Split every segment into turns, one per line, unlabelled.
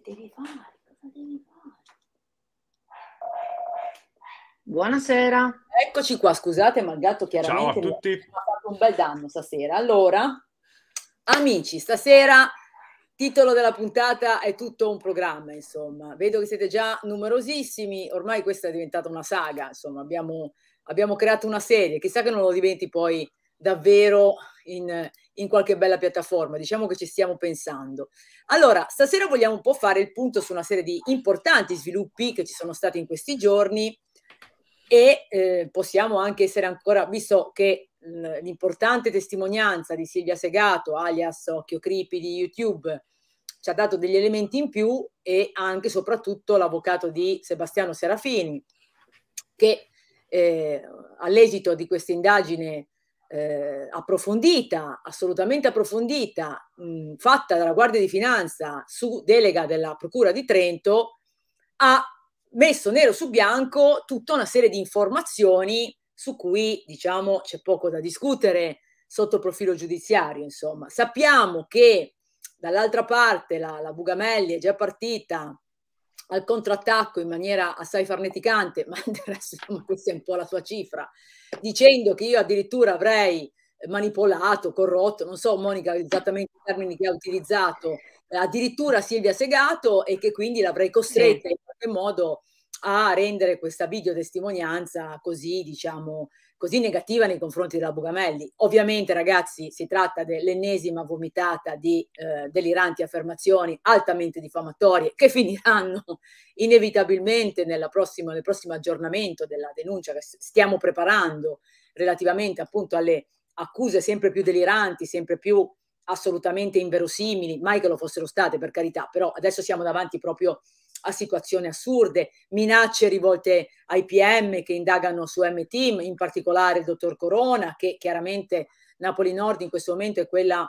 che devi fare? Cosa devi fare?
Buonasera. Eccoci qua, scusate, ma il gatto chiaramente ha fatto un bel danno stasera. Allora, amici, stasera titolo della puntata è tutto un programma, insomma. Vedo che siete già numerosissimi, ormai questa è diventata una saga, insomma, abbiamo, abbiamo creato una serie, chissà che non lo diventi poi davvero in, in qualche bella piattaforma. Diciamo che ci stiamo pensando. Allora, stasera vogliamo un po' fare il punto su una serie di importanti sviluppi che ci sono stati in questi giorni e eh, possiamo anche essere ancora, visto che mm, l'importante testimonianza di Silvia Segato, alias Occhio Creepy di YouTube, ci ha dato degli elementi in più e anche e soprattutto l'avvocato di Sebastiano Serafini, che eh, all'esito di questa indagine eh, approfondita, assolutamente approfondita, mh, fatta dalla Guardia di Finanza su delega della Procura di Trento, ha messo nero su bianco tutta una serie di informazioni su cui diciamo c'è poco da discutere sotto profilo giudiziario. Insomma, sappiamo che dall'altra parte la, la Bugamelli è già partita al contrattacco in maniera assai farneticante, ma adesso questa è un po' la sua cifra, dicendo che io addirittura avrei manipolato, corrotto, non so Monica esattamente i termini che ha utilizzato, eh, addirittura Silvia Segato e che quindi l'avrei costretta sì. in qualche modo a rendere questa videotestimonianza così, diciamo, così negativa nei confronti della Bugamelli. Ovviamente, ragazzi, si tratta dell'ennesima vomitata di eh, deliranti affermazioni altamente diffamatorie che finiranno inevitabilmente prossima, nel prossimo aggiornamento della denuncia che stiamo preparando relativamente appunto alle accuse sempre più deliranti, sempre più assolutamente inverosimili, mai che lo fossero state per carità, però adesso siamo davanti proprio a a situazioni assurde, minacce rivolte ai PM che indagano su M-Team, in particolare il dottor Corona, che chiaramente Napoli Nord in questo momento è, quella,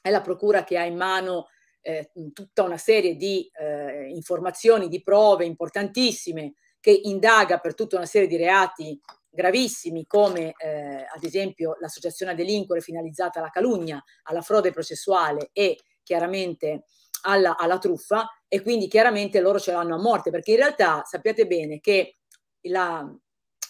è la procura che ha in mano eh, tutta una serie di eh, informazioni, di prove importantissime che indaga per tutta una serie di reati gravissimi come eh, ad esempio l'associazione a delinquere finalizzata alla calunnia, alla frode processuale e chiaramente alla, alla truffa e quindi chiaramente loro ce l'hanno a morte, perché in realtà sappiate bene che la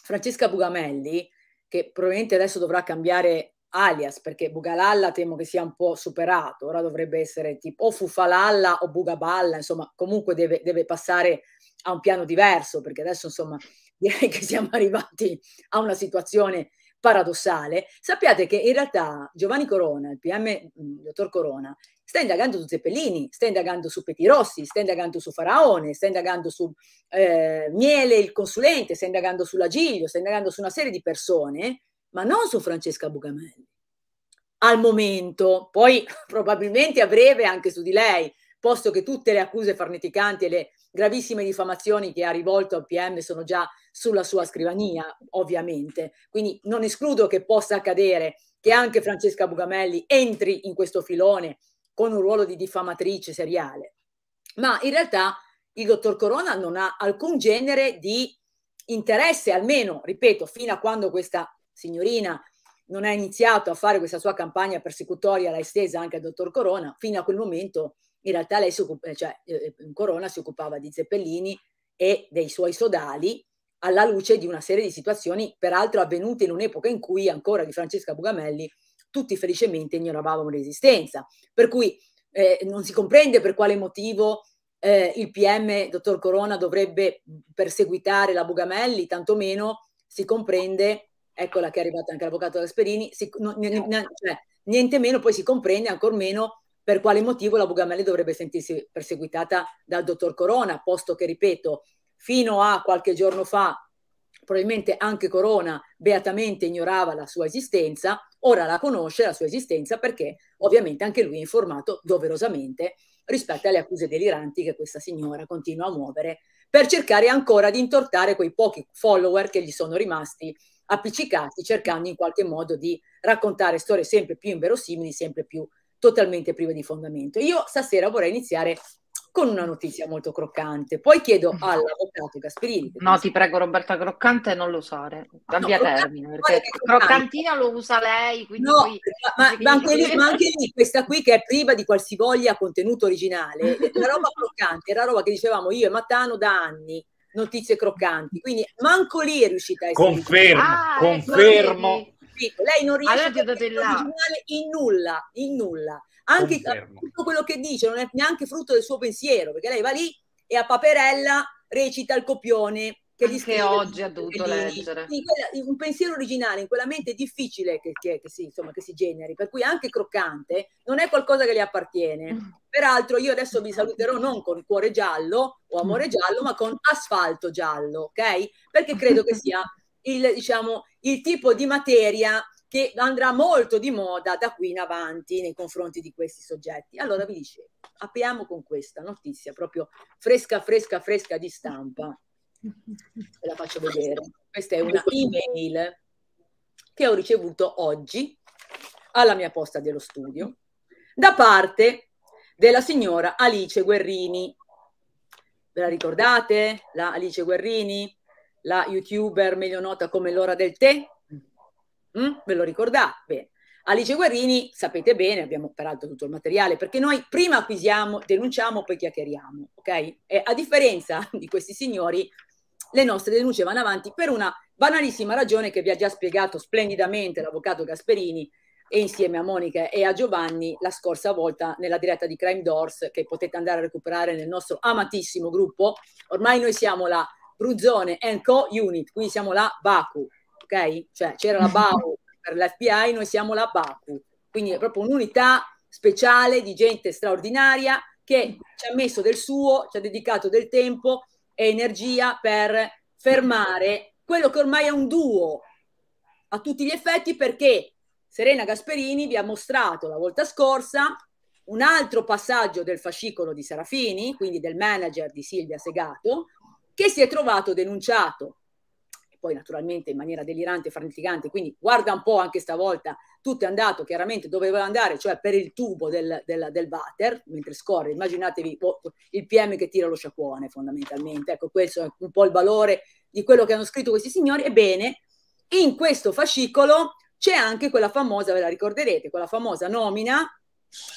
Francesca Bugamelli, che probabilmente adesso dovrà cambiare alias, perché Bugalalla temo che sia un po' superato, ora dovrebbe essere tipo o Fufalalla o Bugaballa, insomma comunque deve, deve passare a un piano diverso, perché adesso insomma direi che siamo arrivati a una situazione paradossale, sappiate che in realtà Giovanni Corona, il PM, il mm, dottor Corona, sta indagando su Zeppellini, sta indagando su Peti Rossi, sta indagando su Faraone, sta indagando su eh, Miele, il consulente, sta indagando sull'Agiglio, sta indagando su una serie di persone, ma non su Francesca Bugamelli. Al momento, poi probabilmente a breve anche su di lei, posto che tutte le accuse farneticanti e le gravissime diffamazioni che ha rivolto al PM sono già sulla sua scrivania, ovviamente. Quindi non escludo che possa accadere che anche Francesca Bugamelli entri in questo filone con un ruolo di diffamatrice seriale. Ma in realtà il dottor Corona non ha alcun genere di interesse, almeno, ripeto, fino a quando questa signorina non ha iniziato a fare questa sua campagna persecutoria, l'ha estesa anche al dottor Corona, fino a quel momento in realtà lei si occupa, cioè, eh, eh, Corona si occupava di Zeppellini e dei suoi sodali alla luce di una serie di situazioni, peraltro avvenute in un'epoca in cui ancora di Francesca Bugamelli tutti felicemente ignoravamo l'esistenza. Per cui eh, non si comprende per quale motivo eh, il PM, dottor Corona, dovrebbe perseguitare la Bugamelli, tantomeno si comprende, eccola che è arrivata anche l'avvocato Gasperini, si, no, n- n- n- cioè, niente meno poi si comprende ancor meno per quale motivo la Bugamelli dovrebbe sentirsi perseguitata dal dottor Corona, posto che, ripeto, fino a qualche giorno fa probabilmente anche Corona beatamente ignorava la sua esistenza, ora la conosce la sua esistenza perché ovviamente anche lui è informato doverosamente rispetto alle accuse deliranti che questa signora continua a muovere per cercare ancora di intortare quei pochi follower che gli sono rimasti appiccicati cercando in qualche modo di raccontare storie sempre più inverosimili, sempre più totalmente prive di fondamento. Io stasera vorrei iniziare con una notizia molto croccante. Poi chiedo mm. all'avvocato Gasperini.
No, ti prego Roberta, croccante non lo usare, Cambia no, termine, perché croccantina lo usa lei. No, poi... ma, ma, anche lì, ma, anche lì, questa qui che è priva di qualsivoglia contenuto
originale, la roba croccante era roba che dicevamo io e Mattano da anni notizie croccanti, quindi manco lì è riuscita a essere. Confermo, ah, ecco, confermo. Lei non riesce allora, a in nulla, in nulla anche tutto quello che dice non è neanche frutto del suo pensiero, perché lei va lì e a paperella recita il copione che anche scrive, oggi ha dovuto lì, leggere. Quella, un pensiero originale in quella mente difficile che, che, che, si, insomma, che si generi, per cui anche croccante non è qualcosa che le appartiene. Peraltro io adesso vi saluterò non con cuore giallo o amore giallo, ma con asfalto giallo, ok? Perché credo che sia il, diciamo, il tipo di materia che andrà molto di moda da qui in avanti nei confronti di questi soggetti. Allora vi dicevo, apriamo con questa notizia proprio fresca, fresca, fresca di stampa. Ve la faccio vedere. Questa è una email che ho ricevuto oggi alla mia posta dello studio da parte della signora Alice Guerrini. Ve la ricordate? La Alice Guerrini, la youtuber meglio nota come l'ora del tè, Mm? Ve lo ricordate? Bene. Alice Guarini, sapete bene, abbiamo peraltro tutto il materiale, perché noi prima acquisiamo, denunciamo, poi chiacchieriamo, ok? E a differenza di questi signori, le nostre denunce vanno avanti per una banalissima ragione che vi ha già spiegato splendidamente l'avvocato Gasperini e insieme a Monica e a Giovanni la scorsa volta nella diretta di Crime Doors che potete andare a recuperare nel nostro amatissimo gruppo. Ormai noi siamo la Bruzzone Co. Unit, quindi siamo la Baku, ok? Cioè c'era la BAU per l'FBI, noi siamo la BACU, quindi è proprio un'unità speciale di gente straordinaria che ci ha messo del suo, ci ha dedicato del tempo e energia per fermare quello che ormai è un duo a tutti gli effetti perché Serena Gasperini vi ha mostrato la volta scorsa un altro passaggio del fascicolo di Serafini, quindi del manager di Silvia Segato, che si è trovato denunciato poi naturalmente in maniera delirante e franticante, quindi guarda un po' anche stavolta, tutto è andato chiaramente dove doveva andare, cioè per il tubo del, del, del water, mentre scorre, immaginatevi oh, il PM che tira lo sciacquone fondamentalmente, ecco questo è un po' il valore di quello che hanno scritto questi signori, ebbene in questo fascicolo c'è anche quella famosa, ve la ricorderete, quella famosa nomina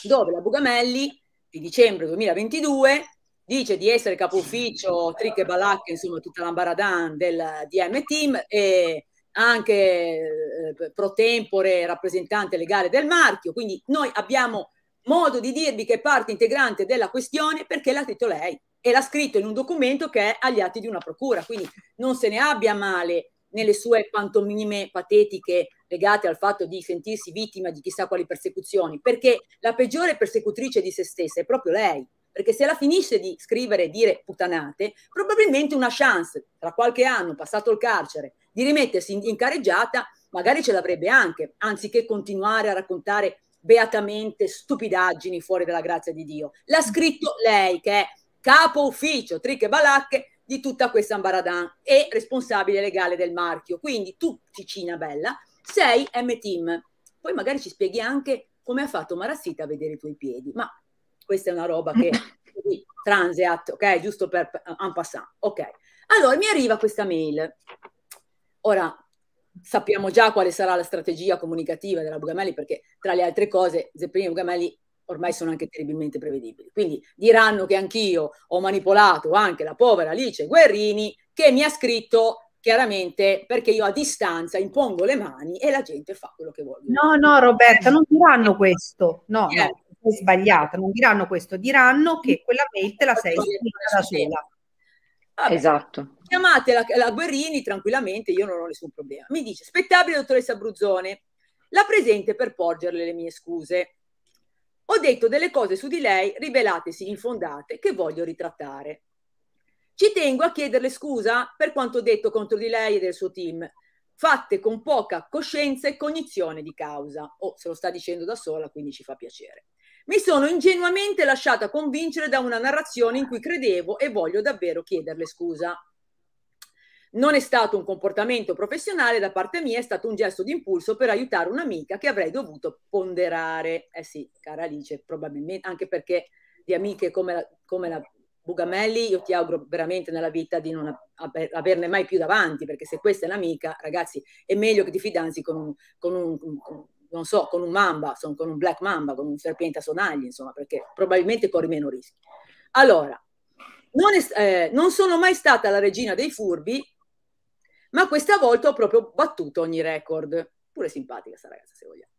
dove la Bugamelli di dicembre 2022 dice di essere capo ufficio, trick e balacca, insomma tutta l'ambaradan del DM Team e anche eh, pro tempore rappresentante legale del marchio, quindi noi abbiamo modo di dirvi che è parte integrante della questione perché l'ha detto lei e l'ha scritto in un documento che è agli atti di una procura, quindi non se ne abbia male nelle sue pantomime patetiche legate al fatto di sentirsi vittima di chissà quali persecuzioni, perché la peggiore persecutrice di se stessa è proprio lei perché se la finisce di scrivere e dire putanate, probabilmente una chance tra qualche anno, passato il carcere, di rimettersi in, in careggiata, magari ce l'avrebbe anche, anziché continuare a raccontare beatamente stupidaggini fuori dalla grazia di Dio. L'ha mm. scritto lei, che è capo ufficio, tricche e balacche di tutta questa ambaradan e responsabile legale del marchio. Quindi tu, Cicina Bella, sei M-Team. Poi magari ci spieghi anche come ha fatto Marassita a vedere i tuoi piedi. Ma questa è una roba che Transeat, ok? Giusto per un passant. Ok. Allora mi arriva questa mail. Ora sappiamo già quale sarà la strategia comunicativa della Bugamelli perché tra le altre cose Zeppelin e Bugamelli ormai sono anche terribilmente prevedibili. Quindi diranno che anch'io ho manipolato anche la povera Alice Guerrini che mi ha scritto chiaramente perché io a distanza impongo le mani e la gente fa quello che vuole.
No, no, Roberta, non diranno questo. No, eh, no sei sbagliata, non diranno questo, diranno che mm. quella mail te la sei scritta da sola. Vabbè, esatto.
Chiamate la, la, Guerrini tranquillamente, io non ho nessun problema. Mi dice, spettabile dottoressa Bruzzone, la presente per porgerle le mie scuse. Ho detto delle cose su di lei rivelatesi infondate che voglio ritrattare. Ci tengo a chiederle scusa per quanto detto contro di lei e del suo team, fatte con poca coscienza e cognizione di causa. O oh, se lo sta dicendo da sola, quindi ci fa piacere. Mi sono ingenuamente lasciata convincere da una narrazione in cui credevo e voglio davvero chiederle scusa. Non è stato un comportamento professionale da parte mia, è stato un gesto d'impulso per aiutare un'amica che avrei dovuto ponderare. Eh sì, cara Alice, probabilmente anche perché di amiche come la, come la Bugamelli, io ti auguro veramente nella vita di non averne mai più davanti, perché se questa è un'amica, ragazzi, è meglio che ti fidanzi con con un, con un non so, con un mamba, sono con un black mamba, con un serpiente a sonagli, insomma, perché probabilmente corri meno rischi. Allora, non, è, eh, non sono mai stata la regina dei furbi, ma questa volta ho proprio battuto ogni record. Pure simpatica sta ragazza, se vogliamo.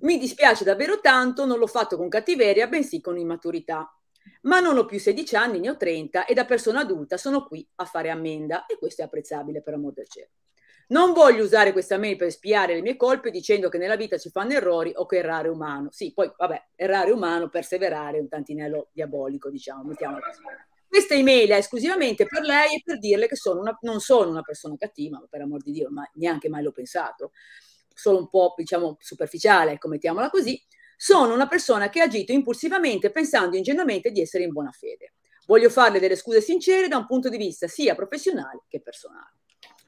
Mi dispiace davvero tanto, non l'ho fatto con cattiveria, bensì con immaturità. Ma non ho più 16 anni, ne ho 30 e da persona adulta sono qui a fare ammenda e questo è apprezzabile per amor del cielo. Non voglio usare questa mail per spiare le mie colpe dicendo che nella vita ci fanno errori o che errare umano. Sì, poi vabbè, errare umano, perseverare è un tantinello diabolico, diciamo, mettiamola così. Questa email è esclusivamente per lei e per dirle che sono una, non sono una persona cattiva, per amor di Dio, ma neanche mai l'ho pensato. Sono un po', diciamo, superficiale, ecco, mettiamola così. Sono una persona che ha agito impulsivamente pensando ingenuamente di essere in buona fede. Voglio farle delle scuse sincere da un punto di vista sia professionale che personale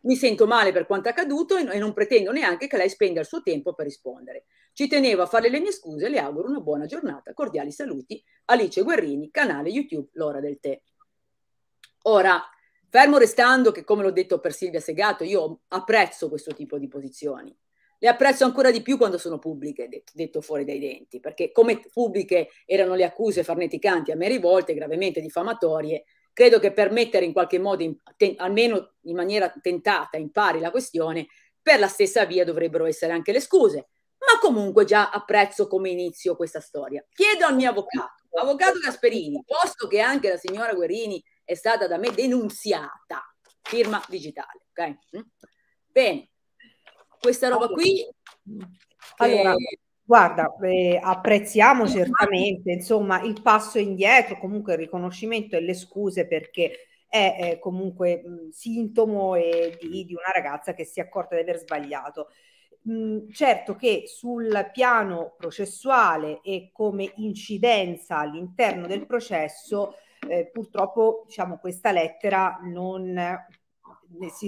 mi sento male per quanto accaduto e non pretendo neanche che lei spenda il suo tempo per rispondere. Ci tenevo a farle le mie scuse e le auguro una buona giornata. Cordiali saluti, Alice Guerrini, canale YouTube L'ora del tè. Ora, fermo restando che, come l'ho detto per Silvia Segato, io apprezzo questo tipo di posizioni. Le apprezzo ancora di più quando sono pubbliche, detto, fuori dai denti, perché come pubbliche erano le accuse farneticanti a me rivolte, gravemente diffamatorie, Credo che per mettere in qualche modo, in, ten, almeno in maniera tentata, in pari la questione, per la stessa via dovrebbero essere anche le scuse. Ma comunque già apprezzo come inizio questa storia. Chiedo al mio avvocato, avvocato Gasperini, posto che anche la signora Guerini è stata da me denunziata, firma digitale, ok? Mm? Bene, questa roba qui... Allora, eh,
Guarda, eh, apprezziamo certamente insomma, il passo indietro, comunque il riconoscimento e le scuse perché è eh, comunque mh, sintomo eh, di, di, una ragazza che si è accorta di aver sbagliato. Mh, certo che sul piano processuale e come incidenza all'interno del processo, eh, purtroppo diciamo, questa lettera non ne,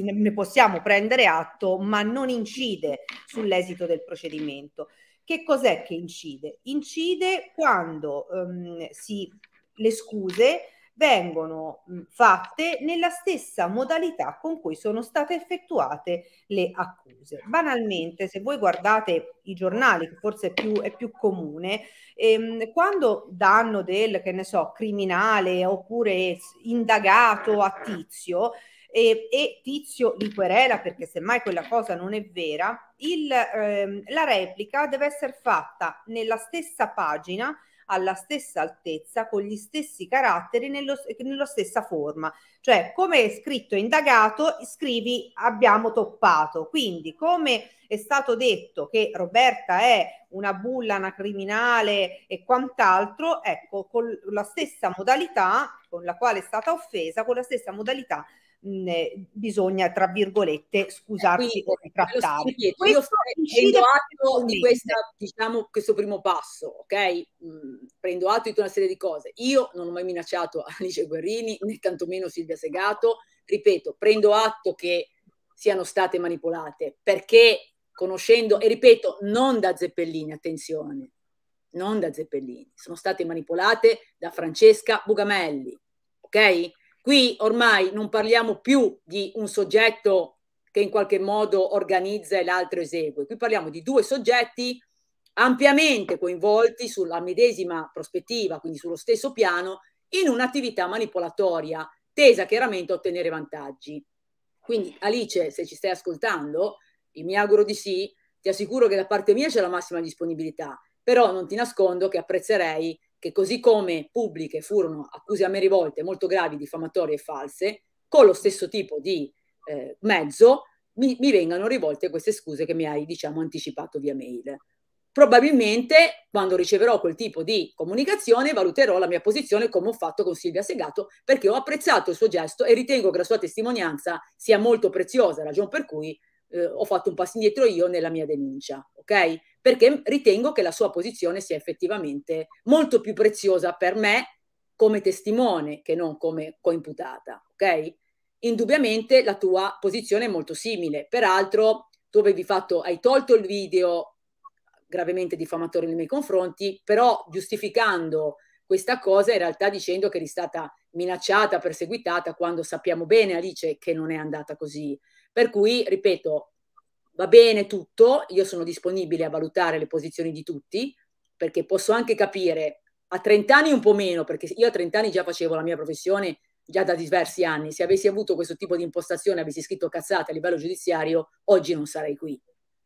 ne possiamo prendere atto, ma non incide sull'esito del procedimento. Che cos'è che incide? Incide quando ehm, si, le scuse vengono fatte nella stessa modalità con cui sono state effettuate le accuse. Banalmente, se voi guardate i giornali, che forse è più, è più comune, ehm, quando danno del, che ne so, criminale oppure indagato a tizio, e, e Tizio li querela perché semmai quella cosa non è vera, il, ehm, la replica deve essere fatta nella stessa pagina alla stessa altezza, con gli stessi caratteri, nello, nella stessa forma. Cioè, come è scritto indagato, scrivi abbiamo toppato. Quindi, come è stato detto che Roberta è una bulla, una criminale e quant'altro, ecco, con la stessa modalità con la quale è stata offesa, con la stessa modalità mh, bisogna, tra virgolette, scusarsi eh, quindi, trattare. Io
prendo atto
di questa,
diciamo, questo primo passo, ok? Mm, prendo atto di tutta una serie di cose. Io non ho mai minacciato Alice Guerrini, né tantomeno Silvia Segato. Ripeto, prendo atto che siano state manipolate perché conoscendo, e ripeto, non da Zeppellini, attenzione, non da Zeppellini, sono state manipolate da Francesca Bugamelli, ok? Qui ormai non parliamo più di un soggetto che in qualche modo organizza e l'altro esegue, qui parliamo di due soggetti ampiamente coinvolti sulla medesima prospettiva, quindi sullo stesso piano, in un'attività manipolatoria tesa chiaramente a ottenere vantaggi. Quindi Alice, se ci stai ascoltando, e mi auguro di sì, ti assicuro che da parte mia c'è la massima disponibilità, però non ti nascondo che apprezzerei che così come pubbliche furono accuse a me rivolte molto gravi, diffamatorie e false, con lo stesso tipo di eh, mezzo mi, mi, vengano rivolte queste scuse che mi hai, diciamo, anticipato via mail. Probabilmente quando riceverò quel tipo di comunicazione valuterò la mia posizione come ho fatto con Silvia Segato perché ho apprezzato il suo gesto e ritengo che la sua testimonianza sia molto preziosa, ragion per cui eh, ho fatto un passo indietro io nella mia denuncia, ok? perché ritengo che la sua posizione sia effettivamente molto più preziosa per me come testimone che non come coimputata, ok? Indubbiamente la tua posizione è molto simile, peraltro tu avevi fatto, hai tolto il video gravemente diffamatorio nei miei confronti, però giustificando questa cosa in realtà dicendo che eri stata minacciata, perseguitata, quando sappiamo bene, Alice, che non è andata così. Per cui, ripeto, va bene tutto, io sono disponibile a valutare le posizioni di tutti, perché posso anche capire, a 30 anni un po' meno, perché io a 30 anni già facevo la mia professione, già da diversi anni, se avessi avuto questo tipo di impostazione, avessi scritto cazzate a livello giudiziario, oggi non sarei qui.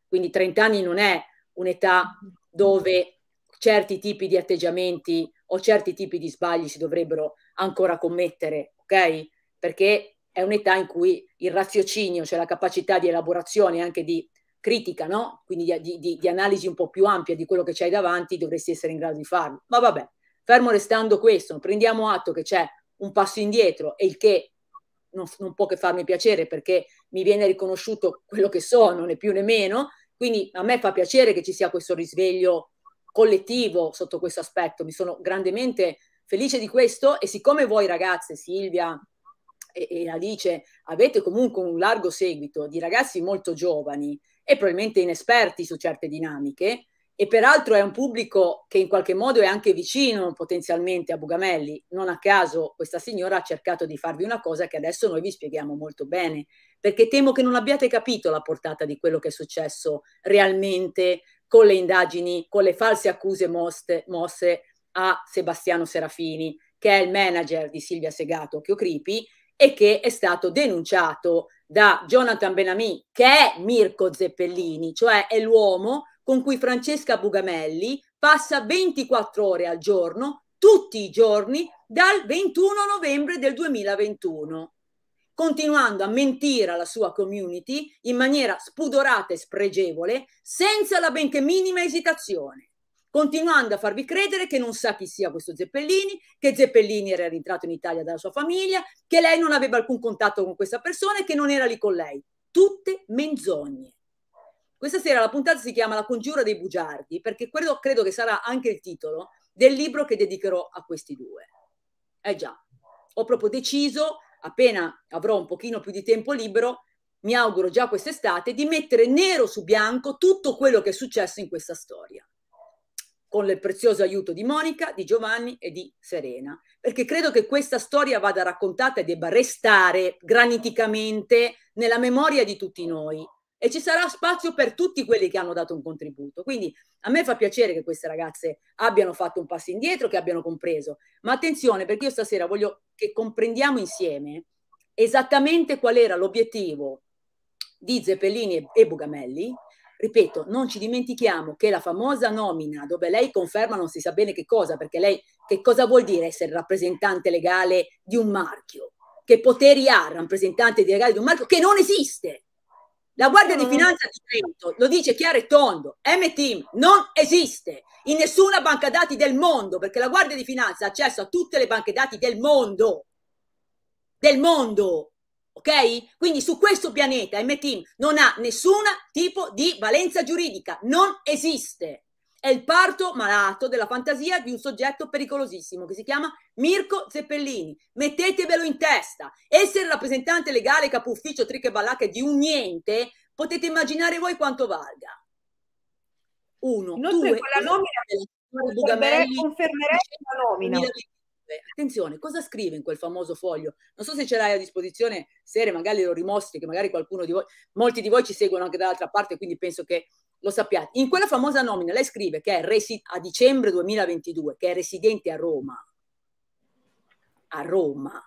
Quindi 30 anni non è un'età dove certi tipi di atteggiamenti o certi tipi di sbagli si dovrebbero ancora commettere, ok? Perché è un'età in cui il raziocinio, cioè la capacità di elaborazione e anche di critica, no? quindi di, di, di analisi un po' più ampia di quello che c'hai davanti, dovresti essere in grado di farlo. Ma vabbè, fermo restando questo, prendiamo atto che c'è un passo indietro e il che non, non, può che farmi piacere perché mi viene riconosciuto quello che sono, né più né meno. Quindi a me fa piacere che ci sia questo risveglio collettivo sotto questo aspetto. Mi sono grandemente felice di questo e siccome voi ragazze, Silvia, e, e Alice avete comunque un largo seguito di ragazzi molto giovani e probabilmente inesperti su certe dinamiche e peraltro è un pubblico che in qualche modo è anche vicino potenzialmente a Bugamelli. Non a caso questa signora ha cercato di farvi una cosa che adesso noi vi spieghiamo molto bene, perché temo che non abbiate capito la portata di quello che è successo realmente con le indagini, con le false accuse mosse, mosse a Sebastiano Serafini, che è il manager di Silvia Segato Occhio e che è stato denunciato da Jonathan Benami, che è Mirko Zeppellini, cioè è l'uomo con cui Francesca Bugamelli passa 24 ore al giorno, tutti i giorni, dal 21 novembre del 2021, continuando a mentire alla sua community in maniera spudorata e spregevole, senza la benché minima esitazione continuando a farvi credere che non sa chi sia questo Zeppellini, che Zeppellini era rientrato in Italia dalla sua famiglia, che lei non aveva alcun contatto con questa persona e che non era lì con lei. Tutte menzogne. Questa sera la puntata si chiama La congiura dei bugiardi, perché quello credo che sarà anche il titolo del libro che dedicherò a questi due. Eh già, ho proprio deciso, appena avrò un pochino più di tempo libero, mi auguro già quest'estate, di mettere nero su bianco tutto quello che è successo in questa storia con il prezioso aiuto di Monica, di Giovanni e di Serena, perché credo che questa storia vada raccontata e debba restare graniticamente nella memoria di tutti noi e ci sarà spazio per tutti quelli che hanno dato un contributo. Quindi a me fa piacere che queste ragazze abbiano fatto un passo indietro, che abbiano compreso, ma attenzione perché io stasera voglio che comprendiamo insieme esattamente qual era l'obiettivo di Zeppellini e Bugamelli Ripeto, non ci dimentichiamo che la famosa nomina, dove lei conferma non si sa bene che cosa, perché lei che cosa vuol dire essere rappresentante legale di un marchio? Che poteri ha il rappresentante legale di un marchio che non esiste? La Guardia di Finanza di Trento lo dice chiaro e tondo, M-Team non esiste in nessuna banca dati del mondo, perché la Guardia di Finanza ha accesso a tutte le banche dati del mondo, del mondo, Ok? Quindi su questo pianeta M-Team non ha nessun tipo di valenza giuridica, non esiste. È il parto malato della fantasia di un soggetto pericolosissimo che si chiama Mirko Zeppellini. Mettetevelo in testa. Essere rappresentante legale, capo ufficio, triche balacche di un niente, potete immaginare voi quanto valga. Uno, Inoltre, due, con la nomina, confermerei la nomina. 2020 scrive, attenzione, cosa scrive in quel famoso foglio? Non so se ce l'hai a disposizione, Sere, magari lo rimostri, che magari qualcuno di voi, molti di voi ci seguono anche dall'altra parte, quindi penso che lo sappiate. In quella famosa nomina lei scrive che è resi- a dicembre 2022, che è residente a Roma. A Roma.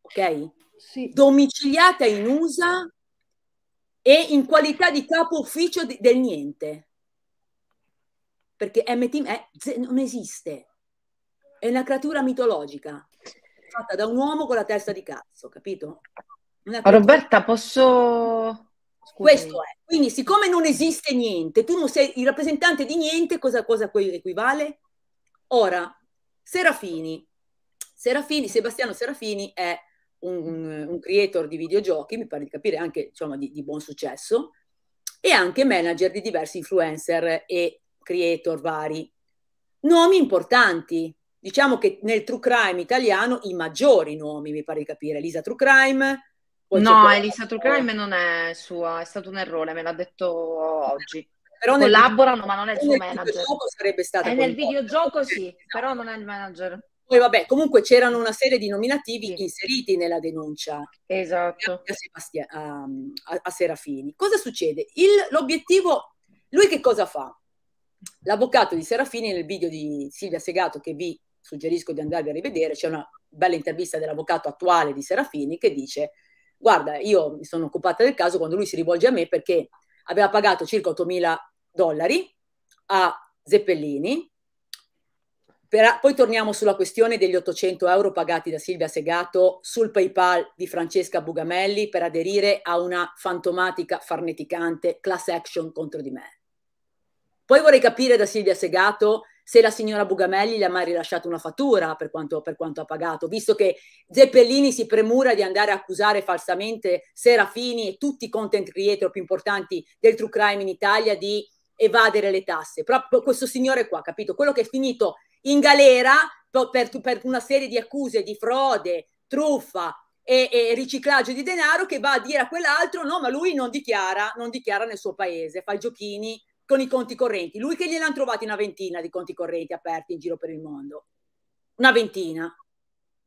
Ok? Sì. Domiciliata in USA e in qualità di capo ufficio di- del niente. Perché MTM non esiste è una creatura mitologica fatta da un uomo con la testa di cazzo, capito?
Roberta,
posso... Scusami. Questo è. Quindi, siccome non esiste niente, tu non sei il rappresentante di niente, cosa, cosa equivale? Ora, Serafini. Serafini, Sebastiano Serafini è un, un, creator di videogiochi, mi pare di capire anche diciamo, di, di buon successo, e anche manager di diversi influencer e creator vari. Nomi importanti, diciamo che nel true crime italiano i maggiori nomi, mi pare di capire, Elisa True Crime. No, Elisa True Crime
non è sua, è stato un errore, me l'ha detto oggi. Però Collaborano, ma non è il suo manager. Sarebbe stato è nel videogioco sì, no. però non è il manager.
Poi vabbè, comunque c'erano una serie di nominativi sì. inseriti nella denuncia esatto. a, a, a, a Serafini. Cosa succede? Il, l'obiettivo, lui che cosa fa? L'avvocato di Serafini nel video di Silvia Segato che vi suggerisco di andarvi a rivedere, c'è una bella intervista dell'avvocato attuale di Serafini che dice guarda, io mi sono occupata del caso quando lui si rivolge a me perché aveva pagato circa 8.000 dollari a Zeppellini, per, poi torniamo sulla questione degli 800 euro pagati da Silvia Segato sul PayPal di Francesca Bugamelli per aderire a una fantomatica farneticante class action contro di me. Poi vorrei capire da Silvia Segato se la signora Bugamelli gli ha mai rilasciato una fattura per quanto, per quanto, ha pagato, visto che Zeppellini si premura di andare a accusare falsamente Serafini e tutti i content creator più importanti del true crime in Italia di evadere le tasse. Proprio questo signore qua, capito? Quello che è finito in galera per, per una serie di accuse di frode, truffa e, e, riciclaggio di denaro che va a dire a quell'altro no, ma lui non dichiara, non dichiara nel suo paese, fa i giochini con i conti correnti. Lui che gliel'hanno trovati una ventina di conti correnti aperti in giro per il mondo. Una ventina.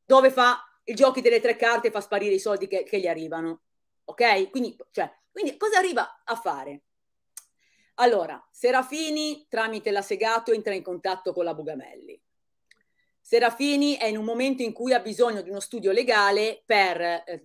Dove fa i giochi delle tre carte e fa sparire i soldi che, che gli arrivano. Ok? Quindi, cioè, quindi cosa arriva a fare? Allora, Serafini tramite la Segato entra in contatto con la Bugamelli. Serafini è in un momento in cui ha bisogno di uno studio legale per eh,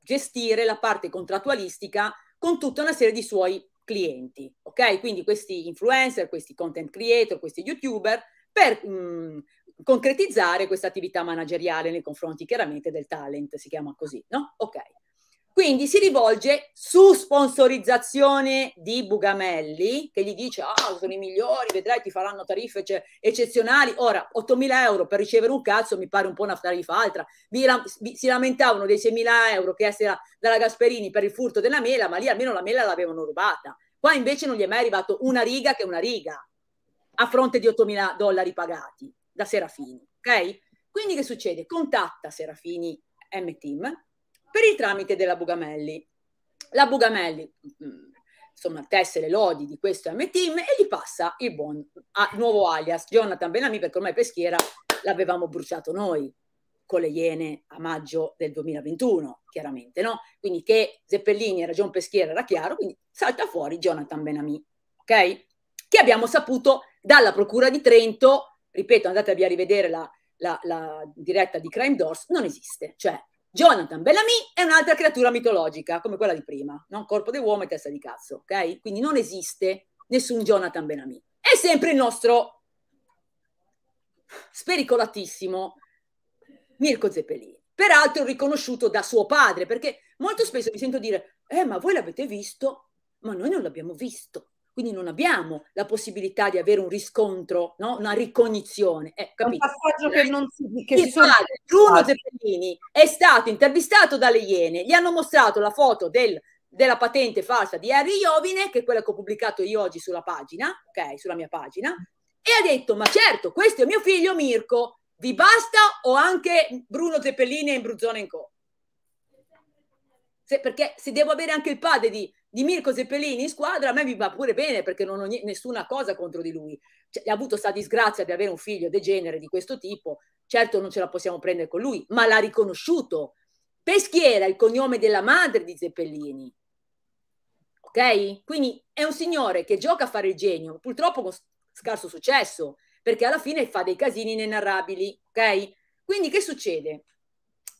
gestire la parte contrattualistica con tutta una serie di suoi clienti, ok? Quindi questi influencer, questi content creator, questi youtuber per mh, concretizzare questa attività manageriale nei confronti chiaramente del talent, si chiama così, no? Ok. Quindi si rivolge su sponsorizzazione di Bugamelli, che gli dice, ah, oh, sono i migliori, vedrai, ti faranno tariffe eccezionali. Ora, 8.000 euro per ricevere un cazzo mi pare un po' una tariffa altra. Vi, vi, si lamentavano dei 6.000 euro che era dalla Gasperini per il furto della mela, ma lì almeno la mela l'avevano rubata. Qua invece non gli è mai arrivato una riga che una riga, a fronte di 8.000 dollari pagati da Serafini, ok? Quindi che succede? Contatta Serafini M-Team per il tramite della Bugamelli. La Bugamelli, mm, insomma, tesse le lodi di questo M-Team e gli passa il buon a, nuovo alias Jonathan Bellamy, perché ormai Peschiera l'avevamo bruciato noi con le Iene a maggio del 2021, chiaramente, no? Quindi che Zeppellini era John Peschiera era chiaro, quindi salta fuori Jonathan Benami, ok? Che abbiamo saputo dalla Procura di Trento, ripeto, andatevi a rivedere la, la, la diretta di Crime Doors, non esiste, cioè Jonathan Bellamy è un'altra creatura mitologica, come quella di prima, no? corpo di uomo e testa di cazzo, ok? Quindi non esiste nessun Jonathan Bellamy. È sempre il nostro spericolatissimo Mirko Zeppelini, peraltro riconosciuto da suo padre, perché molto spesso mi sento dire, eh ma voi l'avete visto? Ma noi non l'abbiamo visto quindi non abbiamo la possibilità di avere un riscontro, no? una ricognizione. Eh, un passaggio che non si, che si sono... padre, Bruno Zeppellini è stato intervistato dalle Iene, gli hanno mostrato la foto del, della patente falsa di Harry Iovine, che è quella che ho pubblicato io oggi sulla pagina, ok, sulla mia pagina, e ha detto, ma certo, questo è mio figlio Mirko, vi basta o anche Bruno Zeppellini e Imbruzzone Co? Se, perché se devo avere anche il padre di di Mirko Zeppelini in squadra a me mi va pure bene perché non ho nessuna cosa contro di lui. Cioè, ha avuto sta disgrazia di avere un figlio degenere di questo tipo, certo non ce la possiamo prendere con lui, ma l'ha riconosciuto. Peschiera, il cognome della madre di Zeppelini. Ok? Quindi è un signore che gioca a fare il genio, purtroppo con scarso successo, perché alla fine fa dei casini inenarrabili, ok? Quindi che succede?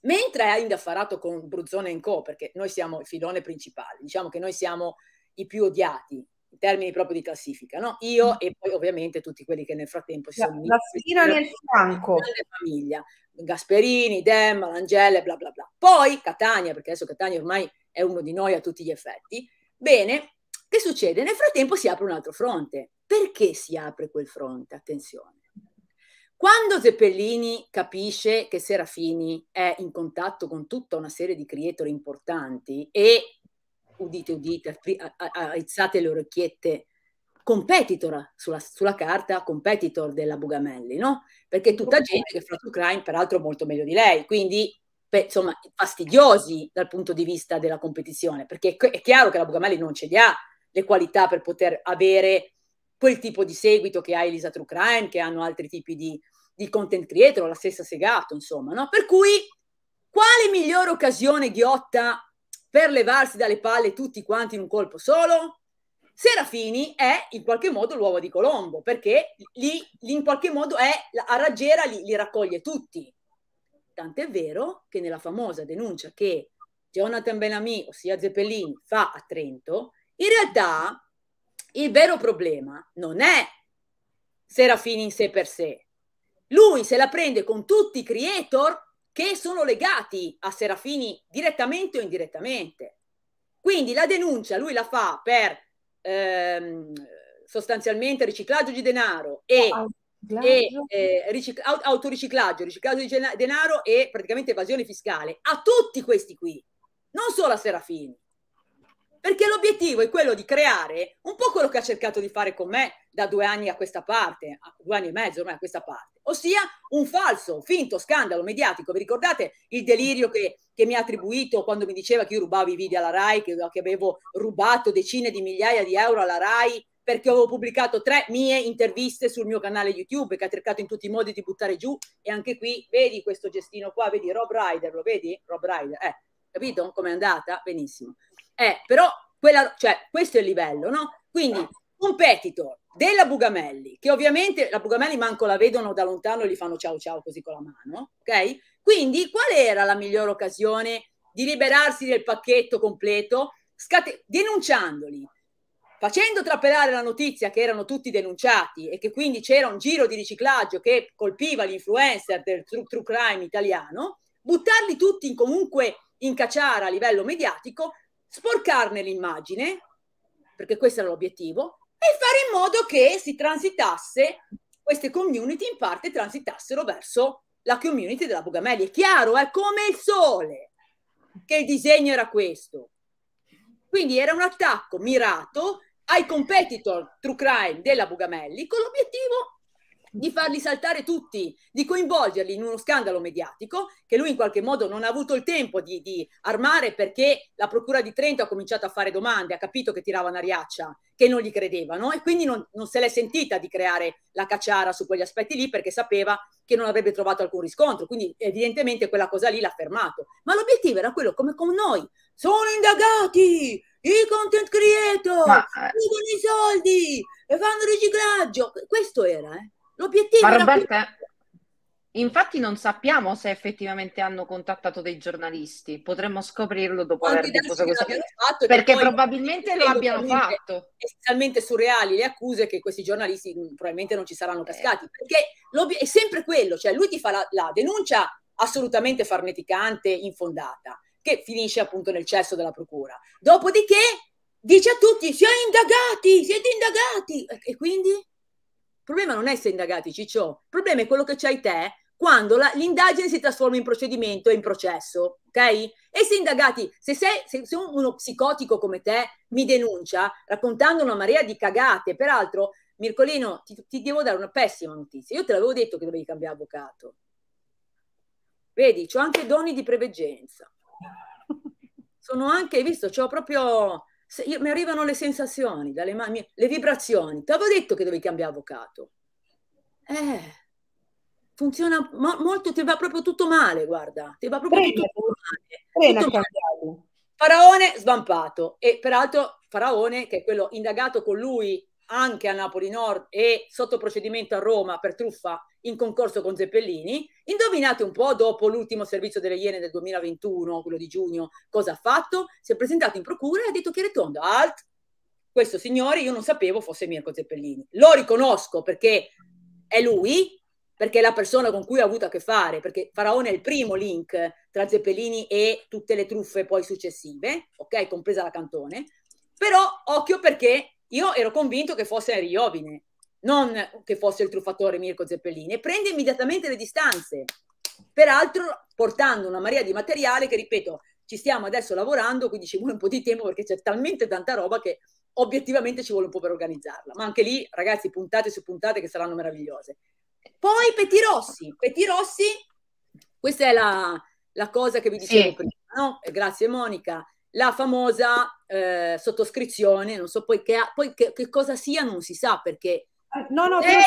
mentre ha indaffarato con Bruzzone Co., perché noi siamo il filone principale, diciamo che noi siamo i più odiati in termini proprio di classifica, no? Io mm. e poi ovviamente tutti quelli che nel frattempo si la, sono la spina nel
fianco
famiglia, Gasperini, Demma, Langelle, bla bla bla. Poi Catania, perché adesso Catania ormai è uno di noi a tutti gli effetti. Bene, che succede? Nel frattempo si apre un altro fronte. Perché si apre quel fronte? Attenzione. Quando Zeppellini capisce che Serafini è in contatto con tutta una serie di creatori importanti e, udite, udite, aizzate le orecchiette, competitor sulla, sulla, carta, competitor della Bugamelli, no? Perché è tutta gente che fa true crime, peraltro molto meglio di lei, quindi per, insomma fastidiosi dal punto di vista della competizione, perché è chiaro che la Bugamelli non ce li ha le qualità per poter avere quel tipo di seguito che ha Elisa True Crime, che hanno altri tipi di, di content creator, la stessa Segato, insomma, no? Per cui, quale migliore occasione ghiotta per levarsi dalle palle tutti quanti in un colpo solo? Serafini è in qualche modo l'uovo di Colombo, perché lì, lì in qualche modo è a raggiera li, li raccoglie tutti. Tant'è vero che nella famosa denuncia che Jonathan Benami, ossia Zeppelin, fa a Trento, in realtà il vero problema non è Serafini in sé per sé, lui se la prende con tutti i creator che sono legati a Serafini direttamente o indirettamente. Quindi la denuncia lui la fa per ehm, sostanzialmente riciclaggio di denaro e, e eh, ricic- autoriciclaggio, riciclaggio di denaro e praticamente evasione fiscale a tutti questi qui, non solo a Serafini perché l'obiettivo è quello di creare un po' quello che ha cercato di fare con me da due anni a questa parte, due anni e mezzo ormai a questa parte, ossia un falso, finto scandalo mediatico. Vi ricordate il delirio che, che mi ha attribuito quando mi diceva che io rubavo i video alla RAI, che, che avevo rubato decine di migliaia di euro alla RAI perché avevo pubblicato tre mie interviste sul mio canale YouTube che ha cercato in tutti i modi di buttare giù e anche qui vedi questo gestino qua, vedi Rob Ryder, lo vedi? Rob Ryder, eh, capito com'è andata? Benissimo. Eh, però quella, cioè, questo è il livello, no? Quindi competitor della Bugamelli, che ovviamente la Bugamelli manco la vedono da lontano e gli fanno ciao ciao così con la mano, ok? Quindi qual era la migliore occasione di liberarsi del pacchetto completo, scate- denunciandoli, facendo trapelare la notizia che erano tutti denunciati e che quindi c'era un giro di riciclaggio che colpiva l'influencer del true, true crime italiano, buttarli tutti in comunque in cacciara a livello mediatico sporcarne l'immagine, perché questo era l'obiettivo, e fare in modo che si transitasse, queste community in parte transitassero verso la community della Bugamelli. È chiaro, è come il sole che il disegno era questo. Quindi era un attacco mirato ai competitor true crime della Bugamelli con l'obiettivo di farli saltare tutti, di coinvolgerli in uno scandalo mediatico che lui in qualche modo non ha avuto il tempo di, di armare perché la Procura di Trento ha cominciato a fare domande, ha capito che tirava una riaccia, che non gli credevano e quindi non, non se l'è sentita di creare la cacciara su quegli aspetti lì perché sapeva che non avrebbe trovato alcun riscontro. Quindi evidentemente quella cosa lì l'ha fermato. Ma l'obiettivo era quello come con noi. Sono indagati i content creator, Ma... Eh. i soldi e fanno
riciclaggio. Questo era, eh. L'obiettivo Ma Roberta, qui... infatti non sappiamo se effettivamente hanno contattato dei giornalisti, potremmo scoprirlo dopo Quanti aver diffuso questo. Fatto, perché probabilmente lo abbiano fatto. Essenzialmente surreali le accuse
che questi giornalisti mm, probabilmente non ci saranno eh. cascati, eh. perché è sempre quello, cioè lui ti fa la, la denuncia assolutamente farneticante, infondata, che finisce appunto nel cesso della procura. Dopodiché dice a tutti siete indagati, siete indagati e quindi il problema non è se indagati, Ciccio. Il problema è quello che c'hai te quando la, l'indagine si trasforma in procedimento e in processo, ok? E se indagati, se, sei, se, se uno psicotico come te mi denuncia raccontando una marea di cagate, peraltro, Mircolino, ti, ti devo dare una pessima notizia. Io te l'avevo detto che dovevi cambiare avvocato. Vedi, ho anche doni di preveggenza. Sono anche, hai visto, ho proprio io, mi arrivano le sensazioni, dalle mani, le vibrazioni. Ti avevo detto che dovevi cambiare avvocato. Eh, funziona mo, molto, ti va proprio tutto male, guarda. Ti va proprio Prena, tutto male. Tutto male. Faraone svampato e peraltro Faraone, che è quello indagato con lui anche a Napoli Nord e sotto procedimento a Roma per truffa in concorso con Zeppellini. Indovinate un po' dopo l'ultimo servizio delle Iene del 2021, quello di giugno, cosa ha fatto? Si è presentato in procura e ha detto che retondo, alt, questo signore io non sapevo fosse Mirko Zeppellini. Lo riconosco perché è lui, perché è la persona con cui ha avuto a che fare, perché Faraone è il primo link tra Zeppellini e tutte le truffe poi successive, ok, compresa la Cantone. Però occhio perché io ero convinto che fosse Henry Iovine, non che fosse il truffatore Mirko Zeppellini, e prende immediatamente le distanze, peraltro portando una marea di materiale che, ripeto, ci stiamo adesso lavorando, quindi ci vuole un po' di tempo perché c'è talmente tanta roba che obiettivamente ci vuole un po' per organizzarla. Ma anche lì, ragazzi, puntate su puntate che saranno meravigliose. Poi Peti Rossi, Peti Rossi, questa è la, la cosa che vi dicevo sì. prima, no? Grazie Monica la famosa eh, sottoscrizione, non so poi, che, poi che, che, cosa sia, non si sa perché eh, no, no, lei,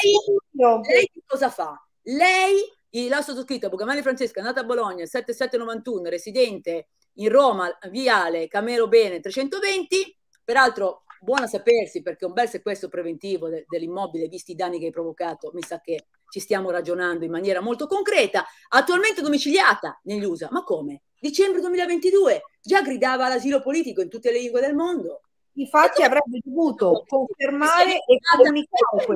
lei cosa fa? Lei, la sottoscritta Bugamani Francesca, nata a Bologna, 7791, residente in Roma, viale Camero Bene 320, peraltro buona sapersi perché un bel sequestro preventivo de- dell'immobile, visti i danni che hai provocato, mi sa che ci stiamo ragionando in maniera molto concreta. Attualmente domiciliata negli USA, ma come? Dicembre 2022 già gridava all'asilo politico in tutte le lingue del mondo. Infatti avrebbe dovuto confermare e comunicare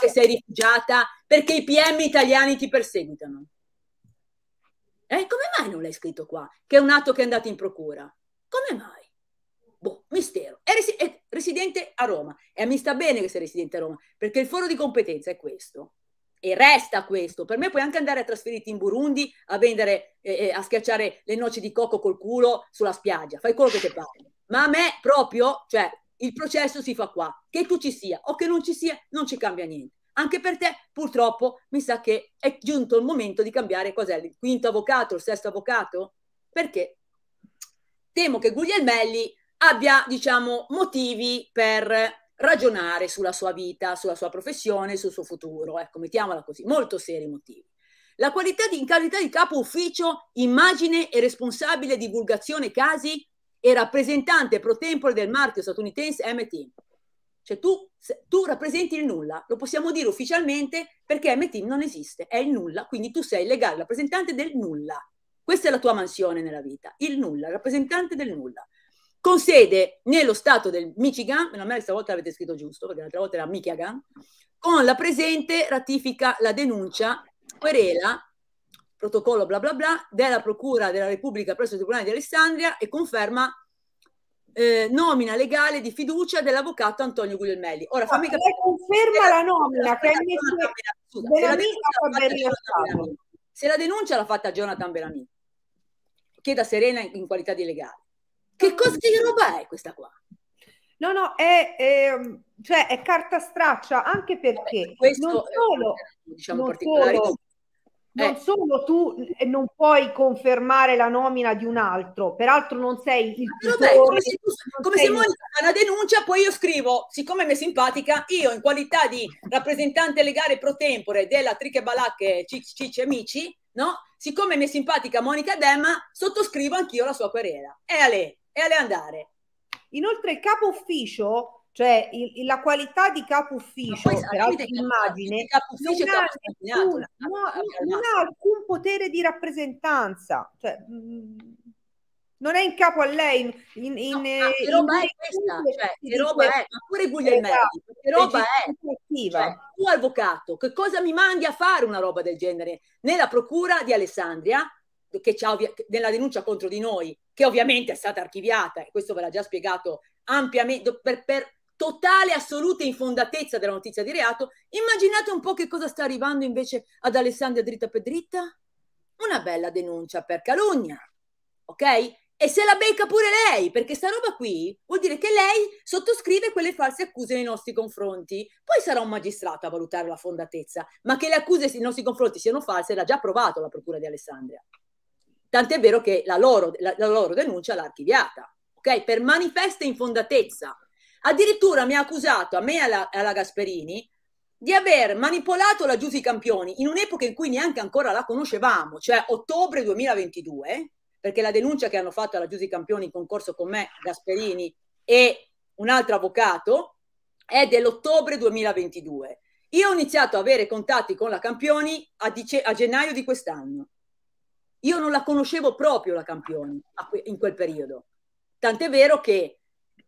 che sei rifugiata perché i PM italiani ti perseguitano. Eh, come mai non l'hai scritto qua? Che è un atto che è andato in procura. Come mai? Boh, mistero. È, resi- è residente a Roma e a me sta bene che sia residente a Roma perché il foro di competenza è questo e resta questo. Per me puoi anche andare a trasferirti in Burundi a vendere, eh, eh, a schiacciare le noci di cocco col culo sulla spiaggia, fai quello che ti pare. Ma a me proprio, cioè, il processo si fa qua, che tu ci sia o che non ci sia, non ci cambia niente. Anche per te, purtroppo, mi sa che è giunto il momento di cambiare cos'è, il quinto avvocato, il sesto avvocato, perché temo che Guglielmelli abbia, diciamo, motivi per ragionare sulla sua vita, sulla sua professione, sul suo futuro. Ecco, mettiamola così, molto seri motivi. La qualità di, in di capo ufficio, immagine e responsabile divulgazione casi e rappresentante pro tempore del marchio statunitense MT. Cioè tu, tu rappresenti il nulla, lo possiamo dire ufficialmente perché MT non esiste, è il nulla, quindi tu sei il legale rappresentante del nulla. Questa è la tua mansione nella vita, il nulla, il rappresentante del nulla con sede nello stato del Michigan, meno male stavolta l'avete scritto giusto, perché l'altra volta era Michigan, con la presente ratifica la denuncia, querela, protocollo bla bla bla, della Procura della Repubblica presso il Tribunale di Alessandria e conferma eh, nomina legale di fiducia dell'avvocato Antonio Guglielmelli. Ora fammi capire. Lei conferma la nomina che è messa Se la denuncia l'ha fatta Jonathan Bellamy, chieda Serena in qualità di legale. Che cosa di roba è questa qua?
No, no, è, è, cioè, è carta straccia, anche perché diciamo, eh, non solo, diciamo, non solo, non solo tu eh, non puoi confermare la nomina di un altro, peraltro non sei il tutore, Vabbè, come se, tu, come sei... se noi una denuncia poi io scrivo, siccome mi è simpatica, io in
qualità di rappresentante legale pro tempore della Triche Balacche Cicci Amici, no? siccome mi è simpatica Monica Demma, sottoscrivo anch'io la sua querela. E a lei e alle
andare. Inoltre il capo ufficio, cioè il, la qualità di capo ufficio, peraltro immagine, non, ha alcun, no, non ha alcun potere di rappresentanza. Cioè, mh, mm, non è in capo a lei. In, in, no, ma che roba in, è questa?
Cioè, che roba è? Ma pure Guglielmelli, che roba è? Cioè, tu avvocato, che cosa mi mandi a fare una roba del genere? Nella procura di Alessandria che ovvia- nella denuncia contro di noi, che ovviamente è stata archiviata, e questo ve l'ha già spiegato ampiamente, per, per totale assoluta infondatezza della notizia di reato, immaginate un po' che cosa sta arrivando invece ad Alessandria dritta per dritta? Una bella denuncia per calunnia, ok? E se la becca pure lei, perché sta roba qui vuol dire che lei sottoscrive quelle false accuse nei nostri confronti. Poi sarà un magistrato a valutare la fondatezza, ma che le accuse nei nostri confronti siano false l'ha già provato la Procura di Alessandria tant'è vero che la loro, la, la loro denuncia l'ha archiviata, ok? Per manifesta infondatezza. Addirittura mi ha accusato, a me e alla, alla Gasperini, di aver manipolato la Giusi Campioni in un'epoca in cui neanche ancora la conoscevamo, cioè ottobre 2022, perché la denuncia che hanno fatto alla Giusi Campioni in concorso con me, Gasperini e un altro avvocato, è dell'ottobre 2022. Io ho iniziato ad avere contatti con la Campioni a, dice- a gennaio di quest'anno. Io non la conoscevo proprio la Campioni in quel periodo. Tant'è vero che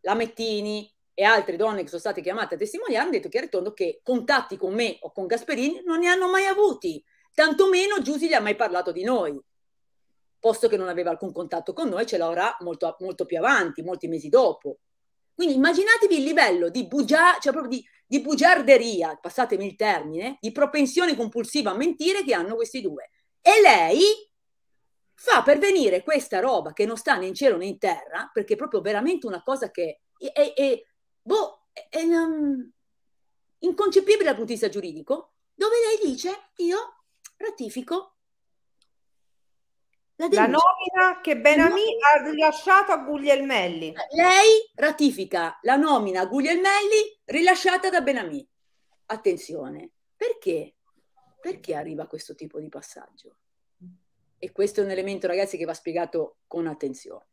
la Mettini e altre donne che sono state chiamate a testimoniare hanno detto chiaro e tondo che contatti con me o con Gasperini non ne hanno mai avuti, tantomeno Giussi gli ha mai parlato di noi, posto che non aveva alcun contatto con noi, ce l'avrà molto, molto più avanti, molti mesi dopo. Quindi immaginatevi il livello di, bugia, cioè di, di bugiarderia, passatemi il termine, di propensione compulsiva a mentire che hanno questi due. E lei fa pervenire questa roba che non sta né in cielo né in terra, perché è proprio veramente una cosa che è, è, boh, è um,
inconcepibile dal punto di vista giuridico, dove lei dice io ratifico la, la nomina che Benami no. ha rilasciato a Guglielmelli. Lei ratifica la nomina a Guglielmelli rilasciata da Benami.
Attenzione, perché? Perché arriva questo tipo di passaggio? E questo è un elemento, ragazzi, che va spiegato con attenzione.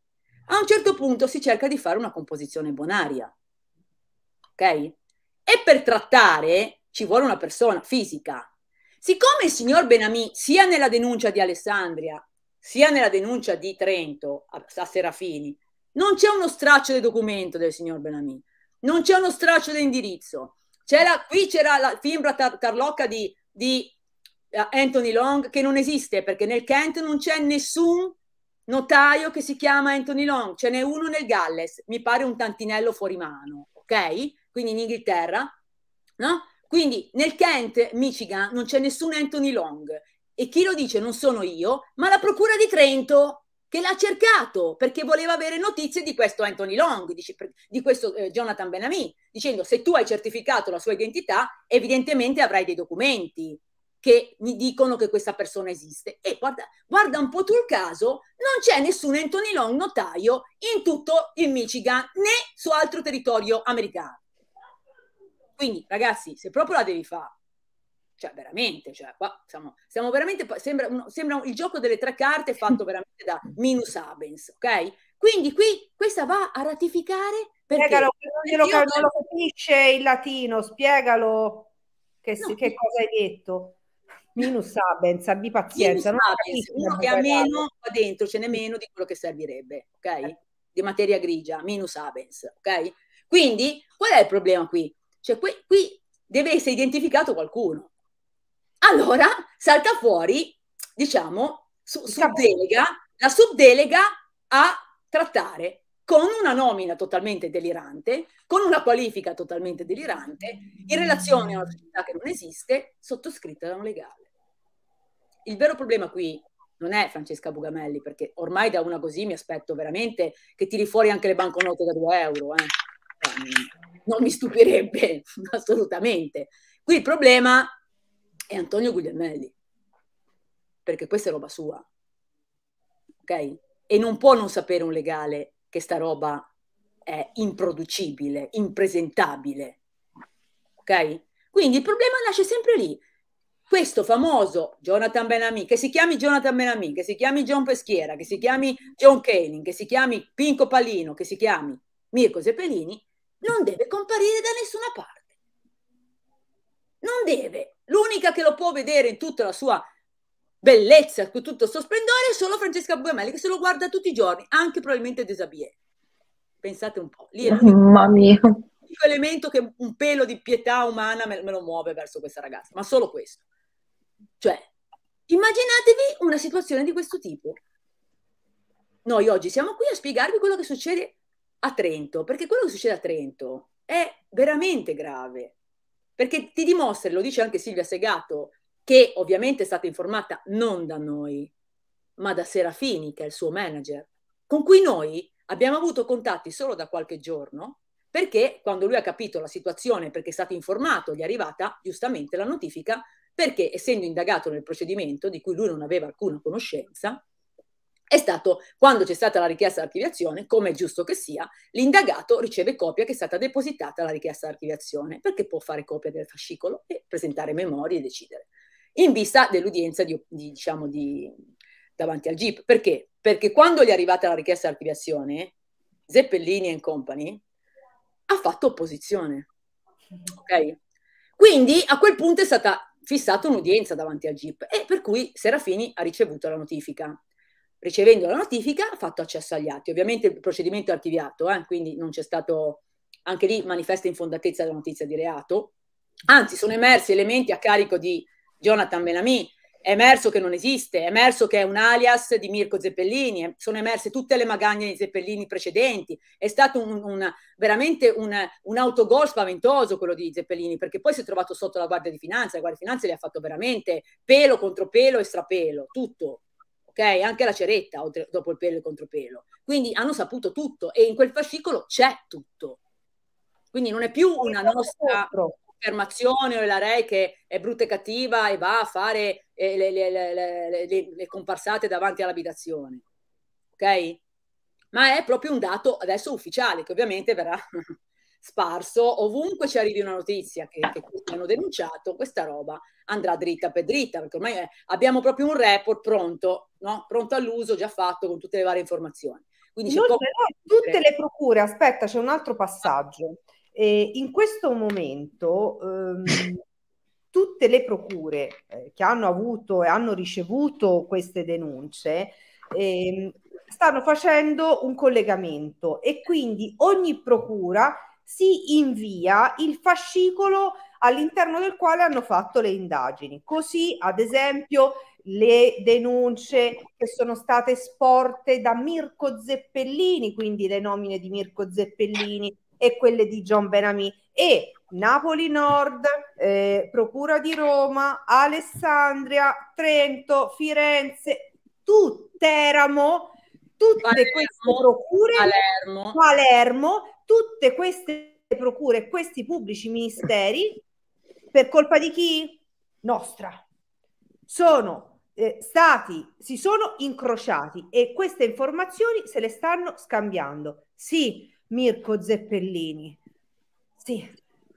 A un certo punto si cerca di fare una composizione bonaria. Ok? E per trattare ci vuole una persona fisica. Siccome il signor Benami, sia nella denuncia di Alessandria, sia nella denuncia di Trento a, a Serafini, non c'è uno straccio del documento del signor Benami, non c'è uno straccio di indirizzo. C'era, qui c'era la fimbra tar- tarlocca di, di eh, Anthony Long che non esiste perché nel Kent non c'è nessun notaio che si chiama Anthony Long, ce n'è uno nel Galles, mi pare un tantinello fuori mano, ok? Quindi in Inghilterra, no? Quindi nel Kent, Michigan, non c'è nessun Anthony Long e chi lo dice non sono io, ma la procura di Trento che l'ha cercato perché voleva avere notizie di questo Anthony Long, di questo eh, Jonathan Benami, dicendo se tu hai certificato la sua identità, evidentemente avrai dei documenti che mi dicono che questa persona esiste. E guarda, guarda un po' tu il caso, non c'è nessun Anthony Long notaio in tutto il Michigan né su altro territorio americano. Quindi, ragazzi, se proprio la devi fare, cioè veramente, cioè, qua siamo, siamo veramente, sembra, uno, sembra, il gioco delle tre carte fatto veramente da Minus Abens, ok? Quindi qui questa va
a ratificare perché... Spiegalo, perché non, lo capisce il latino, spiegalo. Che, no, che, cosa hai detto? Minus abens, abbi pazienza. Minus abens, uno che ha meno
qua dentro, ce n'è meno di quello che servirebbe, ok? Eh. Di materia grigia, minus abens, ok? Quindi qual è il problema qui? Cioè qui, qui deve essere identificato qualcuno. Allora salta fuori, diciamo, su, subdelega, la subdelega a trattare con una nomina totalmente delirante, con una qualifica totalmente delirante, in relazione a una società che non esiste, sottoscritta da un legale il vero problema qui non è Francesca Bugamelli, perché ormai da una così mi aspetto veramente che tiri fuori anche le banconote da 2 euro. Eh.
eh.
Non mi stupirebbe assolutamente. Qui il problema è Antonio Guglielmelli, perché questa è roba sua. Ok? E non può non sapere un legale che sta roba è improducibile, impresentabile. Ok? Quindi il problema nasce sempre lì questo famoso Jonathan Benami, che si chiami Jonathan Benami, che si chiami John Peschiera, che si chiami John Kaling, che si chiami Pinco Palino, che si chiami Mirko Seppelini, non deve comparire da nessuna parte. Non deve. L'unica che lo può vedere in tutta la sua bellezza, con tutto il suo splendore, è solo Francesca Bugamelli, che se lo guarda tutti i giorni, anche probabilmente Desabie. Pensate un po'. Lì è Mamma mia.
L'unico
elemento che un pelo di pietà umana me, me lo muove verso questa ragazza, ma solo questo. Cioè, immaginatevi una situazione di questo tipo. Noi oggi siamo qui a spiegarvi quello che succede a Trento, perché quello che succede a Trento è veramente grave, perché ti dimostra, lo dice anche Silvia Segato, che ovviamente è stata informata non da noi, ma da Serafini, che è il suo manager, con cui noi abbiamo avuto contatti solo da qualche giorno, perché quando lui ha capito la situazione, perché è stato informato, gli è arrivata giustamente la notifica perché essendo indagato nel procedimento di cui lui non aveva alcuna conoscenza, è stato quando c'è stata la richiesta di archiviazione, come è giusto che sia, l'indagato riceve copia che è stata depositata alla richiesta di archiviazione, perché può fare copia del fascicolo e presentare memorie e decidere, in vista dell'udienza di, di, diciamo, di, davanti al GIP. Perché? Perché quando gli è arrivata la richiesta di archiviazione, Zeppellini e Company ha fatto opposizione. Ok? Quindi a quel punto è stata fissato un'udienza davanti al GIP e per cui Serafini ha ricevuto la notifica. Ricevendo la notifica ha fatto accesso agli atti. Ovviamente il procedimento è archiviato, eh, quindi non c'è stato anche lì manifesta infondatezza della notizia di reato. Anzi, sono emersi elementi a carico di Jonathan Melami è emerso che non esiste, è emerso che è un alias di Mirko Zeppellini, sono emerse tutte le magagne di Zeppellini precedenti, è stato un, un, veramente un, un, autogol spaventoso quello di Zeppellini, perché poi si è trovato sotto la Guardia di Finanza, la Guardia di Finanza le ha fatto veramente pelo contro pelo e strapelo, tutto, ok? Anche la ceretta oltre, dopo il pelo e contropelo. Quindi hanno saputo tutto e in quel fascicolo c'è tutto. Quindi non è più una nostra affermazioni o la Rai che è brutta e cattiva e va a fare eh, le, le, le, le, comparsate davanti all'abitazione. Ok? Ma è proprio un dato adesso ufficiale che ovviamente verrà sparso ovunque ci arrivi una notizia che, che hanno denunciato, questa roba andrà dritta per dritta, perché ormai eh, abbiamo proprio un report pronto, no? pronto all'uso, già fatto con tutte le varie informazioni. Quindi non c'è poco... tutte le
procure, aspetta, c'è un altro passaggio. Ah e in questo momento ehm, tutte le procure eh, che hanno avuto e hanno ricevuto queste denunce ehm, stanno facendo un collegamento e quindi ogni procura si invia il fascicolo all'interno del quale hanno fatto le indagini. Così, ad esempio, le denunce che sono state sporte da Mirko Zeppellini, quindi le nomine di Mirko Zeppellini e quelle di John Benami e Napoli Nord, eh, Procura di Roma, Alessandria, Trento, Firenze, Teramo, tutte Palermo, queste procure, Palermo. Palermo, tutte queste procure, questi pubblici ministeri, per colpa di chi? Nostra. Sono eh, stati, si sono incrociati e queste informazioni se le stanno scambiando. Sì, Mirko Zeppellini. Sì,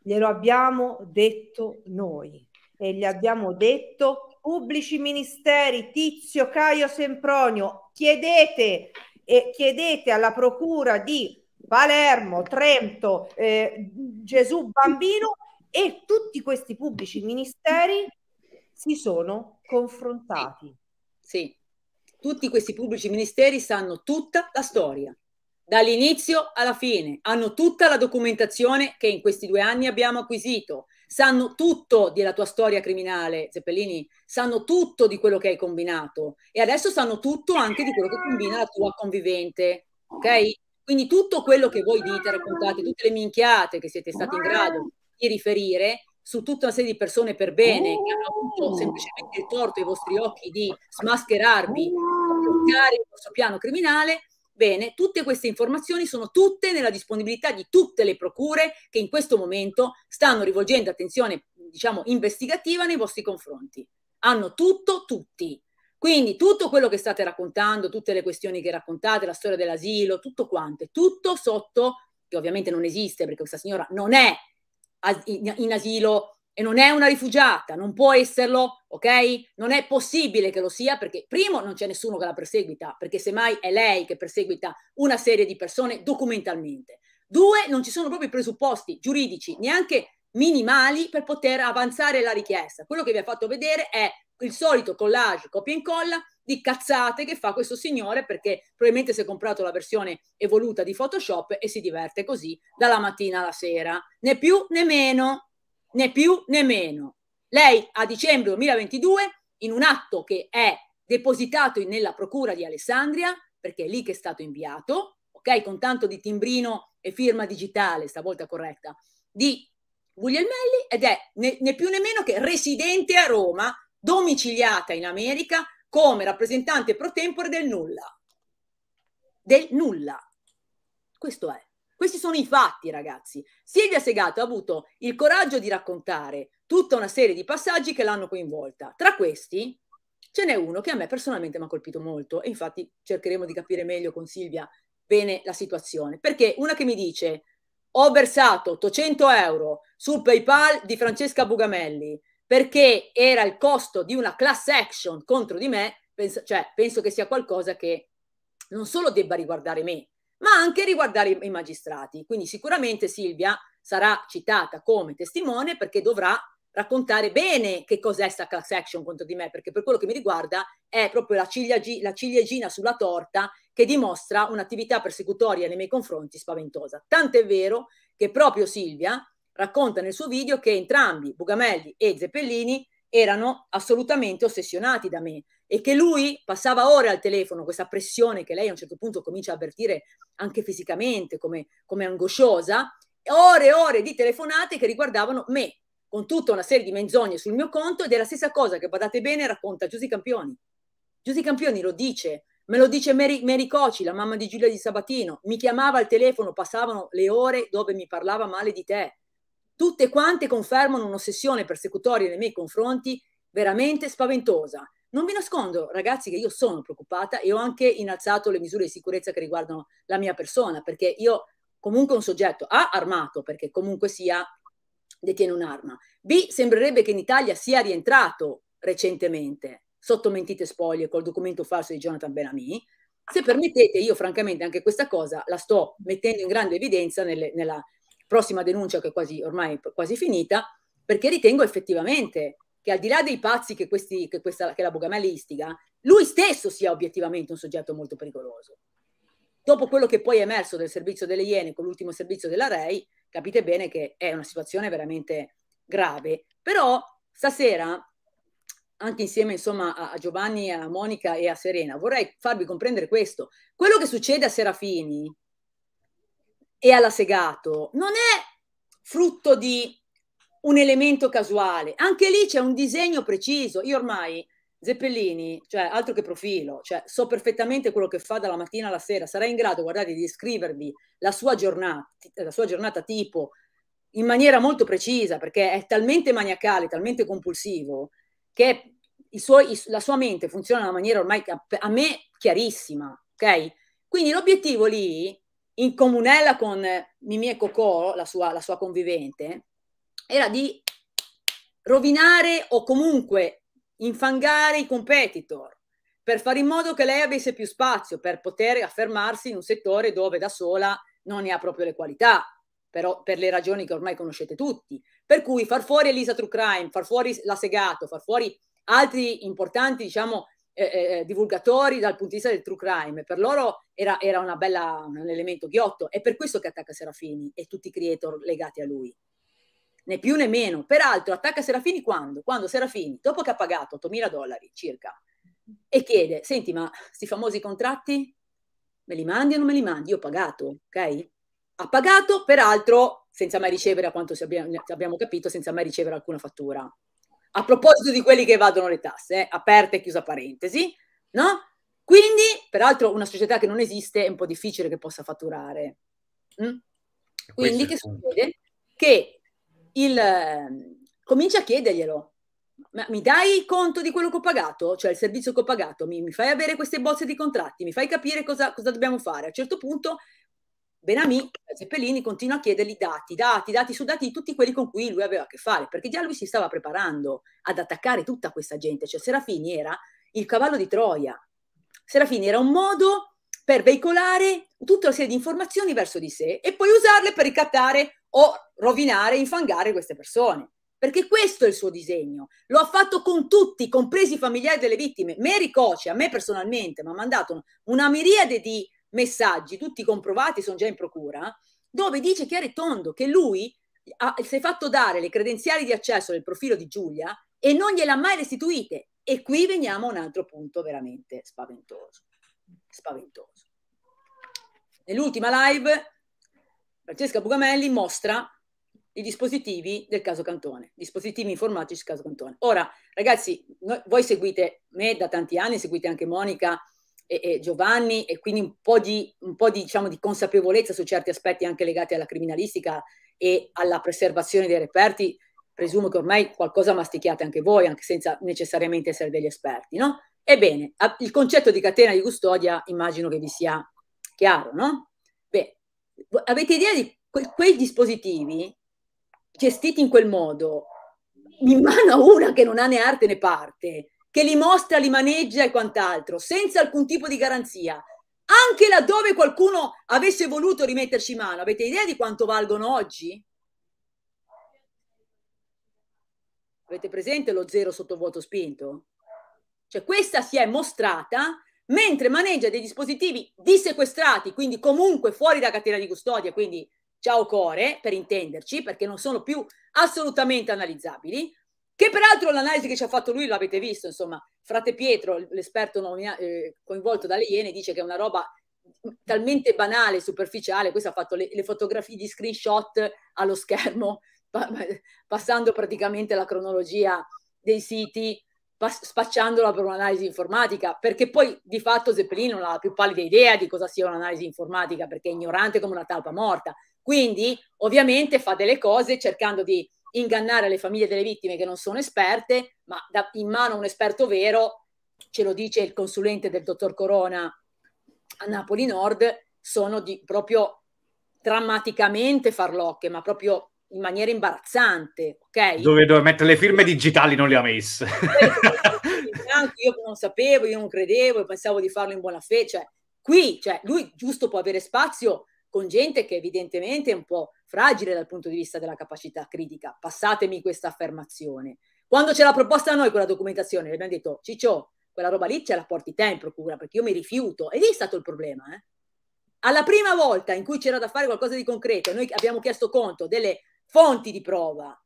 glielo abbiamo detto noi e gli abbiamo detto pubblici ministeri, Tizio, Caio, Sempronio, chiedete e chiedete alla procura di Palermo, Trento, eh, Gesù Bambino e tutti questi pubblici ministeri si sono confrontati. Sì,
tutti questi pubblici ministeri sanno tutta la storia dall'inizio alla fine, hanno tutta la documentazione che in questi due anni abbiamo acquisito, sanno tutto della tua storia criminale, Zeppellini, sanno tutto di quello che hai combinato e adesso sanno tutto anche di quello che combina la tua convivente, ok? Quindi tutto quello che voi dite, raccontate, tutte le minchiate che siete stati in grado di riferire su tutta una serie di persone per bene che hanno avuto semplicemente il torto ai vostri occhi di smascherarvi, bloccare il vostro piano criminale, Bene, tutte queste informazioni sono tutte nella disponibilità di tutte le procure che in questo momento stanno rivolgendo attenzione, diciamo, investigativa nei vostri confronti. Hanno tutto, tutti. Quindi tutto quello che state raccontando, tutte le questioni che raccontate, la storia dell'asilo, tutto quanto, tutto sotto, che ovviamente non esiste perché questa signora non è in asilo e non è una rifugiata, non può esserlo, ok? Non è possibile che lo sia perché, primo, non c'è nessuno che la perseguita, perché semmai è lei che perseguita una serie di persone documentalmente. Due, non ci sono proprio i presupposti giuridici, neanche minimali, per poter avanzare la richiesta. Quello che vi ha fatto vedere è il solito collage copia e incolla di cazzate che fa questo signore perché probabilmente si è comprato la versione evoluta di Photoshop e si diverte così dalla mattina alla sera, né più né meno né più né meno. Lei a dicembre 2022, in un atto che è depositato nella Procura di Alessandria, perché è lì che è stato inviato, ok, con tanto di timbrino e firma digitale, stavolta corretta, di Guglielmelli ed è né, né più né meno che residente a Roma, domiciliata in America come rappresentante pro tempore del nulla. Del nulla. Questo è. Questi sono i fatti, ragazzi. Silvia Segato ha avuto il coraggio di raccontare tutta una serie di passaggi che l'hanno coinvolta. Tra questi ce n'è uno che a me personalmente mi ha colpito molto e infatti cercheremo di capire meglio con Silvia bene la situazione. Perché una che mi dice ho versato 800 euro su PayPal di Francesca Bugamelli perché era il costo di una class action contro di me, penso, cioè penso che sia qualcosa che non solo debba riguardare me, ma anche riguardare i magistrati. Quindi sicuramente Silvia sarà citata come testimone perché dovrà raccontare bene che cos'è questa class action contro di me, perché per quello che mi riguarda è proprio la, ciliegi, la ciliegina sulla torta che dimostra un'attività persecutoria nei miei confronti spaventosa. Tant'è vero che proprio Silvia racconta nel suo video che entrambi, Bugamelli e Zeppellini, erano assolutamente ossessionati da me e che lui passava ore al telefono, questa pressione che lei a un certo punto comincia a avvertire anche fisicamente come, come angosciosa, ore e ore di telefonate che riguardavano me, con tutta una serie di menzogne sul mio conto ed è la stessa cosa che, badate bene, racconta Giusy Campioni. Giusy Campioni lo dice, me lo dice Mary, Mary Coci, la mamma di Giulia di Sabatino, mi chiamava al telefono, passavano le ore dove mi parlava male di te tutte quante confermano un'ossessione persecutoria nei miei confronti veramente spaventosa. Non vi nascondo, ragazzi, che io sono preoccupata e ho anche innalzato le misure di sicurezza che riguardano la mia persona, perché io comunque un soggetto A armato, perché comunque sia detiene un'arma. B sembrerebbe che in Italia sia rientrato recentemente sotto mentite spoglie col documento falso di Jonathan Benami. Se permettete, io francamente anche questa cosa la sto mettendo in grande evidenza nelle, nella, prossima denuncia che è quasi, ormai quasi finita, perché ritengo effettivamente che al di là dei pazzi che, questi, che, questa, che la Bogamelli istiga, lui stesso sia obiettivamente un soggetto molto pericoloso. Dopo quello che poi è emerso del servizio delle Iene con l'ultimo servizio della REI, capite bene che è una situazione veramente grave. Però stasera, anche insieme insomma, a, a Giovanni, a Monica e a Serena, vorrei farvi comprendere questo. Quello che succede a Serafini e alla Segato non è frutto di un elemento casuale. Anche lì c'è un disegno preciso. Io ormai Zeppellini, cioè altro che profilo, cioè, so perfettamente quello che fa dalla mattina alla sera, sarai in grado, guardate, di descrivervi la sua giornata, la sua giornata tipo in maniera molto precisa, perché è talmente maniacale, talmente compulsivo, che suoi, la sua mente funziona in una maniera ormai a, a me chiarissima, ok? Quindi l'obiettivo lì in comunella con eh, Mimì e Cocò, la sua, la sua convivente, era di rovinare o comunque infangare i competitor per fare in modo che lei avesse più spazio per poter affermarsi in un settore dove da sola non ne ha proprio le qualità, però per le ragioni che ormai conoscete tutti. Per cui far fuori Elisa True Crime, far fuori la Segato, far fuori altri importanti, diciamo, eh, eh, eh, divulgatori dal punto di vista del true crime, per loro era, era bella, un elemento ghiotto, è per questo che attacca Serafini e tutti i creator legati a lui. Né più né meno. Peraltro attacca Serafini quando? Quando Serafini, dopo che ha pagato 8.000 dollari circa, e chiede, senti ma questi famosi contratti me li mandi o non me li mandi? Io ho pagato, ok? Ha pagato, peraltro, senza mai ricevere, a quanto abbiamo capito, senza mai ricevere alcuna fattura a proposito di quelli che evadono le tasse, eh, aperta e chiusa parentesi, no? Quindi, peraltro, una società che non esiste è un po' difficile che possa fatturare. Mm? Quindi che succede? Che il, eh, comincia a chiederglielo. Ma mi dai conto di quello che ho pagato? Cioè il servizio che ho pagato? Mi, mi fai avere queste bozze di contratti? Mi fai capire cosa, cosa dobbiamo fare? A un certo punto Benami, Zeppelini continua a chiedergli dati, dati, dati su dati di tutti quelli con cui lui aveva a che fare, perché già lui si stava preparando ad attaccare tutta questa gente, cioè Serafini era il cavallo di Troia. Serafini era un modo per veicolare tutta una serie di informazioni verso di sé e poi usarle per ricattare o rovinare, infangare queste persone. Perché questo è il suo disegno. Lo ha fatto con tutti, compresi i familiari delle vittime. Mary Coce, a me personalmente, mi ha mandato una miriade di messaggi, tutti comprovati, sono già in procura, dove dice chiaro e tondo che lui ha, si è fatto dare le credenziali di accesso del profilo di Giulia e non gliel'ha mai restituite. E qui veniamo a un altro punto veramente spaventoso. Spaventoso. Nell'ultima live, Francesca Bugamelli mostra i dispositivi del caso Cantone, dispositivi informatici del caso Cantone. Ora, ragazzi, noi, voi seguite me da tanti anni, seguite anche Monica e, e Giovanni e quindi un po, di, un po di, diciamo, di consapevolezza su certi aspetti anche legati alla criminalistica e alla preservazione dei reperti, presumo che ormai qualcosa mastichiate anche voi, anche senza necessariamente essere degli esperti, no? Ebbene, il concetto di catena di custodia immagino che vi sia chiaro, no? Beh, avete idea di que quei dispositivi gestiti in quel modo, in mano a una che non ha né arte né parte, che li mostra, li maneggia e quant'altro, senza alcun tipo di garanzia. Anche laddove qualcuno avesse voluto rimetterci mano, avete idea di quanto valgono oggi? Avete presente lo zero sotto vuoto spinto? Cioè questa si è mostrata mentre maneggia dei dispositivi dissequestrati, quindi comunque fuori da catena di custodia, quindi ciao core per intenderci, perché non sono più assolutamente analizzabili, che peraltro l'analisi che ci ha fatto lui l'avete visto, insomma, frate Pietro, l'esperto nomina- eh, coinvolto dalle Iene, dice che è una roba mm, talmente banale, superficiale, questo ha fatto le, le fotografie di screenshot allo schermo, pa- passando praticamente la cronologia dei siti, pas- spacciandola per un'analisi informatica, perché poi di fatto Zeppelin non ha la più pallida idea di cosa sia un'analisi informatica, perché è ignorante come una talpa morta. Quindi ovviamente fa delle cose cercando di ingannare le famiglie delle vittime che non sono esperte, ma da, in mano a un esperto vero, ce lo dice il consulente del dottor Corona a Napoli Nord, sono di, proprio drammaticamente farlocche, ma proprio in maniera imbarazzante. ok?
Dove, dove mettere le firme digitali non le ha messe.
io non sapevo, io non credevo, pensavo di farlo in buona fede. Cioè, qui, cioè, lui giusto può avere spazio con gente che evidentemente è un po' fragile dal punto di vista della capacità critica. Passatemi questa affermazione. Quando ce l'ha proposta a noi quella documentazione, abbiamo detto, Ciccio, quella roba lì ce la porti te in procura perché io mi rifiuto. E lì è stato il problema. Eh? Alla prima volta in cui c'era da fare qualcosa di concreto, noi abbiamo chiesto conto delle fonti di prova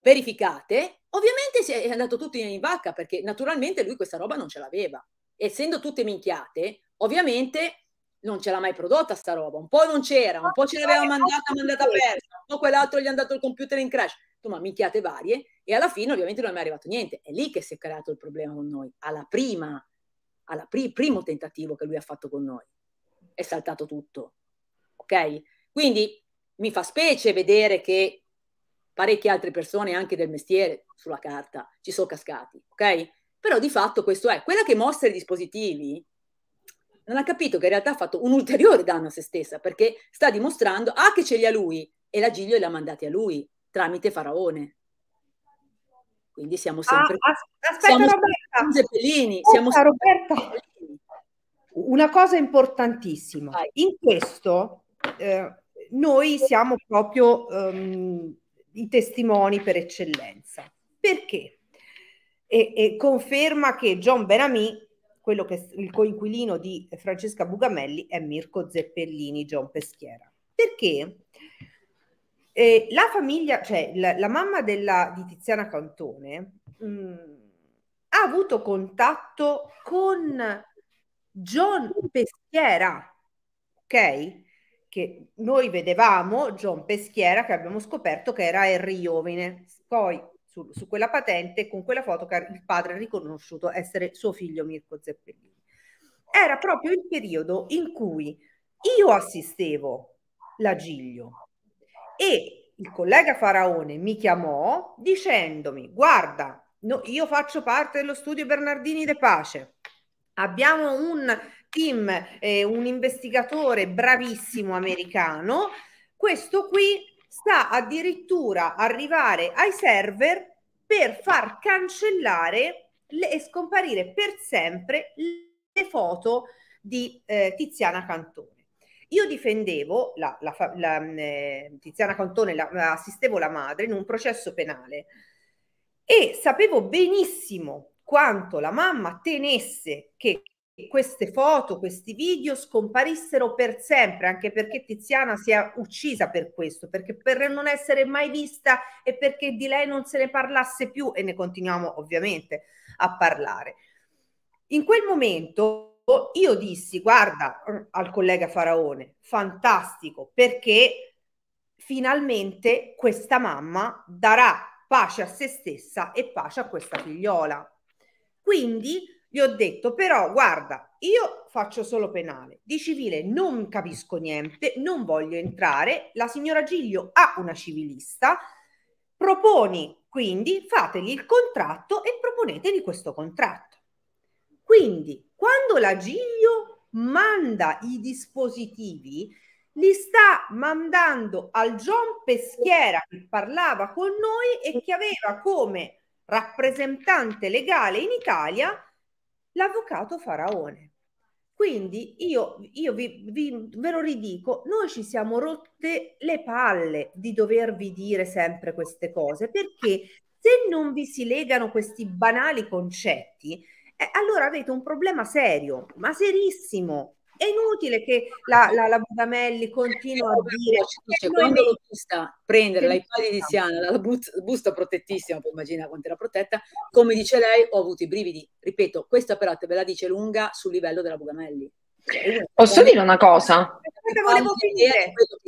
verificate, ovviamente si è andato tutto in vacca perché naturalmente lui questa roba non ce l'aveva. Essendo tutte minchiate, ovviamente non ce l'ha mai prodotta sta roba, un po' non c'era, un po' ce l'aveva eh, mandata, mandata persa, un po' quell'altro gli ha dato il computer in crash, insomma minchiate varie e alla fine ovviamente non è mai arrivato niente, è lì che si è creato il problema con noi, alla prima, al pri- primo tentativo che lui ha fatto con noi, è saltato tutto, ok? Quindi mi fa specie vedere che parecchie altre persone anche del mestiere sulla carta ci sono cascati, ok? Però di fatto questo è, quella che mostra i dispositivi non ha capito che in realtà ha fatto un ulteriore danno a se stessa perché sta dimostrando ah, che ce li ha lui e l'Agiglio li ha mandati a lui tramite Faraone.
Quindi siamo ah, sempre... Ah, aspetta siamo Roberta, Zeppelini, siamo sempre Roberta. una cosa importantissima. Vai. In questo eh, noi siamo proprio um, i testimoni per eccellenza. Perché? E, e conferma che John Benami quello che è il coinquilino di Francesca Bugamelli è Mirko Zeppellini, John Peschiera. Perché eh, la famiglia, cioè la, la mamma della, di Tiziana Cantone, mh, mm, ha avuto contatto con John Peschiera, ok? Che noi vedevamo John Peschiera che abbiamo scoperto che era il Riovine. Poi su, su quella patente con quella foto che il padre ha riconosciuto essere suo figlio Mirko Zeppellini. Era proprio il periodo in cui io assistevo la Giglio e il collega Faraone mi chiamò dicendomi guarda, no, io faccio parte dello studio Bernardini De Pace, abbiamo un team, eh, un investigatore bravissimo americano, questo qui sta addirittura arrivare ai server per far cancellare le, e scomparire per sempre le foto di eh, Tiziana Cantone. Io difendevo la, la, la, eh, Tiziana Cantone, assistevo la madre in un processo penale e sapevo benissimo quanto la mamma tenesse che queste foto, questi video scomparissero per sempre, anche perché Tiziana si è uccisa per questo, perché per non essere mai vista e perché di lei non se ne parlasse più e ne continuiamo ovviamente a parlare. In quel momento io dissi, guarda mm, al collega Faraone, fantastico, perché finalmente questa mamma darà pace a se stessa e pace a questa figliola. Quindi gli ho detto però guarda, io faccio solo penale, di civile non capisco niente, non voglio entrare, la signora Giglio ha una civilista, proponi quindi fategli il contratto e proponetegli questo contratto. Quindi quando la Giglio manda i dispositivi, li sta mandando al John Peschiera che parlava con noi e che aveva come rappresentante legale in Italia l'avvocato faraone. Quindi io, io vi, vi, ve lo ridico, noi ci siamo rotte le palle di dovervi dire sempre queste cose, perché se non vi si legano questi banali concetti, eh, allora avete un problema serio, ma serissimo, è inutile che la, la, la Budamelli continua a dire... Cioè, quando noi... busta prendere l'iPad di diciamo. Siana, la busta, busta protettissima, poi immagina
quanto era protetta, come dice lei, ho avuto i brividi. Ripeto, questa però te ve la dice lunga sul livello della Budamelli. Cioè,
Posso dire una cosa?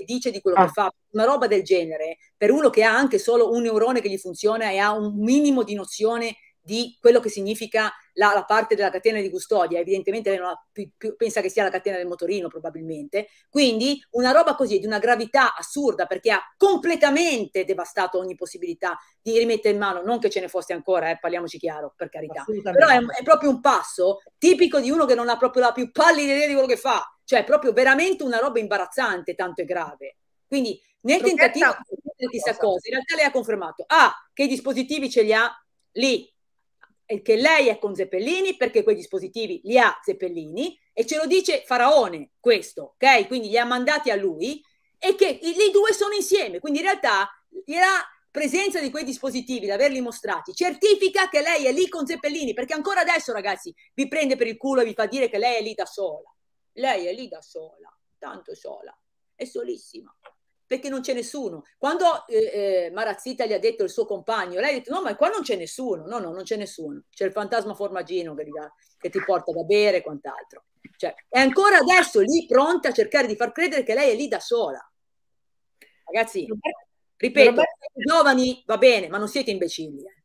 dice di quello ah. che fa, una roba del genere, per uno che ha anche solo un neurone che gli funziona e ha un minimo di nozione di quello che significa la, la, parte della catena di custodia, evidentemente lei non ha, più, più, pensa che sia la catena del motorino probabilmente, quindi una roba così di una gravità assurda perché ha completamente devastato ogni possibilità di rimettere in mano, non che ce ne fosse ancora, eh, parliamoci chiaro, per carità, però è, è proprio un passo tipico di uno che non ha proprio la più pallida idea di quello che fa, cioè proprio veramente una roba imbarazzante, tanto è grave. Quindi nel tentativo di questa cosa, in realtà lei ha confermato A, ah, che i dispositivi ce li ha lì che lei è con Zeppellini perché quei dispositivi li ha Zeppellini e ce lo dice Faraone questo, ok? Quindi li ha mandati a lui e che i, i due sono insieme, quindi in realtà la presenza di quei dispositivi, l'averli mostrati, certifica che lei è lì con Zeppellini, perché ancora adesso ragazzi vi prende per il culo e vi fa dire che lei è lì da sola, lei è lì da sola, tanto sola, è solissima perché non c'è nessuno. Quando eh, eh, Marazzita gli ha detto il suo compagno, lei ha detto no, ma qua non c'è nessuno, no, no, non c'è nessuno, c'è il fantasma formagino che, dà, che ti porta da bere e quant'altro. Cioè, è ancora adesso lì pronta a cercare di far credere che lei è lì da sola. Ragazzi,
ripeto, Roberto...
giovani va bene, ma non siete imbecilli. Eh.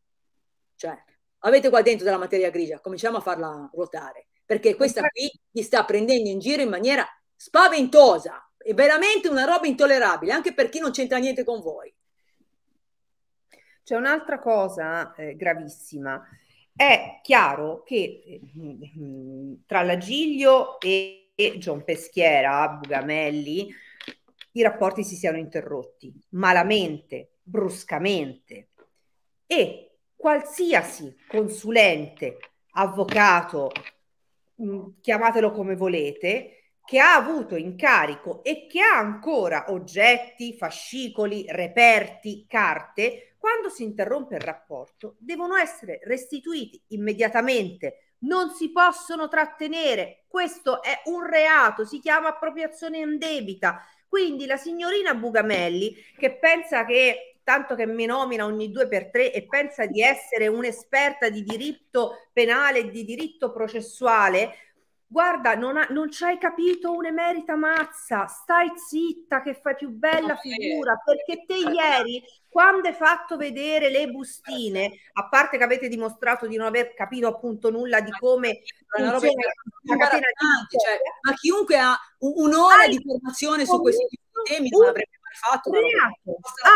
Cioè, avete qua dentro della materia grigia, cominciamo a farla ruotare, perché questa qui vi sta prendendo in giro in maniera spaventosa è veramente una roba intollerabile,
anche per chi non c'entra niente con voi. C'è un'altra cosa eh, gravissima. È chiaro che eh, tra Lagiglio e, e John Peschiera, Bugamelli, i rapporti si siano interrotti malamente, bruscamente. E qualsiasi consulente, avvocato, mm, chiamatelo come volete, che ha avuto in carico e che ha ancora oggetti, fascicoli, reperti, carte, quando si interrompe il rapporto devono essere restituiti immediatamente, non si possono trattenere, questo è un reato, si chiama appropriazione indebita. Quindi la signorina Bugamelli che pensa che tanto che mi nomina ogni due per tre e pensa di essere un'esperta di diritto penale e di diritto processuale, guarda, non, ha, non ci hai capito un'emerita mazza, stai zitta che fai più bella figura, perché te certo. ieri, quando hai fatto vedere le bustine, eh, a parte che avete dimostrato di non aver capito appunto nulla di come funziona la catena di cioè, ma chiunque ha un'ora di formazione su questi temi non avrebbe mai fatto.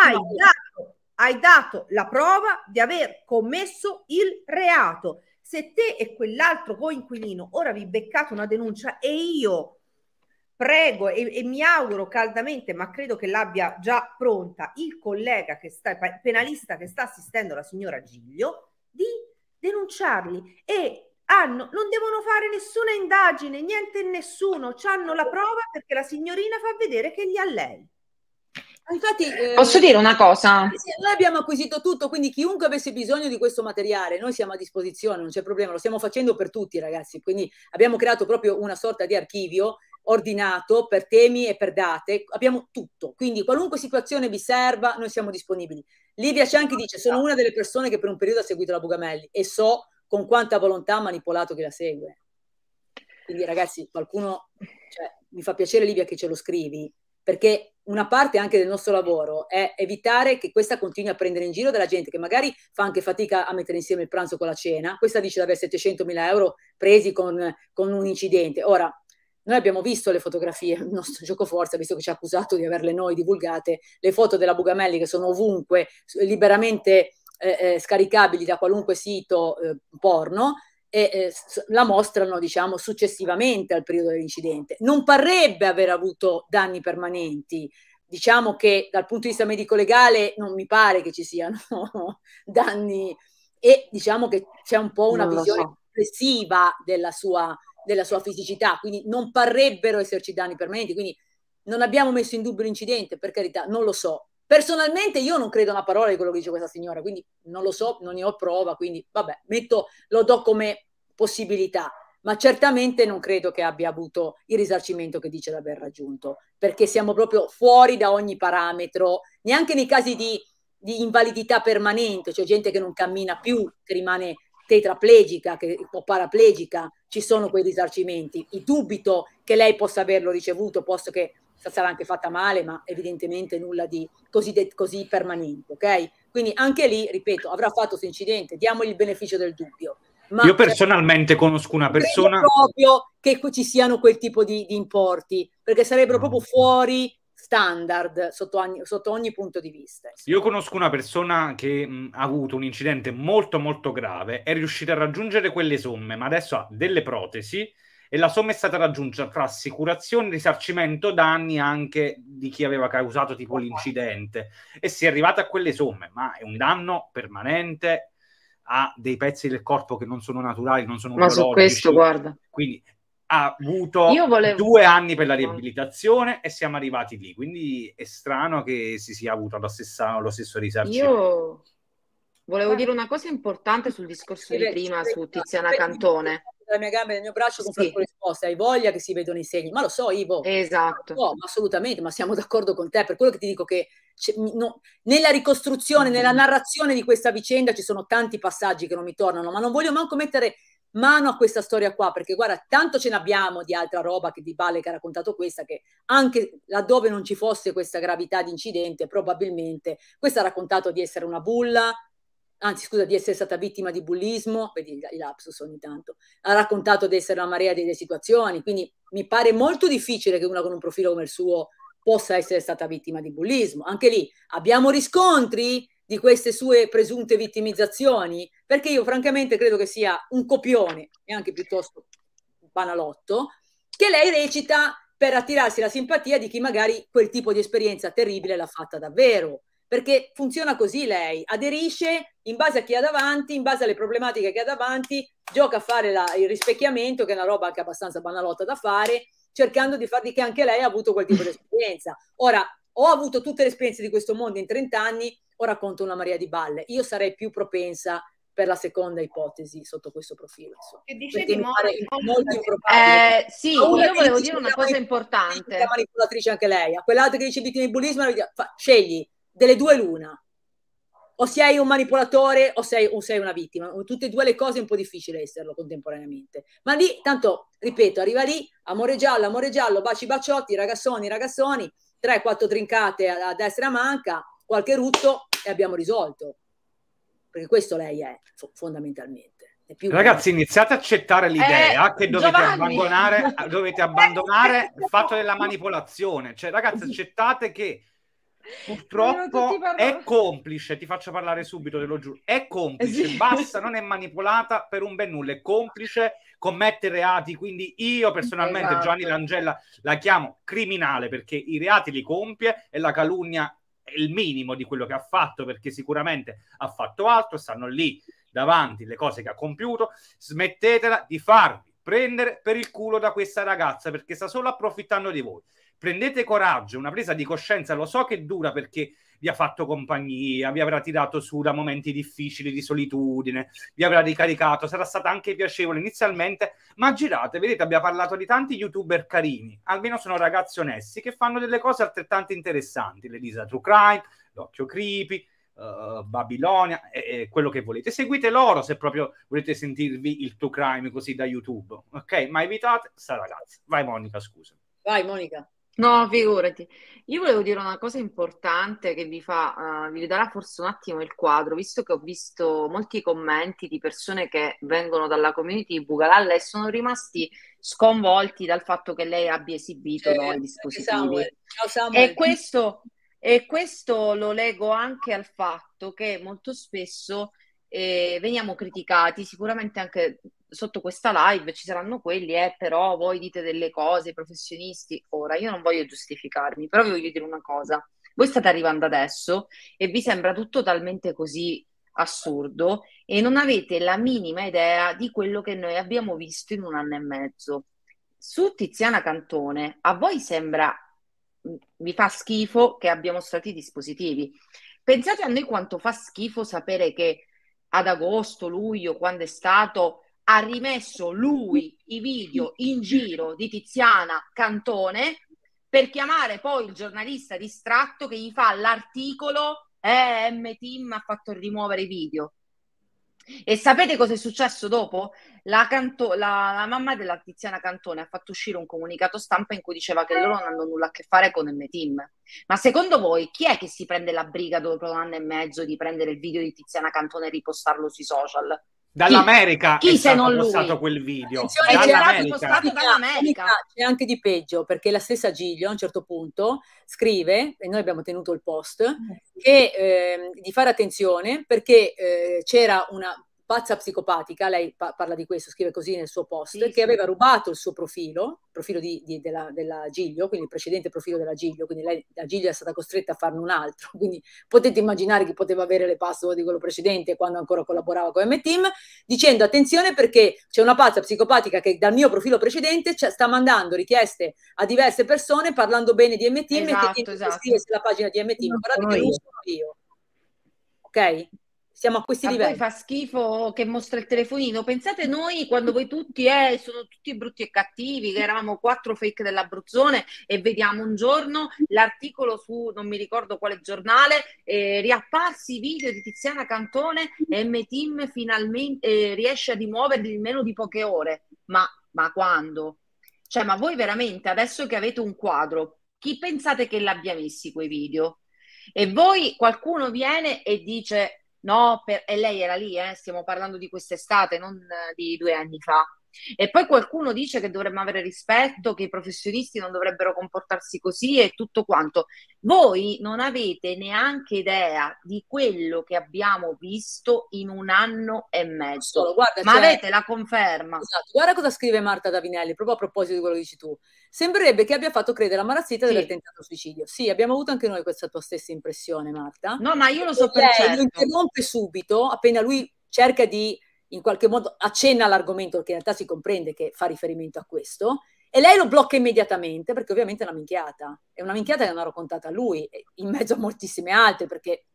Hai dato, hai dato la prova di aver commesso il reato se te e quell'altro coinquilino ora vi beccate una denuncia e io prego e, e, mi auguro caldamente, ma credo che l'abbia già pronta il collega che sta, penalista che sta assistendo la signora Giglio, di denunciarli e hanno, non devono fare nessuna indagine, niente e nessuno, hanno la prova perché la signorina fa vedere che gli ha lei. Infatti, eh,
Posso dire una
cosa? Noi
abbiamo acquisito tutto, quindi chiunque avesse bisogno di
questo materiale, noi siamo a disposizione, non c'è problema, lo stiamo facendo per tutti ragazzi, quindi abbiamo creato proprio una sorta di archivio ordinato per temi e per date, abbiamo tutto, quindi qualunque situazione vi serva, noi siamo disponibili. Livia Cianchi dice, sono una delle persone che per un periodo ha seguito la Bugamelli e so con quanta volontà ha manipolato chi la segue. Quindi ragazzi, qualcuno, cioè, mi fa piacere Livia che ce lo scrivi, perché una parte anche del nostro lavoro è evitare che questa continui a prendere in giro della gente che magari fa anche fatica a mettere insieme il pranzo con la cena. Questa dice di avere 700.000 euro presi con, con, un incidente. Ora, noi abbiamo visto le fotografie, il nostro giocoforza, visto che ci ha accusato di averle noi divulgate, le foto della Bugamelli che sono ovunque, liberamente eh, eh, scaricabili da qualunque sito eh, porno, e eh, la mostrano diciamo successivamente al periodo dell'incidente. Non parrebbe aver avuto danni permanenti, diciamo che dal punto di vista medico-legale non mi pare che ci siano danni e diciamo che c'è un po' una non visione so. complessiva della sua, della sua fisicità, quindi non parrebbero esserci danni permanenti, quindi non abbiamo messo in dubbio l'incidente, per carità, non lo so, Personalmente io non credo una parola di quello che dice questa signora, quindi non lo so, non ne ho prova, quindi vabbè, metto, lo do come possibilità, ma certamente non credo che abbia avuto il risarcimento che dice di aver raggiunto, perché siamo proprio fuori da ogni parametro, neanche nei casi di, di invalidità permanente, cioè gente che non cammina più, che rimane tetraplegica che, o paraplegica, ci sono quei risarcimenti. E dubito che lei possa averlo ricevuto, posto che sarà anche fatta male, ma evidentemente nulla di così, così permanente, ok? Quindi anche lì, ripeto, avrà fatto questo incidente, diamogli il beneficio del dubbio. Ma Io cioè,
personalmente conosco una persona...
proprio che ci siano quel tipo di, di importi, perché sarebbero proprio fuori standard sotto ogni, sotto ogni, punto di vista.
Insomma. Io conosco una persona che mh, ha avuto un incidente molto molto grave, è riuscita a raggiungere quelle somme, ma adesso ha delle protesi e la somma è stata raggiunta tra assicurazione, risarcimento danni anche di chi aveva causato tipo l'incidente e si è arrivata a quelle somme, ma è un danno permanente a dei pezzi del corpo che non sono naturali, non sono ma biologici. Ma su questo, guarda. Quindi ha avuto volevo... due anni per la riabilitazione e siamo arrivati lì, quindi è strano che si sia avuto lo, stessa, lo stesso risarcimento.
Io volevo dire una cosa importante sul discorso di prima su Tiziana Cantone la mia gamba e dal mio braccio con sì. risposte,
hai voglia che si vedano i segni, ma lo so Ivo, esatto. No, assolutamente, ma siamo d'accordo con te, per quello che ti dico che no, nella ricostruzione, nella mm-hmm. narrazione di questa vicenda ci sono tanti passaggi che non mi tornano, ma non voglio manco mettere mano a questa storia qua, perché guarda, tanto ce n'abbiamo di altra roba che di Bale che ha raccontato questa, che anche laddove non ci fosse questa gravità di incidente, probabilmente questa ha raccontato di essere una bulla, anzi scusa, di essere stata vittima di bullismo, vedi i lapsus ogni tanto, ha raccontato di essere la marea delle situazioni, quindi mi pare molto difficile che una con un profilo come il suo possa essere stata vittima di bullismo. Anche lì abbiamo riscontri di queste sue presunte vittimizzazioni, perché io francamente credo che sia un copione e anche piuttosto banalotto, che lei recita per attirarsi la simpatia di chi magari quel tipo di esperienza terribile l'ha fatta davvero perché funziona così lei, aderisce in base a chi ha davanti, in base alle problematiche che ha davanti, gioca a fare la, il rispecchiamento, che è una roba anche abbastanza banalotta da fare, cercando di far di che anche lei ha avuto quel tipo di esperienza. Ora, ho avuto tutte le esperienze di questo mondo in 30 anni, ora conto una Maria di balle. Io sarei più propensa per la seconda ipotesi sotto questo profilo. Insomma. Che dice Perché di Mori, molto probabile. Eh, sì, io, io volevo dire una cosa
importante.
È manipolatrice anche lei, a quell'altro che dice di bullismo, scegli delle due l'una. O sei un manipolatore o sei, o sei una vittima. Tutte e due le cose è un po' difficile esserlo contemporaneamente. Ma lì, tanto, ripeto, arriva lì, amore giallo, amore giallo, baci baciotti, ragazzoni, ragazzoni, tre, quattro trincate a, a destra manca, qualche rutto e abbiamo risolto. Perché questo lei è
fondamentalmente. Ragazzi, iniziate a accettare l'idea eh, che dovete abbandonare, dovete abbandonare il fatto della manipolazione. Cioè, ragazzi, accettate che Purtroppo è complice, ti faccio parlare subito, te lo giuro. È complice, eh sì. basta, non è manipolata per un ben nulla, è complice, commette reati. Quindi io personalmente, esatto. Gianni D'Angela, la chiamo criminale perché i reati li compie e la calunnia è il minimo di quello che ha fatto perché sicuramente ha fatto altro, stanno lì davanti le cose che ha compiuto. Smettetela di farvi prendere per il culo da questa ragazza perché sta solo approfittando di voi prendete coraggio, una presa di coscienza, lo so che dura perché vi ha fatto compagnia, vi avrà tirato su da momenti difficili di solitudine, vi avrà ricaricato, sarà stata anche piacevole inizialmente, ma girate, vedete, abbiamo parlato di tanti youtuber carini, almeno sono ragazzi onesti, che fanno delle cose altrettanto interessanti, l'Elisa True Crime, l'Occhio Creepy, uh, Babilonia, e, e quello che volete. Seguite loro se proprio volete sentirvi il True Crime così da YouTube, ok? Ma evitate, sta ragazzi. Vai Monica, scusa.
Vai Monica. No, figurati. Io volevo dire una cosa importante che vi fa, eh, vi darà forse un attimo il quadro, visto che ho visto molti commenti di persone che vengono dalla community di Bugalalla e sono rimasti sconvolti dal fatto che lei abbia esibito eh, no, i certo, dispositivi. Samuel. No, Samuel. E, questo, e questo lo leggo anche al fatto che molto spesso eh, veniamo criticati, sicuramente anche sotto questa live ci saranno quelli, eh, però voi dite delle cose, professionisti. Ora, io non voglio giustificarmi, però vi voglio dire una cosa. Voi state arrivando adesso e vi sembra tutto talmente così assurdo e non avete la minima idea di quello che noi abbiamo visto in un anno e mezzo. Su Tiziana Cantone, a voi sembra, mm, vi fa schifo che abbiamo stati dispositivi. Pensate a noi quanto fa schifo sapere che ad agosto, luglio, quando è stato, ha rimesso lui i video in giro di Tiziana Cantone per chiamare poi il giornalista distratto che gli fa l'articolo eh, M-Team ha fatto rimuovere i video. E sapete cosa è successo dopo? La, canto- la, la, mamma della Tiziana Cantone ha fatto uscire un comunicato stampa in cui diceva che loro non hanno nulla a che fare con M-Team. Ma secondo voi chi è che si prende la briga dopo un anno e mezzo di prendere il video di Tiziana Cantone e ripostarlo sui
social? Dall'America chi, chi se non lui? quel video. Dall'America.
dall'America.
C'è anche di peggio, perché la stessa Giglio a un certo punto scrive, e noi abbiamo tenuto il post, mm. che, eh, di fare attenzione perché eh, c'era una pazza psicopatica, lei pa- parla di questo, scrive così nel suo post, sì, che sì. aveva rubato il suo profilo, profilo di, di, della, della, Giglio, quindi il precedente profilo della Giglio, quindi lei, la Giglio è stata costretta a farne un altro, quindi potete immaginare chi poteva avere le password di quello precedente quando ancora collaborava con M-Team, dicendo attenzione perché c'è una pazza psicopatica che dal mio profilo precedente sta mandando richieste a diverse persone parlando bene di M-Team esatto, e che esatto, esatto. scrive sulla pagina di M-Team, guardate che non sono io. Ok? siamo a questi a livelli. Poi fa
schifo che mostra il telefonino. Pensate noi quando voi tutti eh, sono tutti brutti e cattivi, che eravamo quattro fake dell'Abruzzone e vediamo un giorno l'articolo su non mi ricordo quale giornale, eh, riapparsi video di Tiziana Cantone e M-Team finalmente eh, riesce a rimuoverli in meno di poche ore. Ma, ma quando? Cioè, ma voi veramente adesso che avete un quadro, chi pensate che l'abbia messi quei video? E voi qualcuno viene e dice no? Per... E lei era lì, eh? stiamo parlando di quest'estate, non di due anni fa. E poi qualcuno dice che dovremmo avere rispetto, che i professionisti non dovrebbero comportarsi così e tutto quanto. Voi non avete neanche idea di quello che abbiamo visto in un anno e mezzo. Solo, guarda, Ma cioè... avete la conferma. Esatto. Guarda cosa scrive Marta Davinelli, proprio a proposito di
quello che dici tu. Sembrerebbe che abbia fatto credere a Marazzita sì. di suicidio. Sì, abbiamo avuto anche noi questa tua stessa impressione, Marta. No, ma io lo so perché per certo. Lo interrompe subito, appena lui cerca di in qualche modo accenna all'argomento che in realtà si comprende che fa riferimento a questo e lei lo blocca immediatamente perché ovviamente è una minchiata, è una minchiata che non ha raccontato a lui in mezzo a moltissime altre perché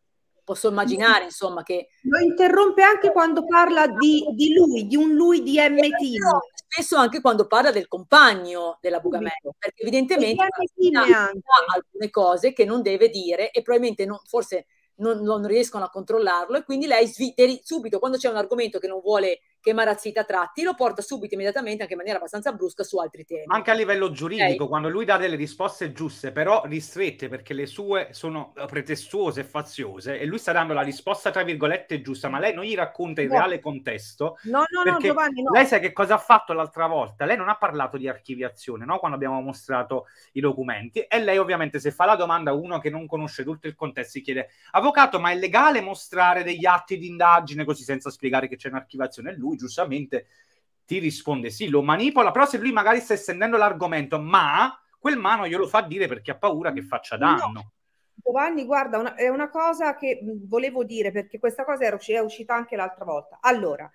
posso immaginare insomma che...
Lo interrompe anche quando
parla di, di lui, di un lui di MT. Spesso anche quando parla del compagno della Bugamella, perché evidentemente ha alcune cose che non deve dire e probabilmente non, forse non, non riescono a controllarlo e quindi lei sviteri subito quando c'è un argomento che non vuole che Marazzita tratti, lo porta subito immediatamente, anche in maniera abbastanza brusca, su altri temi.
Anche a livello giuridico, okay. quando lui dà delle risposte giuste, però ristrette, perché le sue sono eh, pretestuose e faziose, e lui sta dando la risposta, tra virgolette, giusta, ma lei non gli racconta il no. reale contesto. No, no, no, Giovanni, no. Lei sa che cosa ha fatto l'altra volta? Lei non ha parlato di archiviazione, no? Quando abbiamo mostrato i documenti. E lei ovviamente se fa la domanda a uno che non conosce tutto il contesto, si chiede, avvocato, ma è legale mostrare degli atti di indagine così senza spiegare che c'è un'archiviazione? E lui lui giustamente ti risponde sì, lo manipola, però se lui magari sta estendendo l'argomento, ma quel mano glielo fa dire perché ha paura che faccia danno. No. Giovanni,
guarda, una, è una cosa che volevo dire perché questa cosa era, è uscita anche l'altra volta. Allora,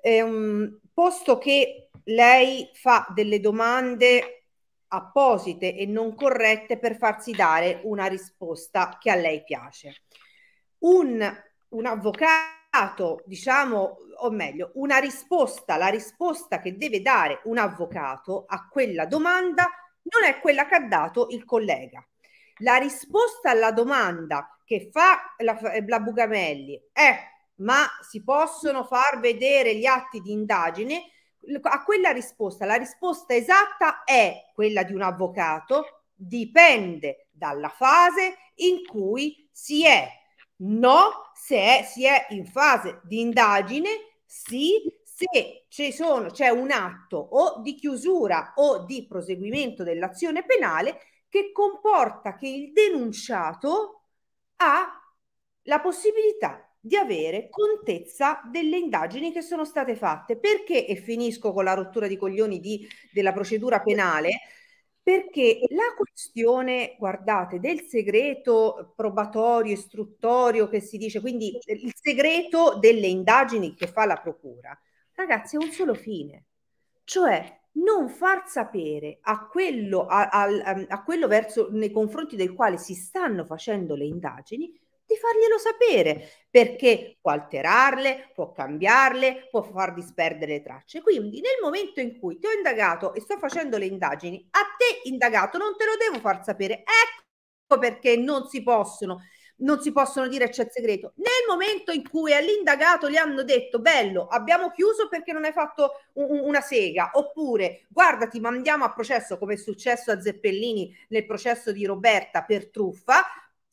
ehm, posto che lei fa delle domande apposite e non corrette per farsi dare una risposta che a lei piace, un, un avvocato avvocato, diciamo, o meglio, una risposta, la risposta che deve dare un avvocato a quella domanda non è quella che ha dato il collega. La risposta alla domanda che fa la, eh, la Bugamelli è ma si possono far vedere gli atti di indagine? A quella risposta, la risposta esatta è quella di un avvocato, dipende dalla fase in cui si è no se è, si è in fase di indagine, sì se c'è, sono, c'è un atto o di chiusura o di proseguimento dell'azione penale che comporta che il denunciato ha la possibilità di avere contezza delle indagini che sono state fatte. Perché, e finisco con la rottura di coglioni di, della procedura penale, perché la questione, guardate, del segreto probatorio, istruttorio che si dice, quindi il segreto delle indagini che fa la procura, ragazzi, è un solo fine, cioè non far sapere a quello, a, a, ehm, a quello verso, nei confronti del quale si stanno facendo le indagini di farglielo sapere perché può alterarle, può cambiarle, può far disperdere le tracce. Quindi nel momento in cui ti ho indagato e sto facendo le indagini, a te indagato non te lo devo far sapere. Ecco perché non si possono non si possono dire c'è il segreto. Nel momento in cui all'indagato gli hanno detto bello, abbiamo chiuso perché non hai fatto un, una sega, oppure guarda ti mandiamo a processo come è successo a Zeppellini nel processo di Roberta per truffa,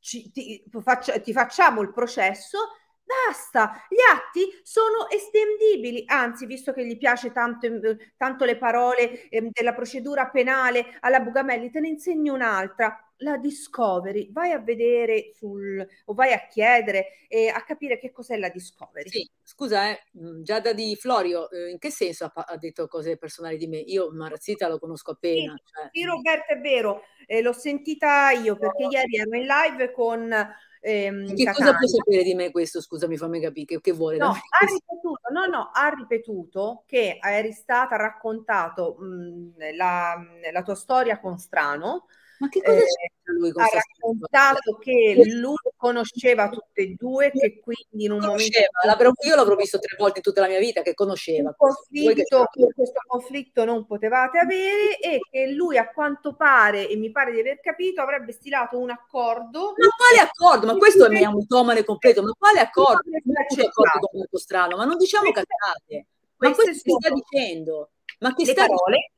ci, ti, faccia, ti facciamo il processo Basta, gli atti sono estendibili, anzi, visto che gli piace tanto, ehm, tanto le parole eh, della procedura penale alla Bugamelli, te ne insegno un'altra la discovery, vai a vedere sul, o vai a chiedere eh, a capire che cos'è la discovery. Sì, scusa, eh,
mm, Giada di Florio, eh, in che senso ha, ha, detto cose personali di me? Io Marazzita lo conosco appena.
Sì, cioè. sì mm. Roberto, è vero, l'ho sentita io perché no. ieri ero in live con Ehm, che Catania. cosa può sapere
di me questo? Scusami, fammi capire che, che vuole. No, ha
ripetuto, no, no, ha ripetuto che eri stata raccontato mh, mm, la, la, tua storia con Strano ma che cosa eh, lui ha raccontato che lui conosceva tutte e due, che quindi in un conosceva, momento... Io l'avrò visto tre volte in tutta la mia vita, che conosceva. Conflitto, che questo conflitto non potevate avere e che lui a quanto pare, e mi pare di aver capito, avrebbe stilato un accordo... Ma quale
accordo? Ma questo è un tomane completo, ma quale eh, accordo? Non c'è accordo molto strano, ma non diciamo
cazzate.
Ma questo si sta dicendo. Ma che sta parole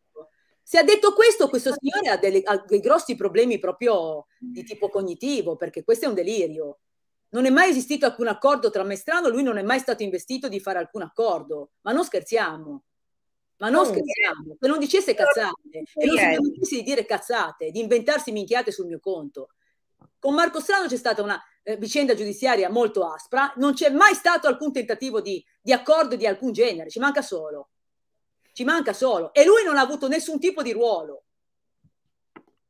se ha detto questo, questo signore ha, delle, ha, dei grossi problemi proprio mm. di tipo cognitivo, perché questo è un delirio. Non è mai esistito alcun accordo tra me e Strano, lui non è mai stato investito di fare alcun accordo. Ma non scherziamo. Ma non oh, scherziamo. Se non dicesse cazzate, e non si permettesse di dire cazzate, di inventarsi minchiate sul mio conto. Con Marco Strano c'è stata una eh, vicenda giudiziaria molto aspra, non c'è mai stato alcun tentativo di, di accordo di alcun genere, ci manca solo. Ci manca solo. E lui non ha avuto nessun tipo di ruolo.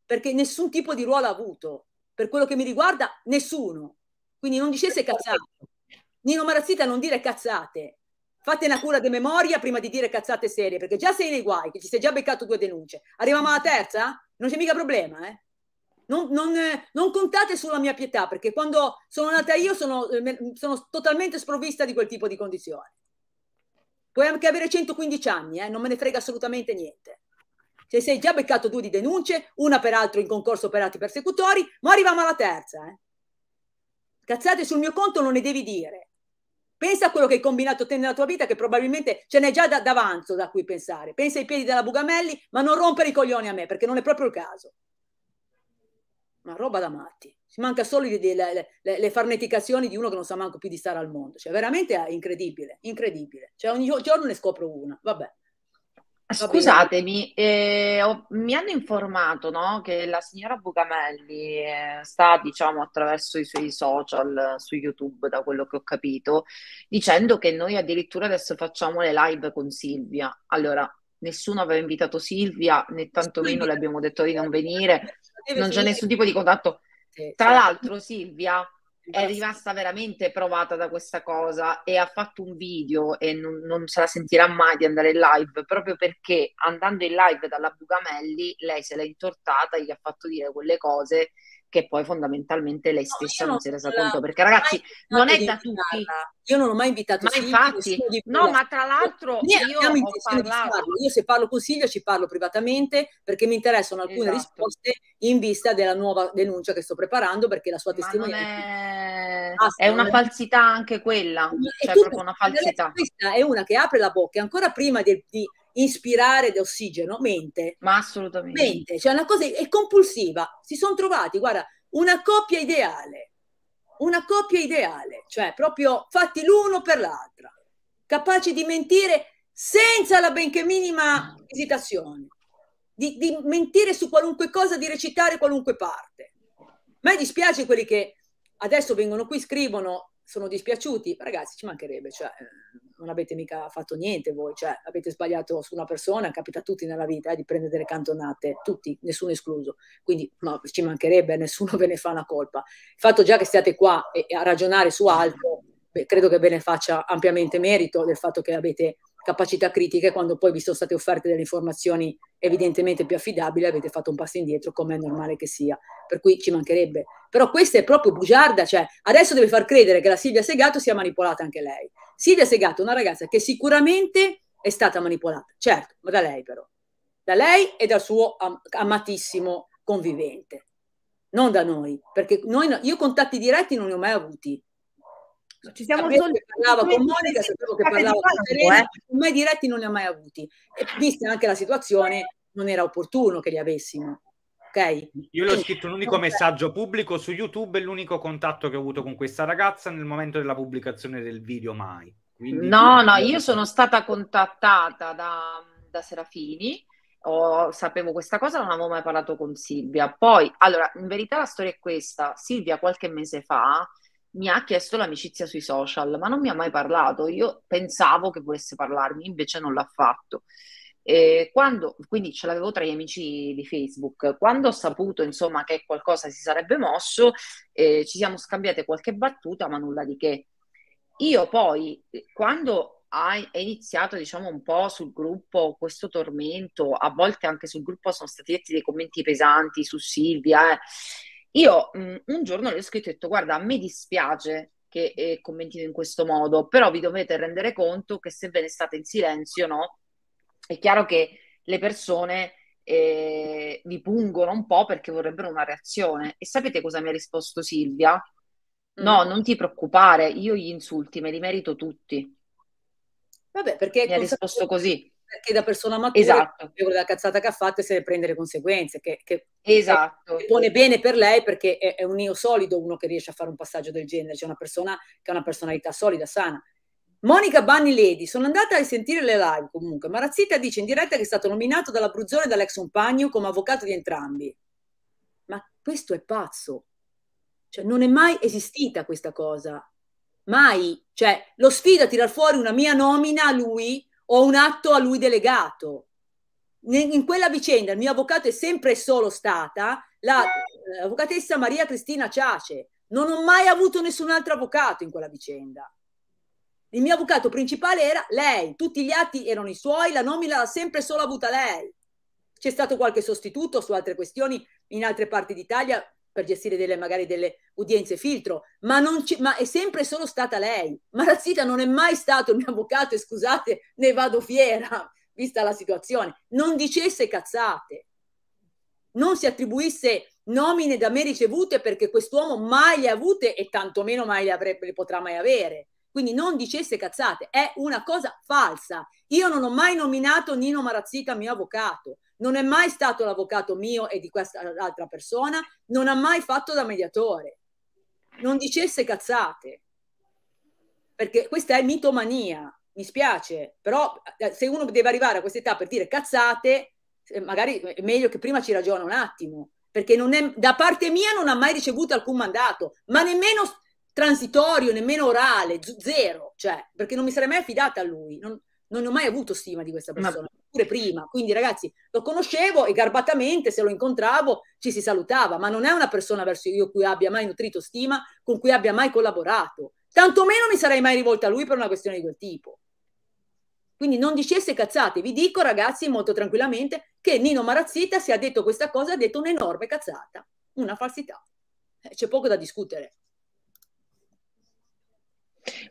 Perché nessun tipo di ruolo ha avuto. Per quello che mi riguarda, nessuno. Quindi non dicesse cazzate. Nino Marazzita non dire cazzate. Fate una cura di memoria prima di dire cazzate serie, perché già sei nei guai, che ci sei già beccato due denunce. Arriviamo alla terza? Non c'è mica problema, eh? Non, non, non, contate sulla mia pietà, perché quando sono nata io sono, eh, sono totalmente sprovvista di quel tipo di condizione. Puoi anche avere 115 anni, eh? non me ne frega assolutamente niente. Se sei già beccato due di denunce, una peraltro in concorso per atti persecutori, ma arriviamo alla terza. Eh? Cazzate sul mio conto non ne devi dire. Pensa a quello che hai combinato te nella tua vita, che probabilmente ce n'è già d'avanzo da cui pensare. Pensa ai piedi della Bugamelli, ma non rompere i coglioni a me, perché non è proprio il caso ma roba da matti. Si manca solo di, le, le, le, farneticazioni di uno che non sa manco più di stare al mondo. Cioè, veramente è incredibile, incredibile.
Cioè, ogni giorno ne scopro una, vabbè. Scusatemi, eh, ho, mi hanno informato no, che la signora Bucamelli eh, sta, diciamo, attraverso i suoi social su YouTube, da quello che ho capito, dicendo che noi addirittura adesso facciamo le live con Silvia. Allora, nessuno aveva invitato Silvia, né tantomeno le abbiamo detto di non venire non c'è nessun tipo di contatto. Tra l'altro, Silvia è rimasta veramente provata da questa cosa e ha fatto un video e non, non se la sentirà mai di andare in live proprio perché andando in live dalla Bugamelli lei se l'è intortata, gli ha fatto dire quelle cose che poi fondamentalmente lei stessa no, non, si è resa conto, perché ragazzi non è da tutti. Io non ho mai invitato ma infatti, di no, ma tra l'altro io, io ho parlato. Io
se parlo con Silvia ci parlo privatamente perché mi interessano alcune esatto. risposte in vista della nuova denuncia che sto preparando perché la sua testimonianza è... Ah, è... una falsità anche quella, cioè proprio una falsità. è una che apre la bocca ancora prima di, di ispirare d'ossigeno, mente. Ma assolutamente. Mente, cioè una cosa è compulsiva. Si sono trovati, guarda, una coppia ideale, una coppia ideale, cioè proprio fatti l'uno per l'altra, capaci di mentire senza la benché minima esitazione, di, di mentire su qualunque cosa, di recitare qualunque parte. A me dispiace quelli che adesso vengono qui, scrivono, sono dispiaciuti, ragazzi ci mancherebbe, cioè eh, non avete mica fatto niente voi, cioè avete sbagliato su una persona, capita a tutti nella vita eh, di prendere delle cantonate, tutti, nessuno escluso, quindi ma ci mancherebbe, nessuno ve ne fa una colpa. Il fatto già che siate qua e, e a ragionare su altro, beh, credo che ve ne faccia ampiamente merito del fatto che avete capacità critiche quando poi vi sono state offerte delle informazioni evidentemente più affidabili avete fatto un passo indietro come è normale che sia per cui ci mancherebbe però questa è proprio bugiarda, cioè adesso deve far credere che la Silvia Segato sia manipolata anche lei. Silvia Segato è una ragazza che sicuramente è stata manipolata, certo, ma da lei però, da lei e dal suo am amatissimo convivente, non da noi, perché noi no io contatti diretti non ne ho mai avuti. Ci siamo Sapevo solo... che parlava con Monica, sapevo che parlava con Serena, eh. mai diretti non ne ho mai avuti. E vista anche la situazione, non era opportuno che li avessimo ok?
Io l'ho scritto un unico messaggio pubblico su YouTube, è l'unico contatto che ho avuto con questa ragazza nel momento della pubblicazione del video mai. Quindi no, no, io
sono stata contattata da, da Serafini, ho, sapevo questa cosa, non avevo mai parlato con Silvia. Poi, allora, in verità la storia è questa. Silvia qualche mese fa mi ha chiesto l'amicizia sui social, ma non mi ha mai parlato. Io pensavo che volesse parlarmi, invece non l'ha fatto. E quando, quindi ce l'avevo tra gli amici di Facebook, quando ho saputo insomma che qualcosa si sarebbe mosso, eh, ci siamo scambiate qualche battuta, ma nulla di che. Io poi, eh, quando è iniziato diciamo un po' sul gruppo questo tormento, a volte anche sul gruppo sono stati detti dei commenti pesanti su Silvia, eh, io mh, mm, un giorno le ho scritto e ho detto guarda, a me dispiace che eh, commentino in questo modo, però vi dovete rendere conto che se ve ne state in silenzio, no? È chiaro che le persone eh, vi pungono un po' perché vorrebbero una reazione. E sapete cosa mi ha risposto Silvia? Mm. No, mm. non ti preoccupare, io gli insulti me li merito tutti.
Vabbè, perché mi ha risposto così. Perché da persona matura, esatto. la cazzata che ha fatto e se ne prende le conseguenze, che, che esatto. Che pone bene per lei perché è, è un io solido uno che riesce a fare un passaggio del genere, c'è cioè una persona che ha una personalità solida, sana Monica Banni Ledi, sono andata a sentire le live comunque. Marazzita dice in diretta che è stato nominato dall'Abruzzone e dall'ex compagno come avvocato di entrambi. Ma questo è pazzo. Cioè, non è mai esistita questa cosa. Mai. Cioè, lo sfida a tirar fuori una mia nomina a lui o un atto a lui delegato. In quella vicenda il mio avvocato è sempre e solo stata l'avvocatessa la, eh, Maria Cristina Ciace. Non ho mai avuto nessun altro avvocato in quella vicenda. Il mio avvocato principale era lei, tutti gli atti erano i suoi, la nomina l'ha sempre solo avuta lei. C'è stato qualche sostituto su altre questioni in altre parti d'Italia per gestire delle, magari delle udienze filtro, ma, ma è sempre solo stata lei. Marazzita non è mai stato il mio avvocato e scusate, ne vado fiera, vista la situazione. Non dicesse cazzate, non si attribuisse nomine da me ricevute perché quest'uomo mai le ha avute e tantomeno mai le, avrebbe, le potrà mai avere quindi non dicesse cazzate, è una cosa falsa. Io non ho mai nominato Nino Marazzica mio avvocato, non è mai stato l'avvocato mio e di quest'altra persona, non ha mai fatto da mediatore. Non dicesse cazzate, perché questa è mitomania, mi spiace, però eh, se uno deve arrivare a questa età per dire cazzate, eh, magari è meglio che prima ci ragiona un attimo, perché è, da parte mia non ha mai ricevuto alcun mandato, ma nemmeno transitorio, nemmeno orale, zero, cioè, perché non mi sarei mai affidata a lui, non, non ho mai avuto stima di questa persona, Ma... pure prima. Quindi, ragazzi, lo conoscevo e garbatamente, se lo incontravo, ci si salutava, ma non è una persona verso io cui abbia mai nutrito stima, con cui abbia mai collaborato. Tantomeno mi sarei mai rivolta a lui per una questione di quel tipo. Quindi non dicesse cazzate. Vi dico, ragazzi, molto tranquillamente, che Nino Marazzita, se ha detto questa cosa, ha detto un'enorme cazzata, una falsità. Eh, c'è poco da discutere.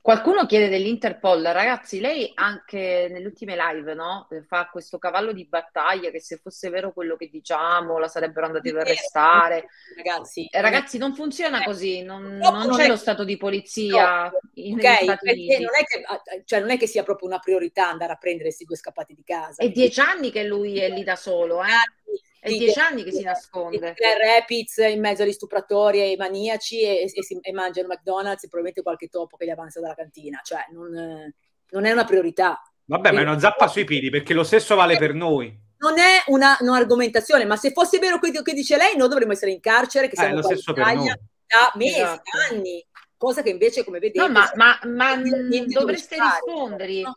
Qualcuno chiede dell'Interpol, ragazzi, lei anche nelle ultime live no? fa questo cavallo di battaglia che se fosse vero quello che diciamo la sarebbero andati ad arrestare. Ragazzi, eh, ragazzi non funziona così, non, eh, non c'è lo stato di polizia. No, okay, non, è che, ah, ah,
cioè, non, è che, sia proprio una priorità andare a prendere questi due scappati di casa. È dieci
anni che lui è lì da solo. Eh? È di dieci anni che si nasconde.
Rapids in mezzo agli stupratori e ai maniaci e, e, si, e mangiano McDonald's e probabilmente qualche topo che gli avanza dalla cantina. Cioè, non, non è una priorità.
Vabbè, ma è una zappa sui piedi perché lo stesso vale per noi.
Non è un'argomentazione, ma se fosse vero quello che dice lei, noi dovremmo essere in carcere, che eh, siamo eh, lo stesso per noi. da mesi, esatto.
anni, cosa che invece, come vedete... No, ma, cioè, ma, ma dovreste rispondere. No?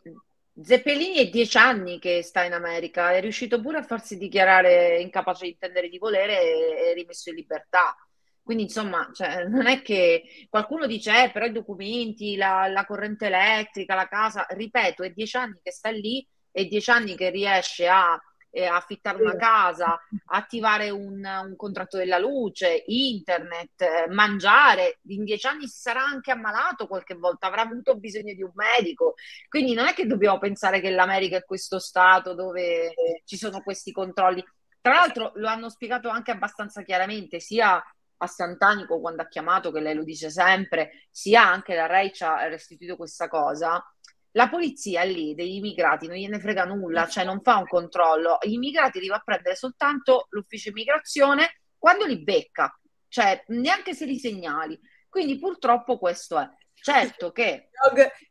Zeppelini è dieci anni che sta in America, è riuscito pure a farsi dichiarare incapace di intendere di volere e rimesso in libertà. Quindi insomma, cioè, non è che qualcuno dice, eh, però i documenti, la, la corrente elettrica, la casa, ripeto, è dieci anni che sta lì e dieci anni che riesce a eh, affittare una casa, attivare un, un, contratto della luce, internet, eh, mangiare. In dieci anni si sarà anche ammalato qualche volta, avrà avuto bisogno di un medico. Quindi non è che dobbiamo pensare che l'America è questo stato dove ci sono questi controlli. Tra l'altro lo hanno spiegato anche abbastanza chiaramente, sia a Sant'Anico quando ha chiamato, che lei lo dice sempre, sia anche la Rai ci ha restituito questa cosa la polizia lì degli immigrati non gliene frega nulla, cioè non fa un controllo. Gli immigrati li va a prendere soltanto l'ufficio immigrazione quando li becca, cioè neanche se li segnali. Quindi purtroppo questo è. Certo che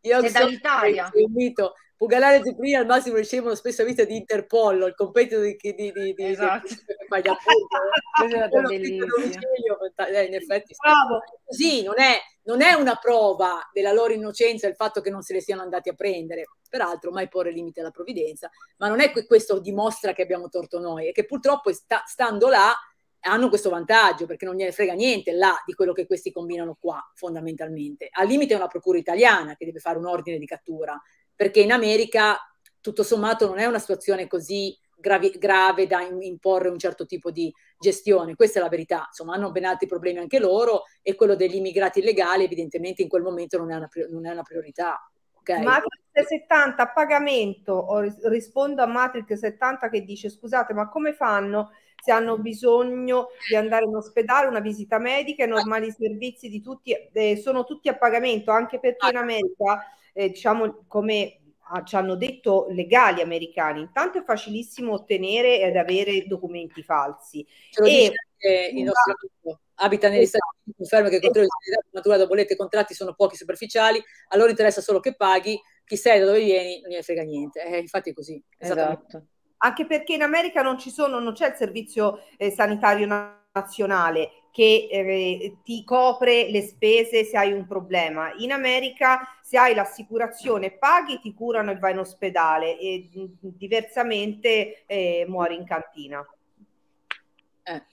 io, io se dall'Italia... Seguito
può galare Ziprini al massimo ricevono uno spesso vita di Interpollo, il compito di, di, di, di, esatto. di fai appunto. eh, in effetti, sì, non è, non è una prova della loro innocenza il fatto che non se le siano andati a prendere, peraltro mai porre limite alla provvidenza, ma non è che questo dimostra che abbiamo torto noi e che purtroppo sta, stando là hanno questo vantaggio perché non gliene frega niente là di quello che questi combinano qua fondamentalmente. Al limite è una procura italiana che deve fare un ordine di cattura perché in America tutto sommato non è una situazione così gravi, grave da imporre un certo tipo di gestione, questa è la verità, insomma hanno ben altri problemi anche loro e quello degli immigrati
illegali evidentemente in quel momento non è una, non è una priorità. Okay. Matrix 70 a pagamento, rispondo a Matrix 70 che dice scusate ma come fanno se hanno bisogno di andare in ospedale, una visita medica, i normali servizi di tutti, eh, sono tutti a pagamento, anche perché in ah. America eh, diciamo come ah, ci hanno detto legali americani, intanto è facilissimo ottenere ed avere documenti falsi.
Ce lo e, dice
il nostro amico, abita negli esatto.
Stati Uniti, conferma che il controllo esatto.
di
natura dopo lette e contratti sono pochi superficiali, allora interessa solo che paghi, chi sei, da dove vieni, non gliene
frega niente. Eh, infatti è così.
Esatto.
Anche perché in America non ci sono, non c'è il servizio eh, sanitario nazionale, che eh, ti copre le spese se hai un problema. In America se hai l'assicurazione paghi, ti curano e vai in ospedale e diversamente eh, muori in cantina. Eh.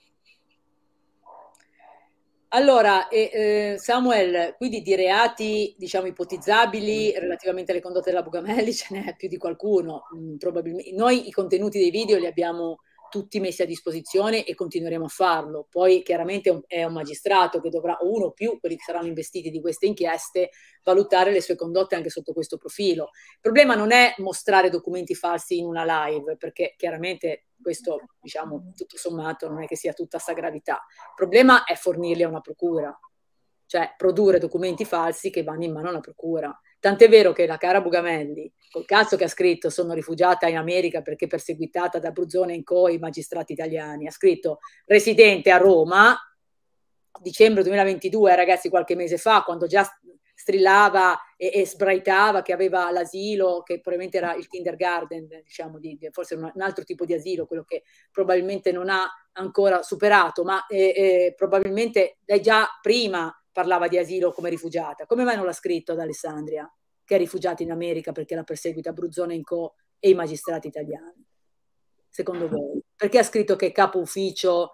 Allora, eh,
Samuel, quindi di reati, diciamo, ipotizzabili mm. relativamente alle condotte della Bugamelli ce n'è più di qualcuno, mh, mm, probabilmente. Noi i contenuti dei video li abbiamo tutti messi a disposizione e continueremo a farlo. Poi chiaramente è un, magistrato che dovrà, uno o più, quelli che saranno investiti di queste inchieste, valutare le sue condotte anche sotto questo profilo. Il problema non è mostrare documenti falsi in una live, perché chiaramente questo, diciamo, tutto sommato non è che sia tutta sta gravità. Il problema è fornirli a una procura, cioè produrre documenti falsi che vanno in mano alla procura. Tant'è vero che la cara Bugamelli, col cazzo che ha scritto sono rifugiata in America perché perseguitata da Bruzzone in coi i magistrati italiani, ha scritto residente a Roma, dicembre 2022, ragazzi qualche mese fa, quando già strillava e, e sbraitava che aveva l'asilo, che probabilmente era il kindergarten, diciamo, di, forse un, un, altro tipo di asilo, quello che probabilmente non ha ancora superato, ma eh, eh, probabilmente lei già prima parlava di asilo come rifugiata. Come mai non l'ha scritto ad Alessandria, che è rifugiata in America perché la perseguita Bruzzone in Co e i magistrati italiani? Secondo ah. voi? Perché ha scritto che capo ufficio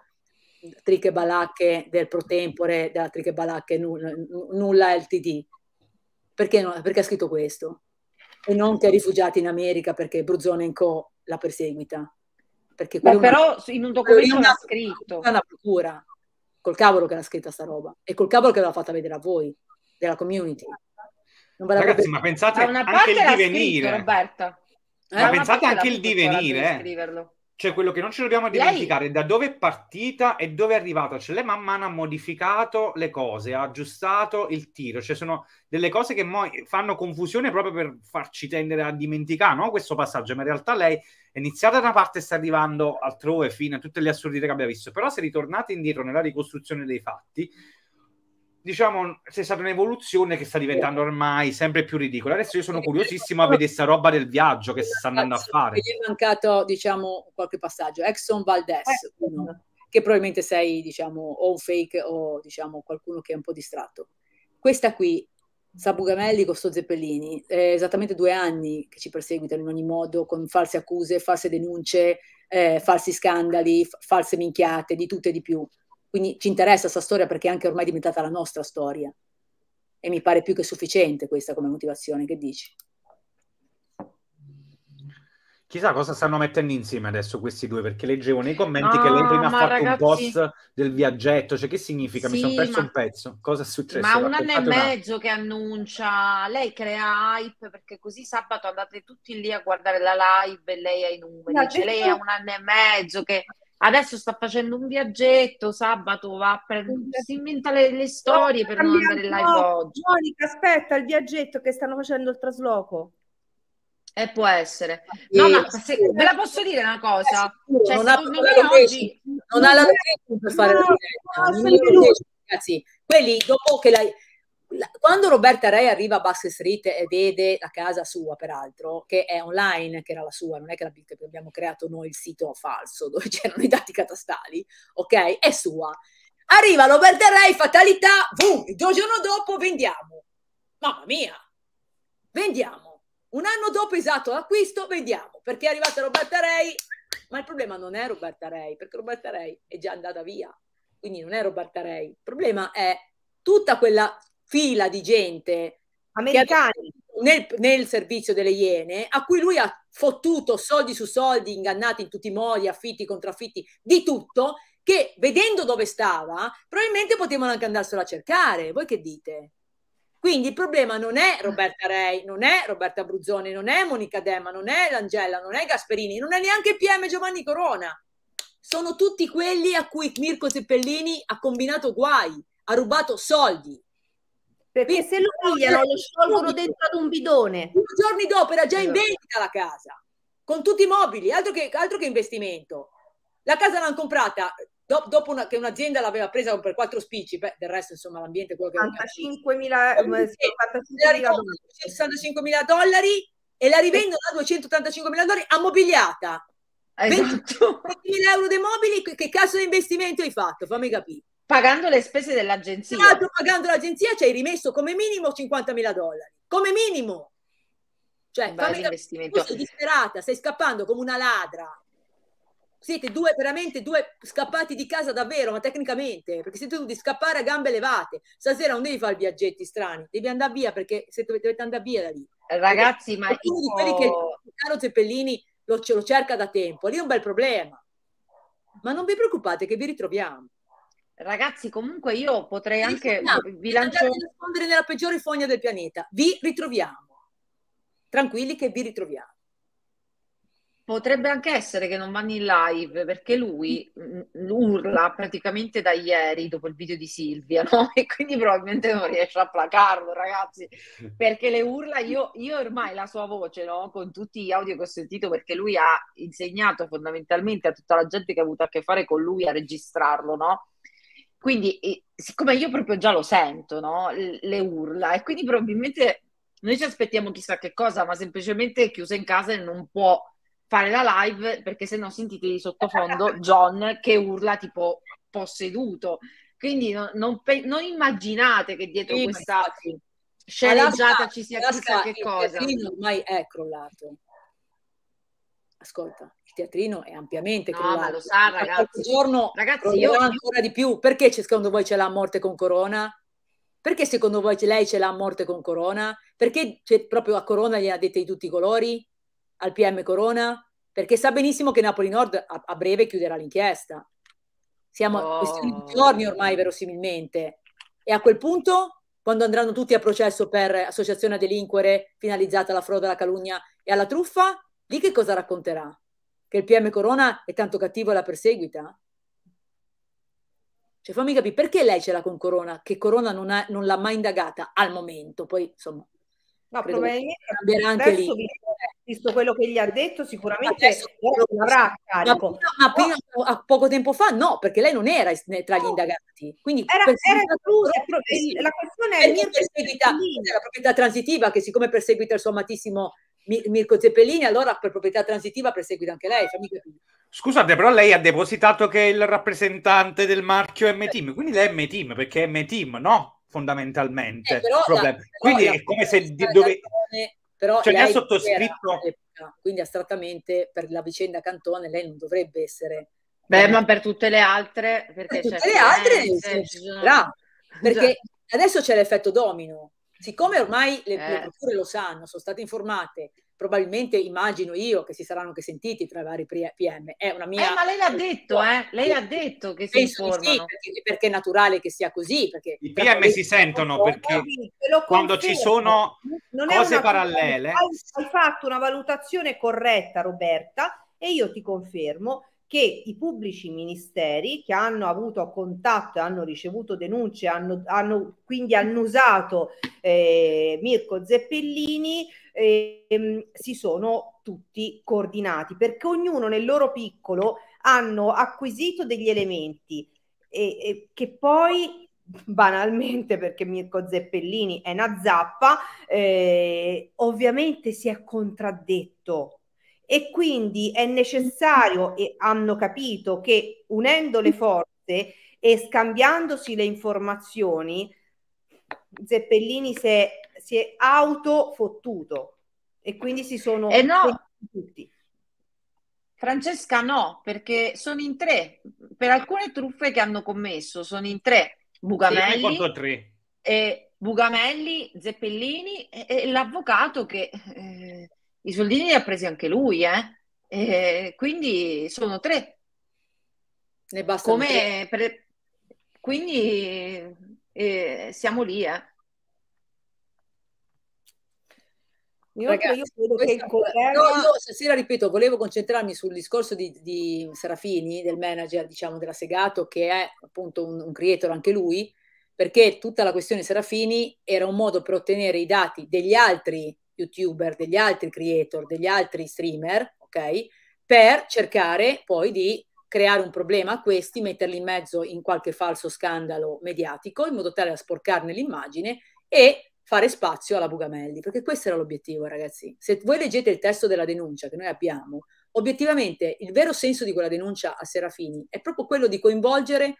triche balacche del pro tempore, della triche balacche nulla, LTD? Perché, non, perché ha scritto questo? E non che è rifugiata in America perché Bruzzone in Co la perseguita. Beh, però una, in un documento l'ha
scritto. È una
procura, col cavolo che era scritta sta roba e col cavolo che l'ha fatta vedere a voi
della community. Ragazzi, capito. ma pensate anche il divenire. Scritto,
Roberta.
Eh? Ma pensate anche il divenire. eh. Cioè, quello che non ci dobbiamo dimenticare lei... da dove è partita e dove è arrivata. Cioè, lei man mano ha modificato le cose, ha aggiustato il tiro. Cioè, sono delle cose che mo- fanno confusione proprio per farci tendere a dimenticare no? questo passaggio. Ma in realtà lei è iniziata da una parte e sta arrivando altrove fino a tutte le assurdità che abbia visto. Però se ritornate indietro nella ricostruzione dei fatti, diciamo, c'è stata un'evoluzione che sta diventando ormai sempre più ridicola. Adesso io sono curiosissimo a vedere sta roba del viaggio che si sta andando a fare. Mi è
mancato, diciamo, qualche passaggio. Exxon Valdez, eh, uno, esatto. che probabilmente sei, diciamo, o un fake o, diciamo, qualcuno che è un po' distratto. Questa qui, Sabugamelli con sto Zeppellini, è esattamente due anni che ci perseguitano in ogni modo con false accuse, false denunce, eh, falsi scandali, false minchiate, di tutto e di più quindi ci interessa questa storia perché è anche ormai diventata la nostra storia. E mi pare più che sufficiente questa come motivazione, che dici?
Chissà cosa stanno mettendo insieme adesso questi due, perché leggevo nei commenti ah, che lei prima ha fatto ragazzi... un post del viaggetto, cioè che significa? Sì, Mi sono perso ma... un pezzo, cosa è successo? Ma un anno e mezzo
che annuncia, lei crea hype perché così sabato andate tutti lì a guardare la live e lei ha i numeri, no, cioè, lei ha un anno e mezzo che adesso sta facendo un viaggetto, sabato va a prendere, si inventa le, le storie no, per non andare in live oggi.
Monica, aspetta il viaggetto che stanno facendo il trasloco. Eh,
può essere. Sì, no, ma se, ve la posso dire una cosa? cioè, non, ha, non, oggi... non ha la location per fare no, no, ragazzi. Quelli, dopo che l'hai
quando Roberta Re arriva a Basket Street e vede la casa sua, peraltro, che è online, che era la sua, non è che abbiamo creato noi il sito falso dove c'erano i dati catastali, ok? È sua. Arriva Roberta Re, fatalità, boom, il giorno dopo vendiamo. Mamma mia, vendiamo. Un anno dopo esatto l'acquisto, vendiamo, perché è arrivata Roberta Re, ma il problema non è Roberta Re, perché Roberta Re è già andata via, quindi non è Roberta Re. Il problema è tutta quella fila di gente americani nel, nel, servizio delle Iene, a cui lui ha fottuto soldi su soldi, ingannati in tutti i modi, affitti, contraffitti, di tutto, che vedendo dove stava, probabilmente potevano anche andarselo a cercare. Voi che dite? Quindi il problema non è Roberta Rei, non è Roberta Bruzzone, non è Monica Dema, non è Langella, non è Gasperini, non è neanche PM Giovanni Corona. Sono tutti quelli a cui Mirko Seppellini ha combinato guai, ha rubato soldi, perché se lo pigliano lo sciolgono dentro ad un bidone. Due giorni dopo era già in esatto. vendita la casa, con tutti i mobili, altro che, altro che investimento. La casa l'hanno comprata dopo una, che un'azienda l'aveva presa per quattro spicci, beh, del resto insomma l'ambiente è quello che... 65 mila dollari e la rivendono a 285 mila dollari ammobiliata. Esatto. mila euro dei mobili, che cazzo di investimento hai fatto? Fammi capire pagando le spese dell'agenzia. Tra l'altro pagando l'agenzia ci hai rimesso come minimo 50.000 dollari, come minimo. Cioè, fammi tu Sei disperata, stai scappando come una ladra. Siete due, veramente due scappati di casa davvero, ma tecnicamente, perché siete dovuti scappare a gambe levate. Stasera non devi fare viaggetti strani, devi andare via perché se dovete, dovete andare via da lì. Ragazzi, perché ma uno io... di quelli che Caro Zeppellini lo, lo cerca da tempo, lì è un bel problema. Ma non vi preoccupate che vi ritroviamo. Ragazzi, comunque io potrei anche vi lanciare
rispondere nella peggiore fogna del pianeta. Vi ritroviamo. Tranquilli che vi ritroviamo. Potrebbe anche essere che non vanno in live perché lui mm, mm, urla praticamente da ieri dopo il video di Silvia, no? E quindi probabilmente non riesce a placarlo, ragazzi, perché le urla io, io ormai la sua voce, no? Con tutti gli audio che ho sentito, perché lui ha insegnato fondamentalmente a tutta la gente che ha avuto a che fare con lui a registrarlo, no? Quindi, siccome io proprio già lo sento, no? le urla, e quindi probabilmente noi ci aspettiamo chissà che cosa, ma semplicemente chiusa in casa e non può fare la live perché se no sentite di sottofondo John che urla tipo posseduto. Quindi no, non, pe- non, immaginate che dietro sì, questa sceneggiata ci sia chissà che cosa. Il ormai è crollato
ascolta, il teatrino è ampiamente no, crollato. ma lo sa, ragazzi. Giorno ragazzi, io ancora di più. Perché secondo voi c'è la morte con Corona? Perché secondo voi lei ce l'ha a morte con Corona? Perché proprio a Corona gliela ha detto di tutti i colori? Al PM Corona? Perché sa benissimo che Napoli Nord a, a breve chiuderà l'inchiesta. Siamo oh. a questioni di giorni ormai, verosimilmente. E a quel punto, quando andranno tutti a processo per associazione a delinquere finalizzata alla frode, alla calunnia e alla truffa, Lì che cosa racconterà? Che il PM Corona è tanto cattivo e la perseguita? Cioè fammi capire perché lei ce l'ha con Corona, che Corona non, ha, non l'ha mai indagata al momento, poi insomma... No, probabilmente anche lì.
Visto quello che gli ha detto, sicuramente adesso, non avrà a carico. Ma, ma prima, a poco tempo fa
no, perché lei non era tra gli indagati. Quindi era, era incluso, la questione è, è mia perseguita, è la proprietà transitiva che siccome perseguita il suo amatissimo Mirko Zeppellini allora per proprietà transitiva perseguita anche lei.
Scusate, però lei ha depositato che è il rappresentante del marchio M-Team, eh. quindi lei è M-Team perché è M-Team, no? Fondamentalmente. Eh, però, la, però quindi la, è come la, se... Dove...
Però cioè, lei sottoscritto... Era, quindi astrattamente per la vicenda Cantone lei non dovrebbe essere...
Beh, ma per tutte le altre... Perché per tutte le altre... Senso, perché adesso c'è l'effetto
domino siccome ormai le, eh. le procure lo sanno, sono state informate, probabilmente immagino io che si saranno anche sentiti tra i vari PM. È una mia... Eh, ma lei l'ha detto, eh? Lei l'ha detto che si informano. Sì, perché, perché, è naturale che sia così. Perché
I PM si sentono perché quando ci sono non cose parallele...
hai fatto una valutazione corretta, Roberta, e io ti confermo che i pubblici ministeri che hanno avuto contatto, hanno ricevuto denunce, hanno, hanno quindi annusato eh, Mirko Zeppellini, eh, si sono tutti coordinati perché ognuno nel loro piccolo hanno acquisito degli elementi e, e che poi banalmente perché Mirko Zeppellini è una zappa, eh, ovviamente si è contraddetto e quindi è necessario mm-hmm. e hanno capito che unendo le mm-hmm. forze e scambiandosi le informazioni Zeppellini si è, si è autofottuto e quindi si sono eh no.
tutti. Francesca no, perché sono in tre. Per alcune truffe che hanno commesso sono in tre. Bugamelli, tre. Bugamelli Zeppellini e, e, l'avvocato che eh, i soldini li ha presi anche lui, eh? E quindi sono tre. Ne basta. Come pre... Quindi eh, siamo lì, eh. Ragazzi, io questa, governo... no, io
stasera ripeto, volevo concentrarmi sul discorso di, di, Serafini, del manager, diciamo, della Segato, che è appunto un, un creator anche lui, perché tutta la questione Serafini era un modo per ottenere i dati degli altri youtuber, degli altri creator, degli altri streamer, ok? Per cercare poi di creare un problema a questi, metterli in mezzo in qualche falso scandalo mediatico in modo tale da sporcarne l'immagine e fare spazio alla Bugamelli, perché questo era l'obiettivo, ragazzi. Se voi leggete il testo della denuncia che noi abbiamo, obiettivamente il vero senso di quella denuncia a Serafini è proprio quello di coinvolgere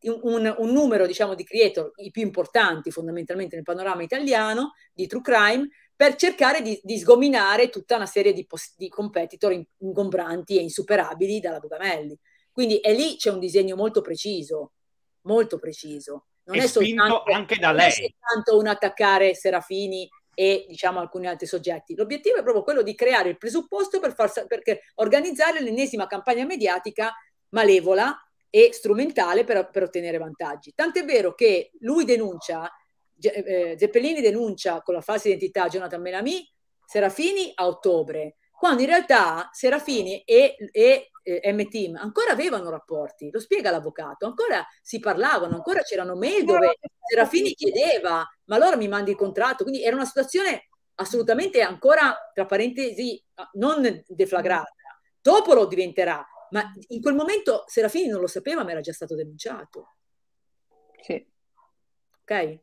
un, un, numero diciamo, di creator, i più importanti fondamentalmente nel panorama italiano, di True Crime, per cercare di, di sgominare tutta una serie di, pos- di competitor in- ingombranti e insuperabili dalla Bugamelli. Quindi è lì c'è un disegno molto preciso, molto preciso. Non è, soltanto,
anche da lei. soltanto
un attaccare Serafini e diciamo alcuni altri soggetti. L'obiettivo è proprio quello di creare il presupposto per, far, per organizzare l'ennesima campagna mediatica malevola e strumentale per, per, ottenere vantaggi. Tant'è vero che lui denuncia eh, eh, Zeppellini denuncia con la falsa identità Jonathan Melami Serafini a ottobre, quando in realtà Serafini e, e eh, M-Team ancora avevano rapporti, lo spiega l'avvocato, ancora si parlavano, ancora c'erano mail dove Serafini chiedeva ma allora mi mandi il contratto, quindi era una situazione assolutamente ancora, tra parentesi, ah, non deflagrata. Dopo lo diventerà, ma in quel momento Serafini non lo sapeva ma era già stato denunciato. Sì. Ok?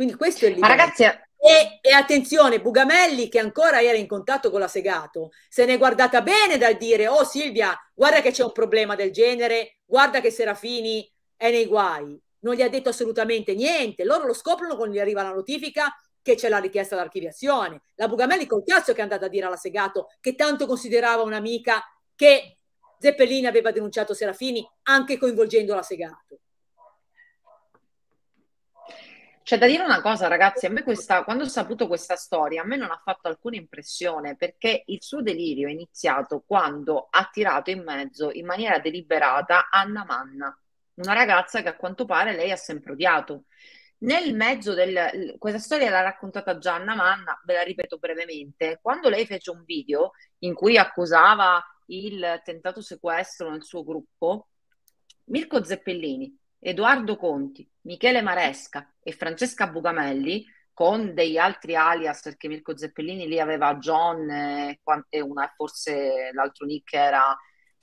Quindi questo è il livello. ragazzi, eh, e, e, attenzione, Bugamelli, che ancora era in contatto con la Segato, se n'è guardata bene dal dire: Oh Silvia, guarda che c'è un problema del genere, guarda che Serafini è nei guai. Non gli ha detto assolutamente niente. Loro lo scoprono quando gli arriva la notifica che c'è la richiesta d'archiviazione. La Bugamelli col cazzo che è andata a dire alla Segato, che tanto considerava un'amica, che Zeppellini aveva denunciato Serafini anche
coinvolgendo la Segato. C'è cioè, da dire una cosa, ragazzi, a me questa, quando ho saputo questa storia, a me non ha fatto alcuna impressione perché il suo delirio è iniziato quando ha tirato in mezzo in maniera deliberata Anna Manna, una ragazza che a quanto pare lei ha sempre odiato. Nel mezzo del... questa storia l'ha raccontata già Anna Manna, ve la ripeto brevemente, quando lei fece un video in cui accusava il tentato sequestro nel suo gruppo, Mirko Zeppellini, Edoardo Conti, Michele Maresca e Francesca Bugamelli, con degli altri alias, perché Mirko Zeppellini lì aveva John e, una, forse l'altro nick era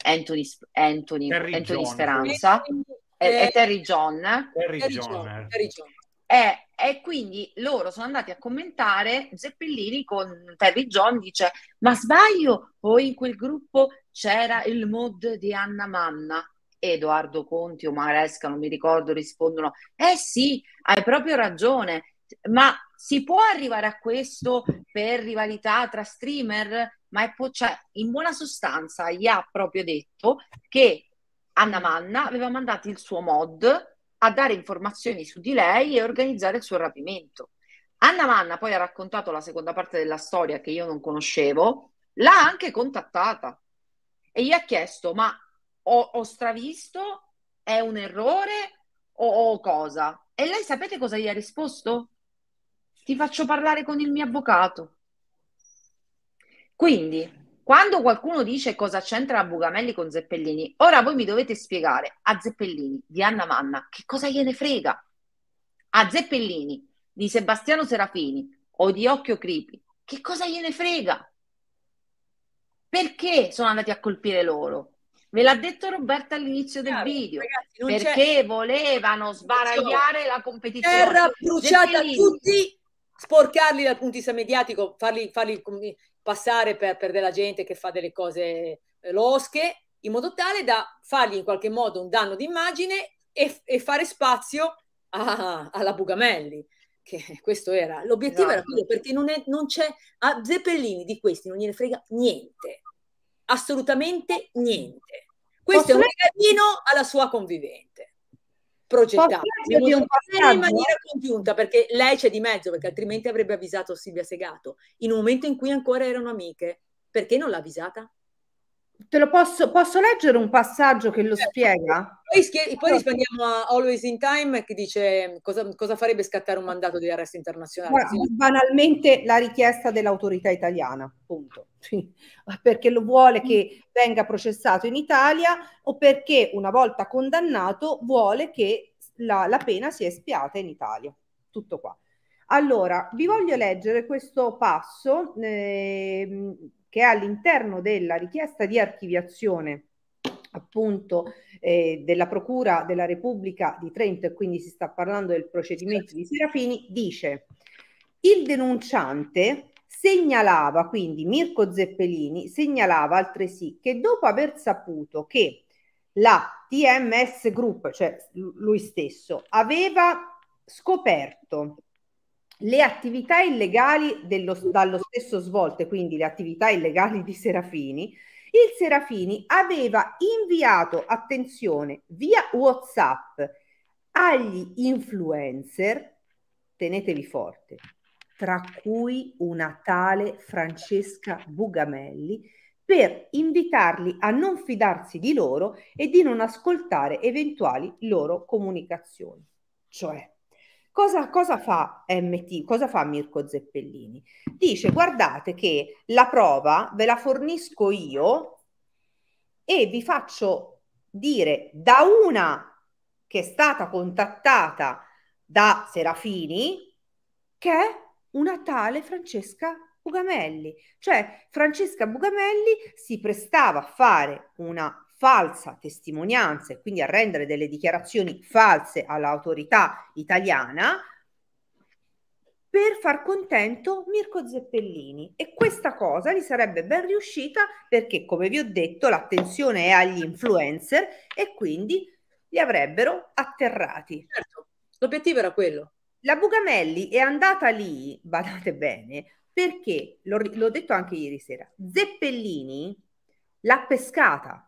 Anthony, Anthony, Anthony Speranza e,
e, e, Terry
John. Terry, Terry John. Terry John. E, e, quindi loro sono andati a commentare Zeppellini con Terry John dice ma sbaglio o in quel gruppo c'era il mod di Anna Manna Edoardo Conti o Maresca, non mi ricordo, rispondono, eh sì, hai proprio ragione, ma si può arrivare a questo per rivalità tra streamer? Ma è po- cioè, in buona sostanza gli ha proprio detto che Anna Manna aveva mandato il suo mod a dare informazioni su di lei e organizzare il suo rapimento. Anna Manna poi ha raccontato la seconda parte della storia che io non conoscevo, l'ha anche contattata e gli ha chiesto: Ma ho, ho stravisto, è un errore o, o cosa? E lei sapete cosa gli ha risposto? Ti faccio parlare con il mio avvocato. Quindi, quando qualcuno dice cosa c'entra Bugamelli con Zeppellini, ora voi mi dovete spiegare a Zeppellini di Anna Manna che cosa gliene frega. A Zeppellini di Sebastiano Serafini o di Occhio Cripi, che cosa gliene frega? Perché sono andati a colpire loro? Ve l'ha detto Roberta all'inizio del Chiaro, video ragazzi, perché c'è... volevano sbaragliare la competizione. Terra bruciata a tutti,
sporcarli dal punto di vista mediatico, farli, farli passare per, per, della gente che fa delle cose eh, losche, in modo tale da fargli in qualche modo un danno d'immagine e, e fare spazio a, alla Bugamelli. Che questo era l'obiettivo, esatto. era quello perché non, è, non c'è a Zeppellini di questi, non gliene frega niente assolutamente niente. Questo Posso è un regalino alla sua convivente. Progettato in maniera congiunta perché lei c'è di mezzo perché altrimenti avrebbe avvisato Silvia Segato in un momento in cui ancora erano amiche. Perché non l'ha
avvisata? Te lo posso, posso leggere un passaggio che lo certo. spiega?
Poi, schie- poi rispondiamo a Always in Time che dice cosa, cosa farebbe scattare un mandato di arresto internazionale. Ma, sì.
Banalmente la richiesta dell'autorità italiana, appunto. Perché lo vuole che venga processato in Italia o perché una volta condannato vuole che la, la pena sia espiata in Italia. Tutto qua. Allora, vi voglio leggere questo passo eh, che è all'interno della richiesta di archiviazione appunto eh, della Procura della Repubblica di Trento e quindi si sta parlando del procedimento di Serafini, dice il denunciante segnalava, quindi Mirko Zeppelini segnalava altresì che dopo aver saputo che la TMS Group, cioè lui stesso, aveva scoperto le attività illegali dello, dallo stesso svolte, quindi le attività illegali di Serafini, il Serafini aveva inviato, attenzione, via WhatsApp agli influencer, tenetevi forte, tra cui una tale Francesca Bugamelli, per invitarli a non fidarsi di loro e di non ascoltare eventuali loro comunicazioni. Cioè, Cosa, cosa, fa MT? Cosa fa Mirko Zeppellini? Dice: Guardate che la prova ve la fornisco io e vi faccio dire da una che è stata contattata da Serafini che è una tale Francesca Bugamelli. Cioè, Francesca Bugamelli si prestava a fare una falsa testimonianza e quindi a rendere delle dichiarazioni false all'autorità italiana per far contento Mirko Zeppellini e questa cosa gli sarebbe ben riuscita perché come vi ho detto l'attenzione è agli influencer e quindi li avrebbero atterrati. Certo, l'obiettivo era quello. La Bugamelli è andata lì, badate bene, perché l'ho, l'ho detto anche ieri sera, Zeppellini l'ha pescata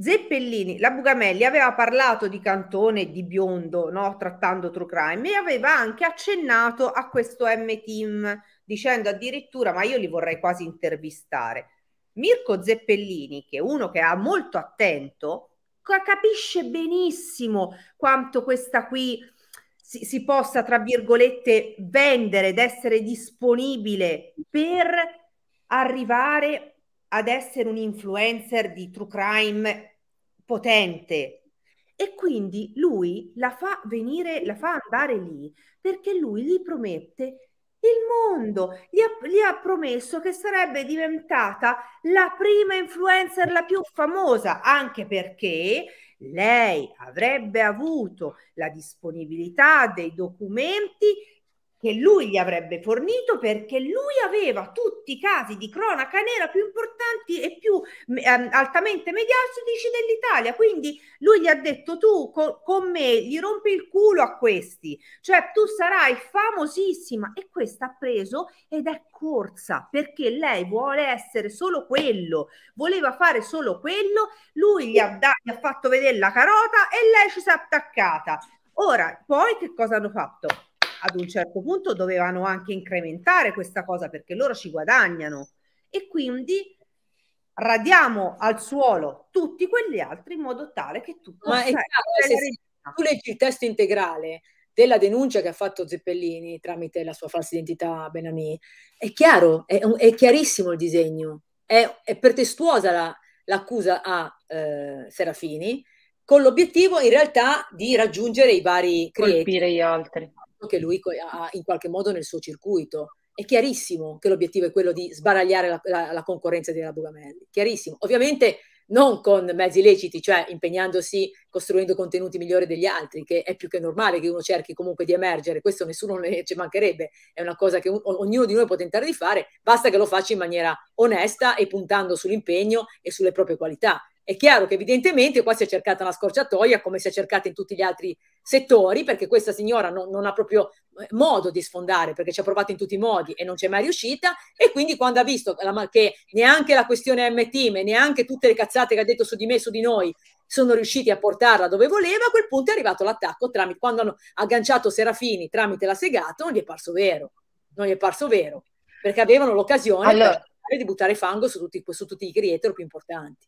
Zeppellini, la Bugamelli aveva parlato di Cantone di Biondo, no? trattando True Crime, e aveva anche accennato a questo M-Team, dicendo addirittura, ma io li vorrei quasi intervistare. Mirko Zeppellini, che è uno che ha molto attento, capisce benissimo quanto questa qui si, si possa, tra virgolette, vendere ed essere disponibile per arrivare a ad essere un influencer di true crime potente. E quindi lui la fa venire, la fa andare lì perché lui gli promette il mondo, gli ha, gli ha promesso che sarebbe diventata la prima influencer la più famosa, anche perché lei avrebbe avuto la disponibilità dei documenti che lui gli avrebbe fornito perché lui aveva tutti i casi di cronaca nera più importanti e più ehm, altamente mediatici dell'Italia. Quindi lui gli ha detto tu co- con me gli rompi il culo a questi, cioè tu sarai famosissima e questa ha preso ed è corsa perché lei vuole essere solo quello, voleva fare solo quello, lui gli ha, da- gli ha fatto vedere la carota e lei ci si è attaccata. Ora, poi che cosa hanno fatto? ad un certo punto dovevano anche incrementare questa cosa perché loro ci guadagnano e quindi radiamo al suolo tutti quegli altri in modo tale che tu
Ma è chiaro,
eh, se, se tu leggi il testo integrale della denuncia che ha fatto Zeppellini tramite la sua falsa identità Benami, è chiaro, è, è chiarissimo il disegno, è, è pertestuosa l'accusa a eh, Serafini con l'obiettivo in realtà di raggiungere i vari clienti. Colpire gli altri che lui ha in qualche modo nel suo circuito. È chiarissimo che l'obiettivo è quello di sbaragliare la, la, la concorrenza di Bugamelli, chiarissimo. Ovviamente non con mezzi leciti, cioè impegnandosi, costruendo contenuti migliori degli altri, che è più che normale che uno cerchi comunque di emergere, questo nessuno ne ci mancherebbe, è una cosa che un, ognuno di noi può tentare di fare, basta che lo faccia in maniera onesta e puntando sull'impegno e sulle proprie qualità. È chiaro che evidentemente qua si è cercata una scorciatoia, come si è cercata in tutti gli altri settori, perché questa signora non, non ha proprio eh, modo di sfondare perché ci ha provato in tutti i modi e non c'è mai riuscita e quindi quando ha visto che neanche la questione M-Team e neanche tutte le cazzate che ha detto su di me, su di noi sono riusciti a portarla dove voleva, a quel punto è arrivato l'attacco tramite quando hanno agganciato Serafini tramite la segata, non gli è parso vero, non gli è parso vero, perché avevano l'occasione allora... di buttare fango su tutti,
su tutti i creator più importanti.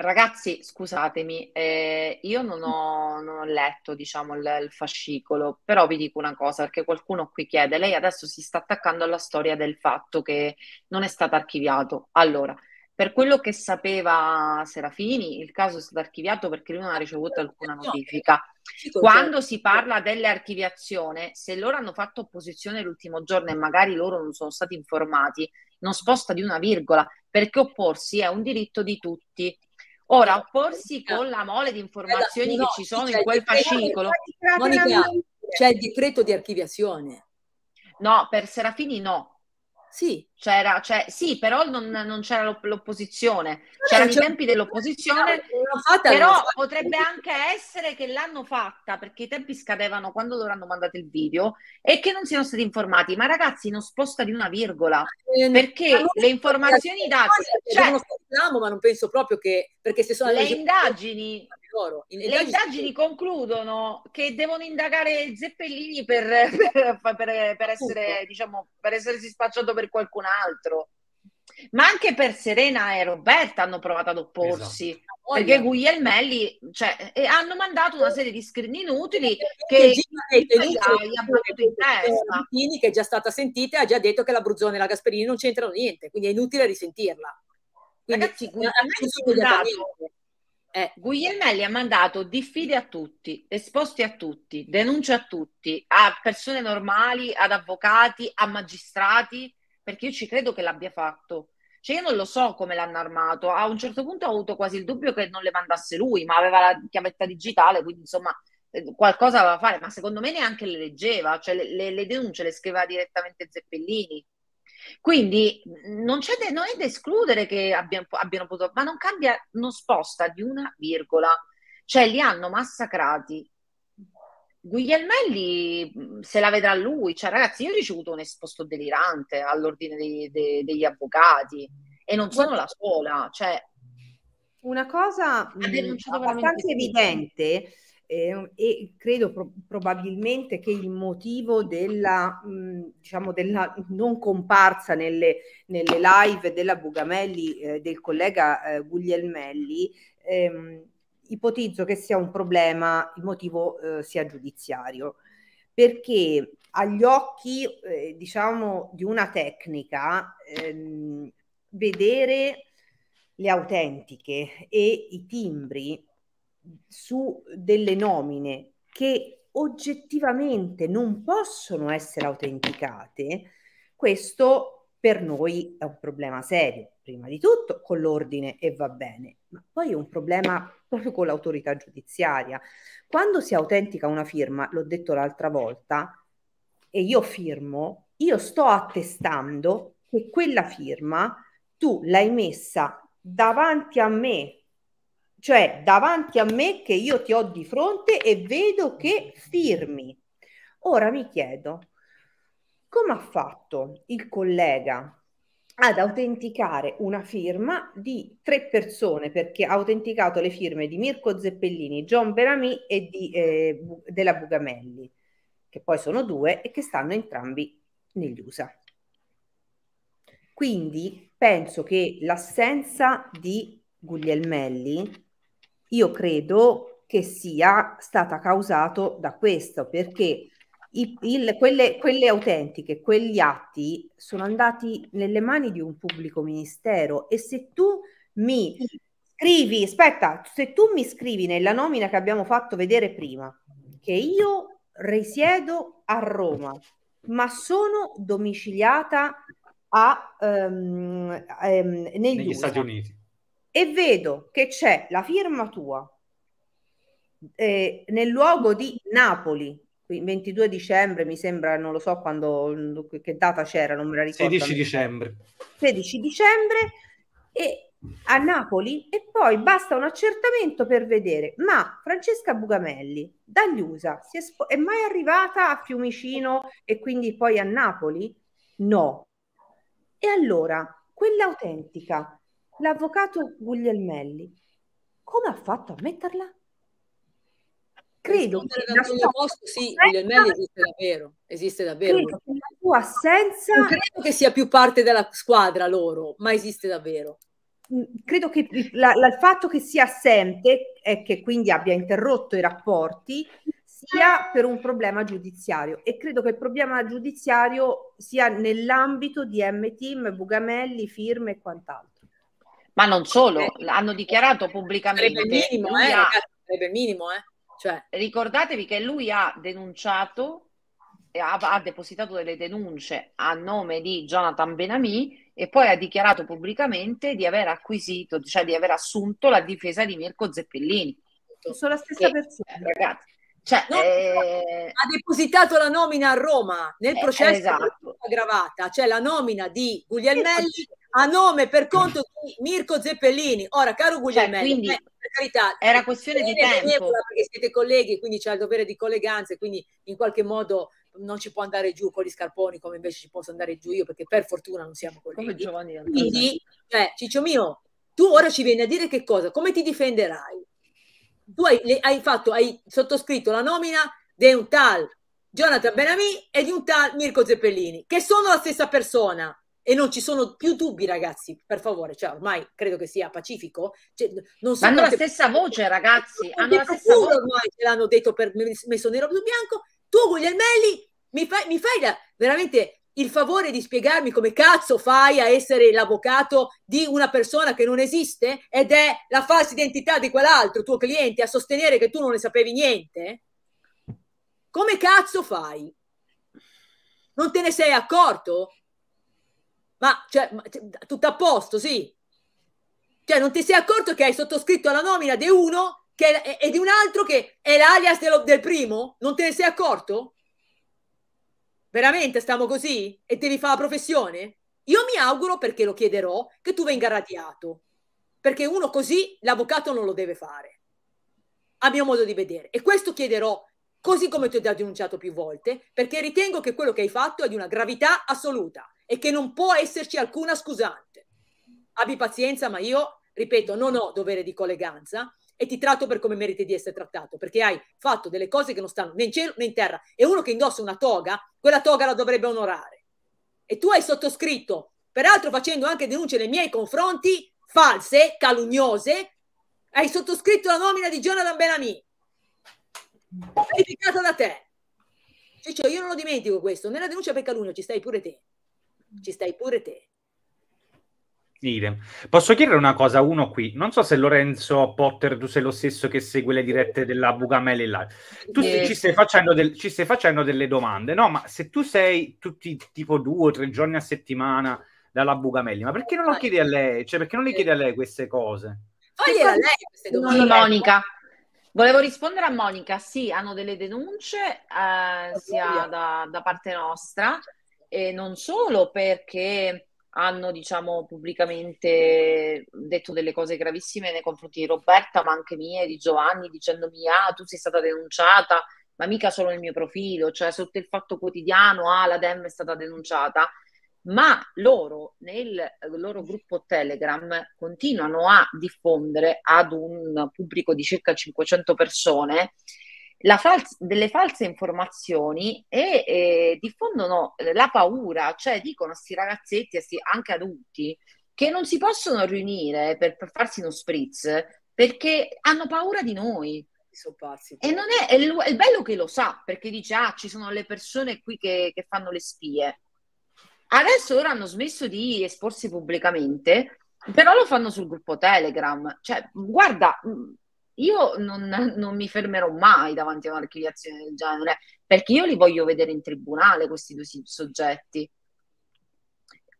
Ragazzi, scusatemi, eh, io non ho, non ho letto, diciamo, il, il, fascicolo, però vi dico una cosa, perché qualcuno qui chiede, lei adesso si sta attaccando alla storia del fatto che non è stato archiviato. Allora, per quello che sapeva Serafini, il caso è stato archiviato perché lui non ha ricevuto alcuna notifica. Eh, Quando si parla dell'archiviazione, se loro hanno fatto opposizione l'ultimo giorno e magari loro non sono stati informati, non sposta di una virgola, perché opporsi è un diritto di tutti Ora, opporsi con la mole di eh, informazioni no, che ci sono in quel fascicolo. Monica, c'è il decreto di archiviazione. No, per Serafini no, sì. C'era, cioè, sì, però non, non c'era l'opp- l'opposizione, c'erano i tempi dell'opposizione, fatta, però potrebbe anche essere che l'hanno fatta perché i tempi scadevano quando loro hanno mandato il video e che non siano stati informati. Ma ragazzi, non sposta di una virgola eh, perché le informazioni date. Cioè, ma non penso proprio che perché se sono le indagini loro. In, le indagini, concludono che devono indagare Zeppellini per, per, per, per essere, diciamo, per essersi spacciato per qualcun altro. Ma anche per Serena e Roberta hanno provato ad opporsi. Esatto. Perché Guglielmelli cioè, hanno mandato una serie di screen inutili che gli
Che è già stata sentita e ha già detto che la Bruzzone e la Gasperini non c'entrano niente, quindi è inutile risentirla.
Quindi, Ragazzi, Guglielmelli eh, Guglielmelli ha mandato diffide a tutti, esposti a tutti, denunce a tutti, a persone normali, ad avvocati, a magistrati, perché io ci credo che l'abbia fatto. Cioè io non lo so come l'hanno armato, a un certo punto ho avuto quasi il dubbio che non le mandasse lui, ma aveva la chiavetta digitale, quindi insomma eh, qualcosa aveva da fare, ma secondo me neanche le leggeva, cioè le, le, le denunce le scriveva direttamente Zeppellini. Quindi non, de- non è da escludere che abbiano, abbiano potuto, ma non cambia, non sposta di una virgola, cioè li hanno massacrati. Guglielmelli se la vedrà lui, cioè ragazzi io ho ricevuto un esposto delirante all'ordine dei, dei, degli avvocati e non sono la sola, cioè una cosa abbastanza evidente
eh, e credo pro- probabilmente che il motivo della, mh, mhmm, diciamo della non comparsa nelle, nelle live della Bugamelli, eh, del collega eh, Guglielmelli, ehm, ipotizzo che sia un problema, il motivo eh, sia giudiziario, perché agli occhi eh, diciamo di una tecnica ehm, vedere le autentiche e i timbri su delle nomine che oggettivamente non possono essere autenticate, questo per noi è un problema serio, prima di tutto con l'ordine e va bene, ma poi è un problema proprio con l'autorità giudiziaria. Quando si autentica una firma, l'ho detto l'altra volta, e io firmo, io sto attestando che quella firma tu l'hai messa davanti a me cioè davanti a me che io ti ho di fronte e vedo che firmi. Ora mi chiedo, come ha fatto il collega ad autenticare una firma di tre persone perché ha autenticato le firme di Mirko Zeppellini, John Beramì e di, eh, della Bugamelli, che poi sono due e che stanno entrambi negli USA. Quindi penso che l'assenza di Guglielmelli io credo che sia stata causata da questo, perché i, il, quelle, quelle autentiche, quegli atti sono andati nelle mani di un pubblico ministero e se tu mi scrivi, aspetta, se tu mi scrivi nella nomina che abbiamo fatto vedere prima, che io risiedo a Roma, ma sono domiciliata a, um, um, negli, negli Stati Uniti e vedo che c'è la firma tua eh, nel luogo di Napoli, 22 dicembre mi sembra, non lo so quando, che data c'era, non me la ricordo. 16
dicembre.
16 dicembre e a Napoli e poi basta un accertamento per vedere, ma Francesca Bugamelli dagli USA espo- è mai arrivata a Fiumicino e quindi poi a Napoli? No. E allora, quella autentica l'avvocato Guglielmelli come ha fatto a metterla? Credo che la sua posto,
sì, Guglielmelli esiste davvero, esiste davvero. Credo la tua assenza... Non credo che sia più parte della squadra loro, ma esiste davvero.
Mm, credo che la, la, il fatto che sia assente e che quindi abbia interrotto i rapporti sia per un problema giudiziario e credo che il problema giudiziario sia nell'ambito di M-Team, Bugamelli, firme e quant'altro.
Ma non solo, eh, hanno dichiarato eh, pubblicamente. Minimo, eh, ha, ragazzi, minimo, eh, cioè. Ricordatevi che lui ha denunciato, ha, ha, depositato delle denunce a nome di Jonathan Benami e poi ha dichiarato pubblicamente di aver acquisito, cioè di aver assunto la difesa di Mirko Zeppellini. Sono la stessa che, persona. Ragazzi, cioè, eh, ha depositato la nomina a Roma nel eh, processo eh, esatto.
aggravata, cioè la nomina di Guglielmelli a nome per conto di Mirko Zeppellini. Ora, caro cioè, Guglielmelli, cioè, quindi, eh, per carità, era questione di tempo. Perché siete colleghi, quindi c'è il dovere di colleganze, quindi in qualche modo non ci può andare giù con gli scarponi come invece ci posso andare giù io, perché per fortuna non siamo colleghi. Come Giovanni Quindi, cioè, Ciccio mio, tu ora ci vieni a dire che cosa? Come ti difenderai? tu hai, hai, fatto, hai sottoscritto la nomina di un tal Jonathan Benami e di un tal Mirko Zeppellini, che sono la stessa persona e non ci sono più dubbi, ragazzi. Per favore, cioè, ormai credo che sia pacifico. Cioè, non so hanno la stessa voce, ragazzi. Hanno la stessa voce. Ormai ce l'hanno detto per messo nero più bianco. Tu, Guglielmelli, mi fai, mi fai da, veramente il favore di spiegarmi come cazzo fai a essere l'avvocato di una persona che non esiste ed è la falsa identità di quell'altro tuo cliente a sostenere che tu non ne sapevi niente? Come cazzo fai? Non te ne sei accorto? Ma, cioè, ma, cioè, tutto a posto, sì. Cioè, non ti sei accorto che hai sottoscritto la nomina di uno che, è, e di un altro che è l'alias del, del primo? Non te ne sei accorto? Veramente stiamo così? E devi fare la professione? Io mi auguro, perché lo chiederò, che tu venga radiato. Perché uno così l'avvocato non lo deve fare. A mio modo di vedere. E questo chiederò, così come ti ho già denunciato più volte, perché ritengo che quello che hai fatto è di una gravità assoluta e che non può esserci alcuna scusante. Abbi pazienza, ma io, ripeto, non ho dovere di colleganza e ti tratto per come meriti di essere trattato, perché hai fatto delle cose che non stanno né in cielo né in terra. E uno che indossa una toga, quella toga la dovrebbe onorare. E tu hai sottoscritto, peraltro facendo anche denunce nei miei confronti, false, calunniose, hai sottoscritto la nomina di Jonathan Benami, verificata da te. Cioè, io non lo dimentico questo, nella denuncia per calunnia ci stai pure te. Ci stai pure te.
Idem. Posso chiedere una cosa a uno qui? Non so se Lorenzo Potter tu sei lo stesso che segue le dirette della Bugamelli Live. Tu eh. ci, stai del, ci, stai facendo delle domande, no? Ma se tu sei tutti tipo due o tre giorni a settimana dalla Bugamelli, ma perché non lo chiedi a lei? Cioè, perché non le chiedi a lei queste cose?
Fagliela a lei queste domande. Monica. Volevo rispondere a Monica, sì, hanno delle denunce eh, sia da, da parte nostra e non solo perché hanno diciamo, pubblicamente detto delle cose gravissime nei confronti di Roberta, ma anche mie, di Giovanni, dicendomi ah tu sei stata denunciata, ma mica solo nel mio profilo, cioè sotto il fatto quotidiano ah la Dem è stata denunciata, ma loro nel loro gruppo Telegram continuano a diffondere ad un pubblico di circa 500 persone fals- delle false informazioni e eh, diffondono la paura, cioè dicono a questi ragazzetti, a sti, anche adulti, che non si possono riunire per, per farsi uno spritz perché hanno paura di noi. E non è, è, è, bello che lo sa perché dice: Ah, ci sono le persone qui che, che fanno le spie. Adesso ora hanno smesso di esporsi pubblicamente, però lo fanno sul gruppo Telegram. Cioè, guarda, io non, non, mi fermerò mai davanti a un'archiviazione del genere, perché io li voglio vedere in tribunale questi due soggetti.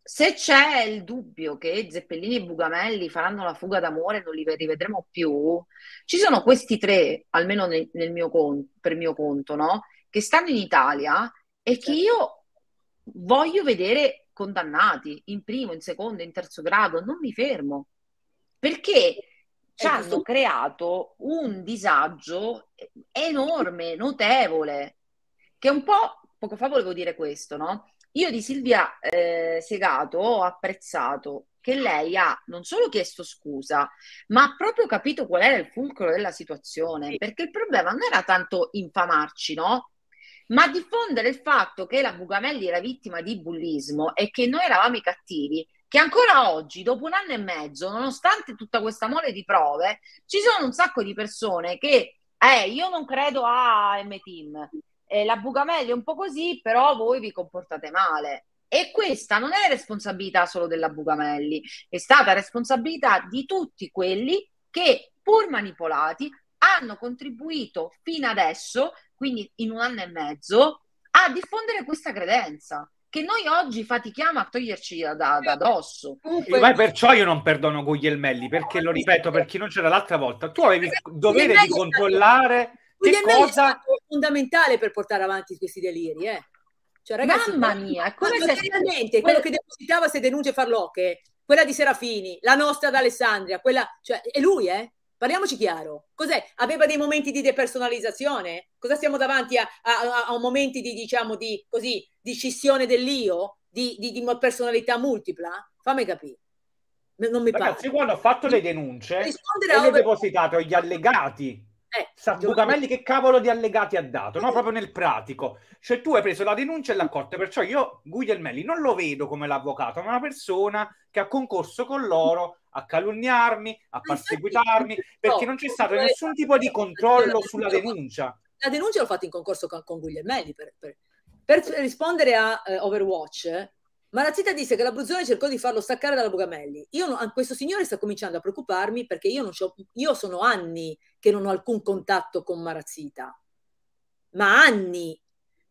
Se c'è il dubbio che Zeppellini e Bugamelli faranno la fuga d'amore e non li rivedremo più, ci sono questi tre, almeno nel, nel mio conto, per mio conto, no? che stanno in Italia e certo. che io voglio vedere condannati in primo, in secondo, in terzo grado, non mi fermo. Perché ci hanno ecco. creato un disagio enorme, notevole, che un po', poco fa volevo dire questo, no? Io di Silvia eh, Segato ho apprezzato che lei ha non solo chiesto scusa, ma ha proprio capito qual era il fulcro della situazione, sì. perché il problema non era tanto infamarci, no? Ma diffondere il fatto che la Bugamelli era vittima di bullismo e che noi eravamo i cattivi, che ancora oggi, dopo un anno e mezzo, nonostante tutta questa mole di prove, ci sono un sacco di persone che, eh, io non credo a M-Team, eh, la Bugamelli è un po' così, però voi vi comportate male. E questa non è responsabilità solo della Bugamelli, è stata responsabilità di tutti quelli che, pur manipolati, hanno contribuito fino adesso, quindi in un anno e mezzo, a diffondere questa credenza che noi oggi fatichiamo a toglierci da, da, da addosso. Comunque, ma
perciò io non perdono Guglielmelli, perché lo ripeto, per chi non c'era l'altra volta, tu avevi il dovere di controllare
che cosa... è fondamentale per portare avanti questi deliri, eh. Cioè, ragazzi, Mamma mia, è come se... Quello, quello che depositava se denuncia farlocche, quella di Serafini, la nostra d'Alessandria, quella... Cioè, è lui, eh? Parliamoci chiaro, cos'è? Aveva dei momenti di depersonalizzazione? Cosa siamo davanti a, a, a momenti di, diciamo, di, così, di scissione dell'io, di, di, di personalità multipla? Fammi capire.
Non mi Ragazzi, pare. quando ha fatto le denunce, e le depositate agli allegati eh, Bucamelli che cavolo di allegati ha dato, no? Proprio nel pratico. Cioè tu hai preso la denuncia e l'ha accolta, perciò io Guglielmelli non lo vedo come l'avvocato, ma una persona che ha concorso con loro a calunniarmi, a perseguitarmi, perché non c'è stato nessun tipo di controllo sulla denuncia.
La denuncia l'ho fatta in concorso con, con Guglielmelli per, per, per rispondere a eh, Overwatch. Marazzita disse che la Bruzzone cercò di farlo staccare dalla Bugamelli. Io no, questo signore sta cominciando a preoccuparmi perché io, non io, sono anni che non ho alcun contatto con Marazzita. Ma anni!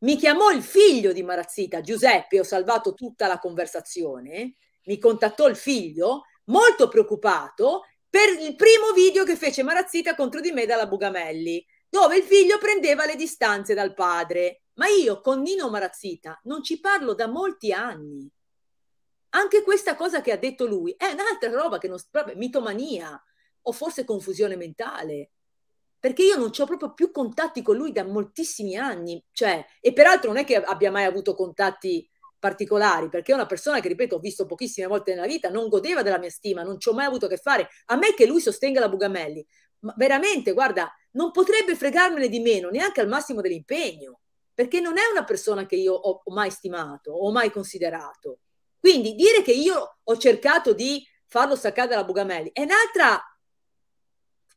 Mi chiamò il figlio di Marazzita, Giuseppe, ho salvato tutta la conversazione. Mi contattò il figlio, molto preoccupato, per il primo video che fece Marazzita contro di me dalla Bugamelli, dove il figlio prendeva le distanze dal padre. Ma io con Nino Marazzita non ci parlo da molti anni. Anche questa cosa che ha detto lui è un'altra roba che non proprio mitomania o forse confusione mentale. Perché io non ho proprio più contatti con lui da moltissimi anni, cioè, e peraltro non è che abbia mai avuto contatti particolari, perché è una persona che, ripeto, ho visto pochissime volte nella vita, non godeva della mia stima, non ci ho mai avuto a che fare. A me che lui sostenga la Bugamelli, ma veramente, guarda, non potrebbe fregarmene di meno, neanche al massimo dell'impegno perché non è una persona che io ho, mai stimato, ho mai considerato. Quindi dire che io ho cercato di farlo staccare dalla Bugamelli è un'altra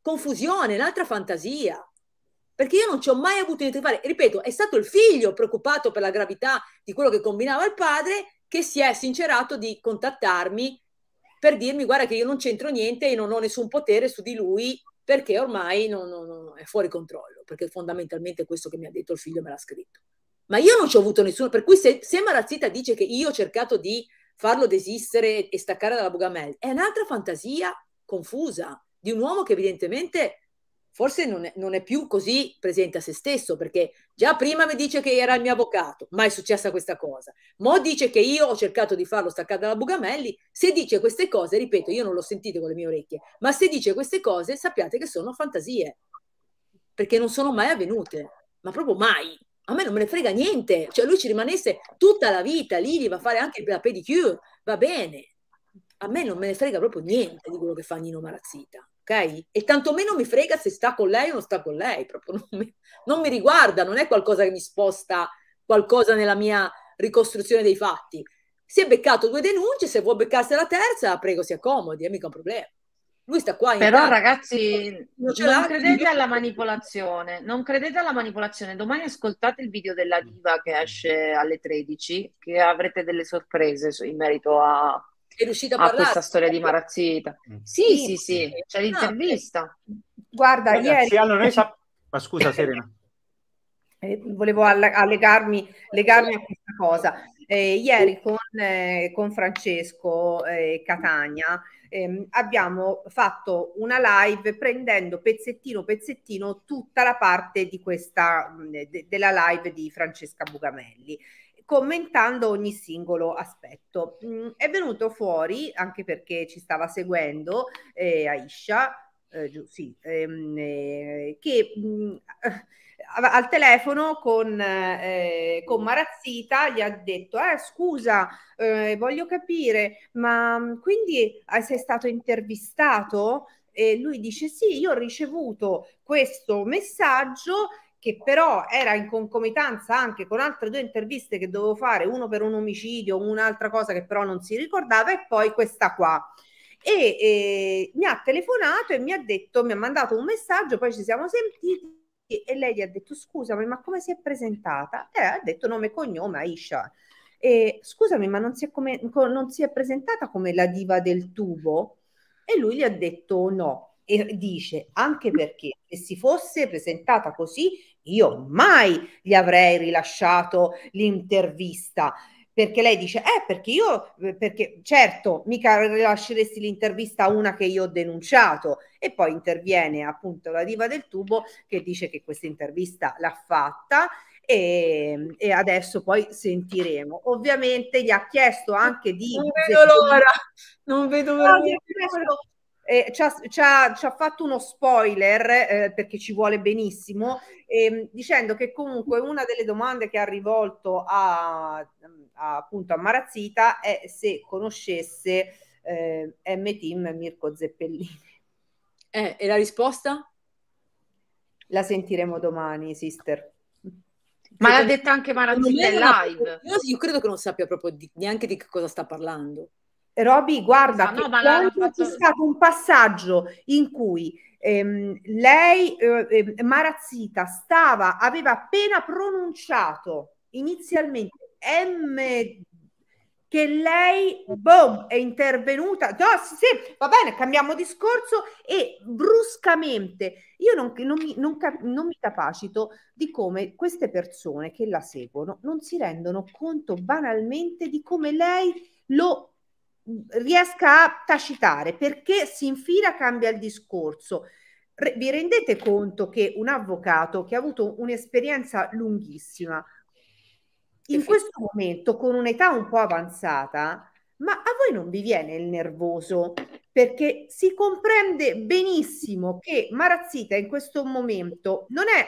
confusione, un'altra fantasia. Perché io non ci ho mai avuto niente da fare. Ripeto, è stato il figlio preoccupato per la gravità di quello che combinava il padre che si è sincerato di contattarmi per dirmi guarda che io non c'entro niente e non ho nessun potere su di lui perché ormai non, non, non è fuori controllo, perché fondamentalmente questo che mi ha detto il figlio me l'ha scritto. Ma io non ci ho avuto nessuno, per cui se, se Marazzita dice che io ho cercato di farlo desistere e staccare dalla Bugamel, è un'altra fantasia confusa di un uomo che evidentemente forse non è, non è, più così presente a se stesso, perché già prima mi dice che era il mio avvocato, mai è successa questa cosa. Mo dice che io ho cercato di farlo staccare dalla Bugamelli, se dice queste cose, ripeto, io non l'ho sentito con le mie orecchie, ma se dice queste cose sappiate che sono fantasie, perché non sono mai avvenute, ma proprio mai. A me non me ne frega niente, cioè lui ci rimanesse tutta la vita lì, va a fare anche la pedicure, va bene. A me non me ne frega proprio niente di quello che fa Nino Marazzita ok? E tantomeno mi frega se sta con lei o non sta con lei, proprio non mi, non mi riguarda, non è qualcosa che mi sposta qualcosa nella mia ricostruzione dei fatti. Si è beccato due denunce, se vuoi beccarsi la terza, prego si accomodi, è mica un problema.
Lui sta qua in Però Italia. ragazzi, non, non credete alla manipolazione, non credete alla manipolazione. Domani ascoltate il video della diva che esce alle 13, che avrete delle sorprese in merito a è riuscito a, a ah, parlare. questa storia di Marazzita. Mm. Sì, sì, sì, sì. c'è l'intervista. Guarda, Ragazzi, ieri... Allora, sa...
Ma scusa Serena.
Eh, volevo allegarmi legarmi a questa cosa. Eh, ieri con, eh, con Francesco eh, Catania ehm, abbiamo fatto una live prendendo pezzettino pezzettino tutta la parte di questa, de- della live di Francesca Bugamelli commentando ogni singolo aspetto. Mm, è venuto fuori, anche perché ci stava seguendo eh, Aisha, eh, sì, ehm, eh, che mh, mm, eh, al telefono con, eh, con, Marazzita gli ha detto eh, scusa eh, voglio capire ma mm, quindi eh, sei stato intervistato e lui dice sì io ho ricevuto questo messaggio che però era in concomitanza anche con altre due interviste che dovevo fare, uno per un omicidio, un'altra cosa che però non si ricordava e poi questa qua. E eh, mi ha telefonato e mi ha detto, mi ha mandato un messaggio, poi ci siamo sentiti e lei gli ha detto scusami ma come si è presentata? E ha detto nome e cognome Aisha. E, scusami ma non si, è come, non si è presentata come la diva del tubo? E lui gli ha detto no e dice anche perché se si fosse presentata così io mai gli avrei rilasciato l'intervista perché lei dice eh perché io perché certo mica rilasceresti l'intervista a una che io ho denunciato e poi interviene appunto la diva del tubo che dice che questa intervista l'ha fatta e, e, adesso poi sentiremo. Ovviamente gli ha chiesto anche di... Non vedo l'ora, non vedo l'ora eh, ci, ha, ci, ha, ci, ha, fatto uno spoiler eh, perché ci vuole benissimo ehm, dicendo che comunque una delle domande che ha rivolto a, a appunto a Marazzita è se conoscesse eh, M-Team Mirko Zeppellini eh, e la risposta? la sentiremo domani sister ma l'ha detta anche Marazzita in live io, io credo che non sappia proprio di, neanche di che cosa sta parlando Roby, guarda, no, quando fatto... c'è stato un passaggio in cui ehm, lei, eh, ehm, Marazzita, stava, aveva appena pronunciato inizialmente M che lei, boom, è intervenuta. No, sì, sì, va bene, cambiamo discorso e bruscamente, io non, non, mi, non, non, mi, capacito di come queste persone che la seguono non si rendono conto banalmente di come lei lo riesca a tacitare perché si infila, cambia il discorso. Re, vi rendete conto che un avvocato che ha avuto un'esperienza lunghissima, in questo momento con un'età un po' avanzata, ma a voi non vi viene il nervoso perché si comprende benissimo che Marazzita in questo momento non è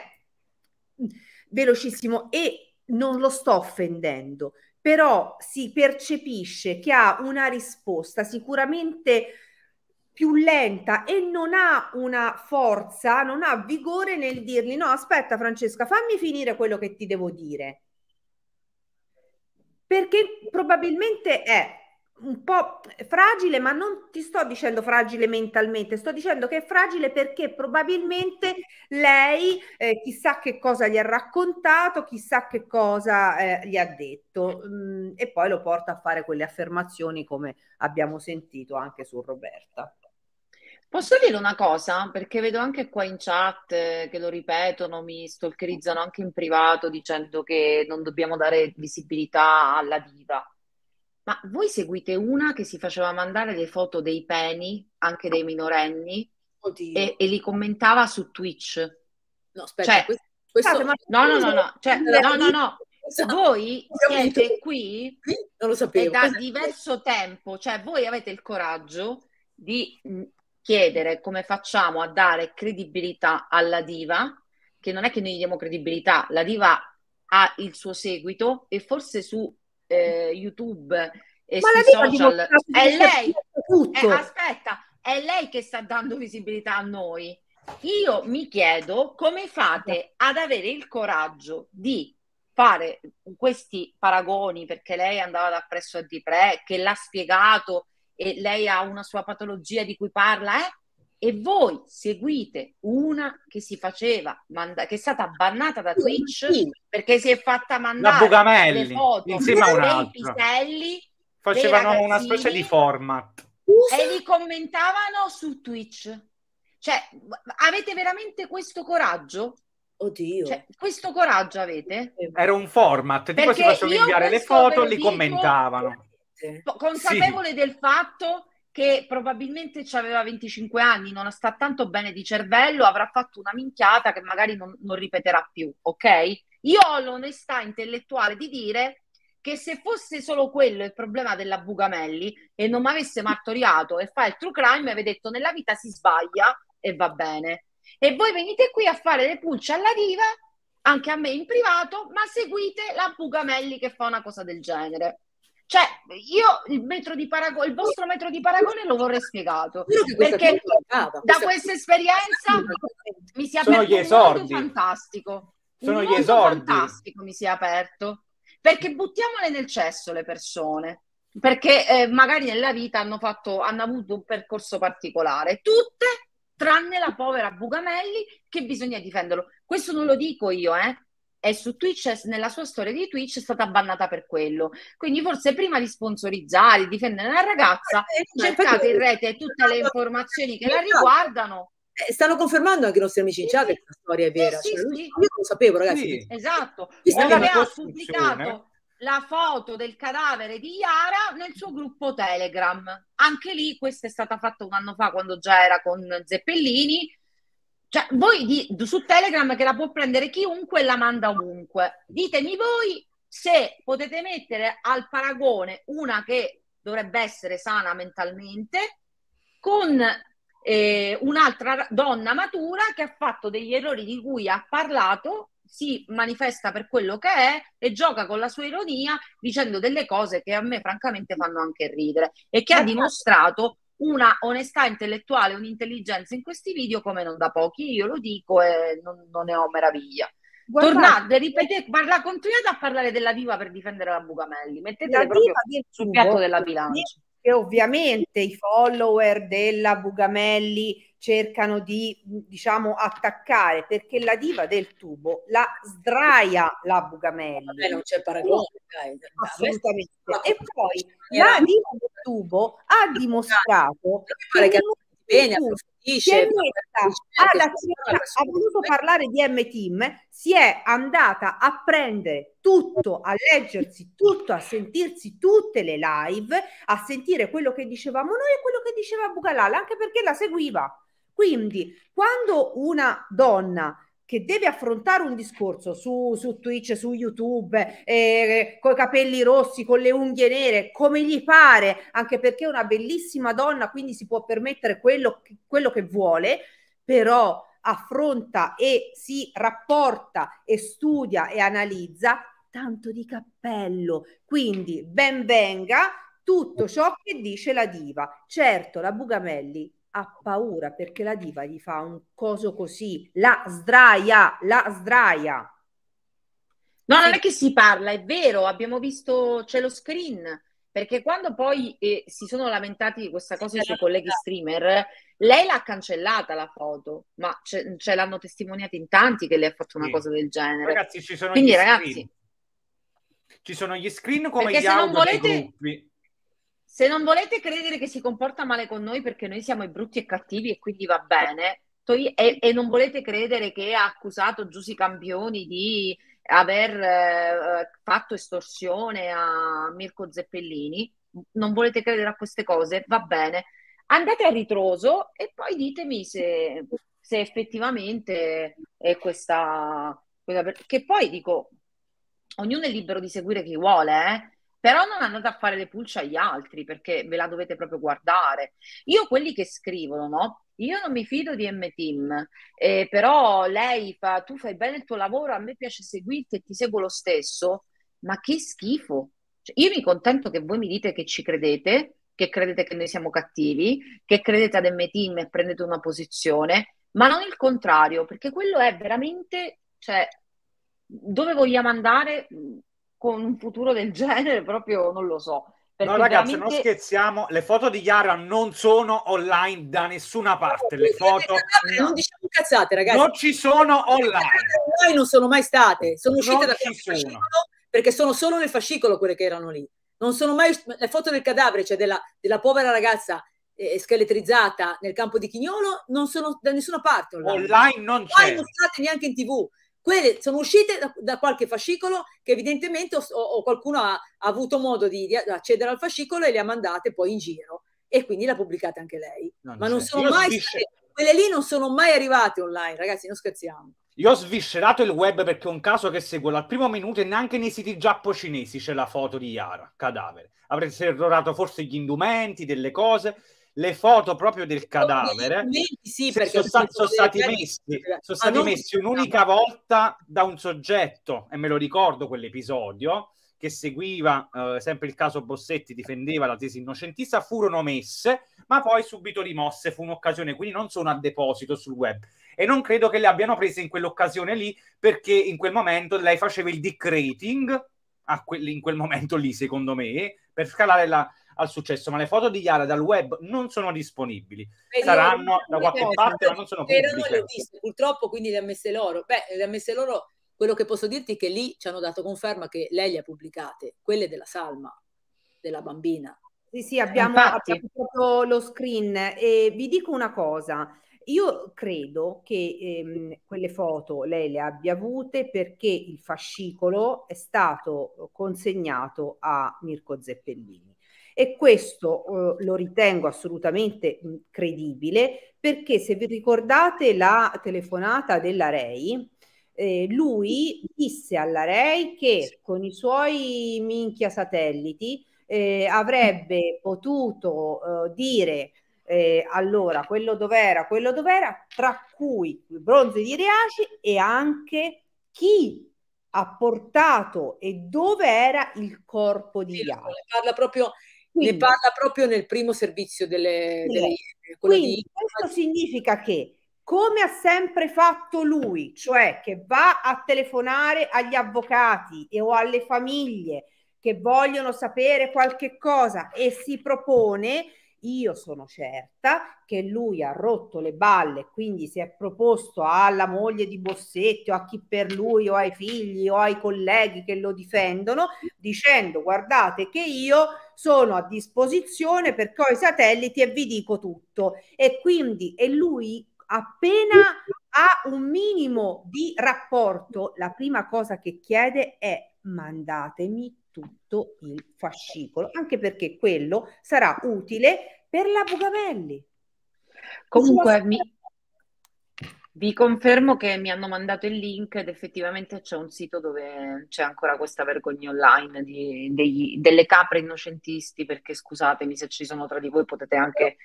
mm, velocissimo e non lo sto offendendo, però si percepisce che ha una risposta sicuramente più lenta e non ha una forza, non ha vigore nel dirgli no, aspetta Francesca, fammi finire quello che ti devo dire. Perché probabilmente è un po' fragile, ma non ti sto dicendo fragile mentalmente, sto dicendo che è fragile perché probabilmente lei eh, chissà che cosa gli ha raccontato, chissà che cosa eh, gli ha detto mh, mm, e poi lo porta a fare quelle affermazioni come abbiamo sentito anche su Roberta.
Posso dire una cosa? Perché vedo anche qua in chat eh, che lo ripetono, mi stalkerizzano anche in privato dicendo che non dobbiamo dare visibilità alla diva ma voi seguite una che si faceva mandare le foto dei peni, anche dei minorenni, e, e, li commentava su Twitch?
No, aspetta, cioè, questo,
questo... No, no, no, no, cioè, no, no, no. Voi siete qui non lo sapevo. da diverso tempo, cioè voi avete il coraggio di mm, chiedere come facciamo a dare credibilità alla diva, che non è che noi gli diamo credibilità, la diva ha il suo seguito e forse su eh, YouTube e Ma sui social. È lei, è, eh, aspetta, è lei che sta dando visibilità a noi. Io mi chiedo come fate ad avere il coraggio di fare questi paragoni perché lei andava da presso a Di Pre che l'ha spiegato e lei ha una sua patologia di cui parla, eh? e voi seguite una che si faceva manda- che è stata bannata da Twitch sì. perché si è fatta mandare la le foto insieme a un'altra. piselli
facevano una specie di format
e li commentavano su Twitch cioè avete veramente questo coraggio? Oddio. Cioè, questo coraggio avete?
Era un format, tipo si facevano inviare le foto, e li commentavano. Consapevole
sì. del fatto che che probabilmente aveva 25 anni, non sta tanto bene di cervello, avrà fatto una minchiata che magari non, non ripeterà più, ok? Io ho l'onestà intellettuale di dire che se fosse solo quello il problema della Bugamelli e non mi avesse martoriato e fa il true crime, aveva detto nella vita si sbaglia e va bene. E voi venite qui a fare le pulce alla diva, anche a me in privato, ma seguite la Bugamelli che fa una cosa del genere. Cioè, io il, metro di paragone il vostro metro di paragone lo vorrei spiegato, perché
da questa,
esperienza mi si è aperto un esordi. fantastico. Sono gli esordi. Fantastico mi si è aperto, perché buttiamole nel cesso le persone perché eh, magari nella vita hanno, fatto, hanno, avuto un percorso particolare, tutte tranne la povera Bugamelli che bisogna difenderlo. Questo non lo dico io, eh è su Twitch, nella sua storia di Twitch è stata bannata per quello. Quindi forse prima di sponsorizzare, di difendere la ragazza, eh, eh cercate in rete eh, tutte le esatto, informazioni che la esatto. riguardano.
Eh, stanno confermando anche i nostri amici in chat che la storia è vera. Eh, sì, cioè, sì. Io non lo sapevo, ragazzi. Sì.
Esatto. Aveva pubblicato la foto del cadavere di Iara nel suo gruppo Telegram. Anche lì, questa è stata fatta un anno fa quando già era con Zeppellini cioè, voi di, su Telegram che la può prendere chiunque e la manda ovunque. Ditemi voi se potete mettere al paragone una che dovrebbe essere sana mentalmente con eh, un'altra donna matura che ha fatto degli errori di cui ha parlato, si manifesta per quello che è e gioca con la sua ironia dicendo delle cose che a me francamente fanno anche ridere e che ha esatto. dimostrato una onestà intellettuale, un'intelligenza in questi video come non da pochi, io lo dico e non, non ne ho meraviglia. Guardate, Tornate, ripetete, parla, continuate a parlare della diva per difendere la Bugamelli, mettete la proprio sul piatto della bilancia.
E ovviamente i follower della Bugamelli cercano di diciamo attaccare perché la diva del tubo la sdraia la Bugamella. Vabbè, non c'è paragone, dai, assolutamente. E poi la diva del tubo ha dimostrato che bene, approfondisce. Ha voluto eh. parlare di M-Team, si è andata a prendere tutto, a leggersi tutto, a sentirsi tutte le live, a sentire quello che dicevamo noi e quello che diceva Bugalala, anche perché la seguiva quindi quando una donna che deve affrontare un discorso su, su Twitch, su YouTube, eh, con i capelli rossi, con le unghie nere, come gli pare, anche perché è una bellissima donna, quindi si può permettere quello, quello che vuole, però affronta e si rapporta e studia e analizza tanto di cappello. Quindi ben venga tutto ciò che dice la diva. Certo, la Bugamelli ha paura perché la diva gli fa un coso così, la sdraia, la
sdraia. No, non è che si parla, è vero, abbiamo visto, c'è lo screen, perché quando poi eh, si sono lamentati di questa cosa i suoi colleghi streamer, lei l'ha cancellata la foto, ma ce, ce l'hanno testimoniato in tanti che lei ha fatto una sì. cosa
del genere. Ragazzi, ci sono Quindi, ragazzi, screen. ci sono gli screen come perché gli se non volete, gruppi
se non volete credere che si comporta male con noi perché noi siamo i brutti e cattivi e quindi va bene, e, e non volete credere che ha accusato Giussi Campioni di aver eh, fatto estorsione a Mirko Zeppellini, non volete credere a queste cose, va bene. Andate a ritroso e poi ditemi se, se effettivamente è questa, questa... Che poi dico, ognuno è libero di seguire chi vuole, eh? però non andate a fare le pulce agli altri perché ve la dovete proprio guardare. Io quelli che scrivono, no? Io non mi fido di M-Team, eh, però lei fa, tu fai bene il tuo lavoro, a me piace seguirti e ti seguo lo stesso, ma che schifo. Cioè, io mi contento che voi mi dite che ci credete, che credete che noi siamo cattivi, che credete ad M-Team e prendete una posizione, ma non il contrario, perché quello è veramente, cioè, dove vogliamo andare con un futuro del genere proprio non
lo so. Perché no, ragazzi, veramente... non scherziamo. Le foto di Chiara non sono online da nessuna parte. Le diciamo foto non diciamo cazzate, ragazzi. Non ci sono online. online non
sono mai state. Sono uscite non da quel fascicolo perché sono solo nel fascicolo quelle che erano lì. Non sono mai le foto del cadavere, cioè della, della povera ragazza eh, scheletrizzata nel campo di Chignolo, non sono da nessuna parte online. online non c'è. Non mai neanche in TV. Quelle sono uscite da, da qualche fascicolo che evidentemente o, o qualcuno ha, ha, avuto modo di, di accedere al fascicolo e le ha mandate poi in giro e quindi l'ha pubblicata anche lei. Non Ma non sono Io mai state, quelle lì non sono mai arrivate online, ragazzi, non scherziamo.
Io ho sviscerato il web perché è un caso che seguo dal primo minuto e neanche nei siti giappo c'è la foto di Yara, cadavere. Avreste errorato forse gli indumenti, delle cose le foto proprio del cadavere sì, sono, sta, sono stati messi, sono ah, stati messi un'unica volta da un soggetto e me lo ricordo quell'episodio che seguiva eh, sempre il caso Bossetti difendeva la tesi innocentista furono messe ma poi subito rimosse fu un'occasione quindi non sono a deposito sul web e non credo che le abbiano prese in quell'occasione lì perché in quel momento lei faceva il decreting a que- in quel momento lì secondo me per scalare la, al successo, ma le foto di Yara dal web non sono disponibili. Beh, Saranno da qualche parte, ma non sono pubbliche. Le
purtroppo, quindi le ha messe loro. Beh, le ha messe loro. Quello che posso dirti è che lì ci hanno dato conferma che lei le ha pubblicate, quelle della Salma,
della bambina. Sì, sì, abbiamo, abbiamo lo screen e vi dico una cosa. Io credo che ehm, quelle foto lei le abbia avute perché il fascicolo è stato consegnato a Mirko Zeppellini e questo eh, lo ritengo assolutamente credibile perché se vi ricordate la telefonata della Rei, eh, lui disse alla Rei che con i suoi minchia satelliti eh, avrebbe potuto eh, dire eh, allora quello dov'era, quello dov'era, tra cui il bronzo di Riaci e anche chi ha portato e dove era il corpo di Riaci.
Parla proprio quindi, ne parla proprio nel primo servizio delle, sì. delle
quindi di... questo significa che come ha sempre fatto lui, cioè che va a telefonare agli avvocati e o alle famiglie che vogliono sapere qualche cosa e si propone io sono certa che lui ha rotto le balle, quindi si è proposto alla moglie di Bossetti o a chi per lui o ai figli o ai colleghi che lo difendono, dicendo guardate che io sono a disposizione perché ho i satelliti e vi dico tutto. E quindi e lui appena ha un minimo di rapporto, la prima cosa che chiede è mandatemi tutto il fascicolo, anche perché quello sarà utile per la l'avvocavelli.
Comunque mi, vi confermo che mi hanno mandato il link ed effettivamente c'è un sito dove c'è ancora questa vergogna online di, degli, delle capre innocentisti, perché scusatemi se ci sono tra di voi potete anche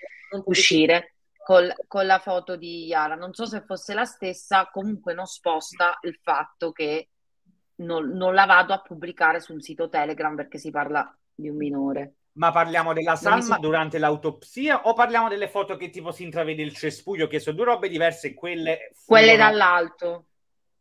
uscire. Col, con la foto di Yara, non so se fosse la stessa, comunque non sposta il fatto che non, non, la vado a pubblicare su un sito Telegram perché si parla di un
minore. Ma parliamo della salma si... durante l'autopsia o parliamo delle foto che tipo si intravede il cespuglio, che sono due robe diverse, quelle... Quelle
dall'alto.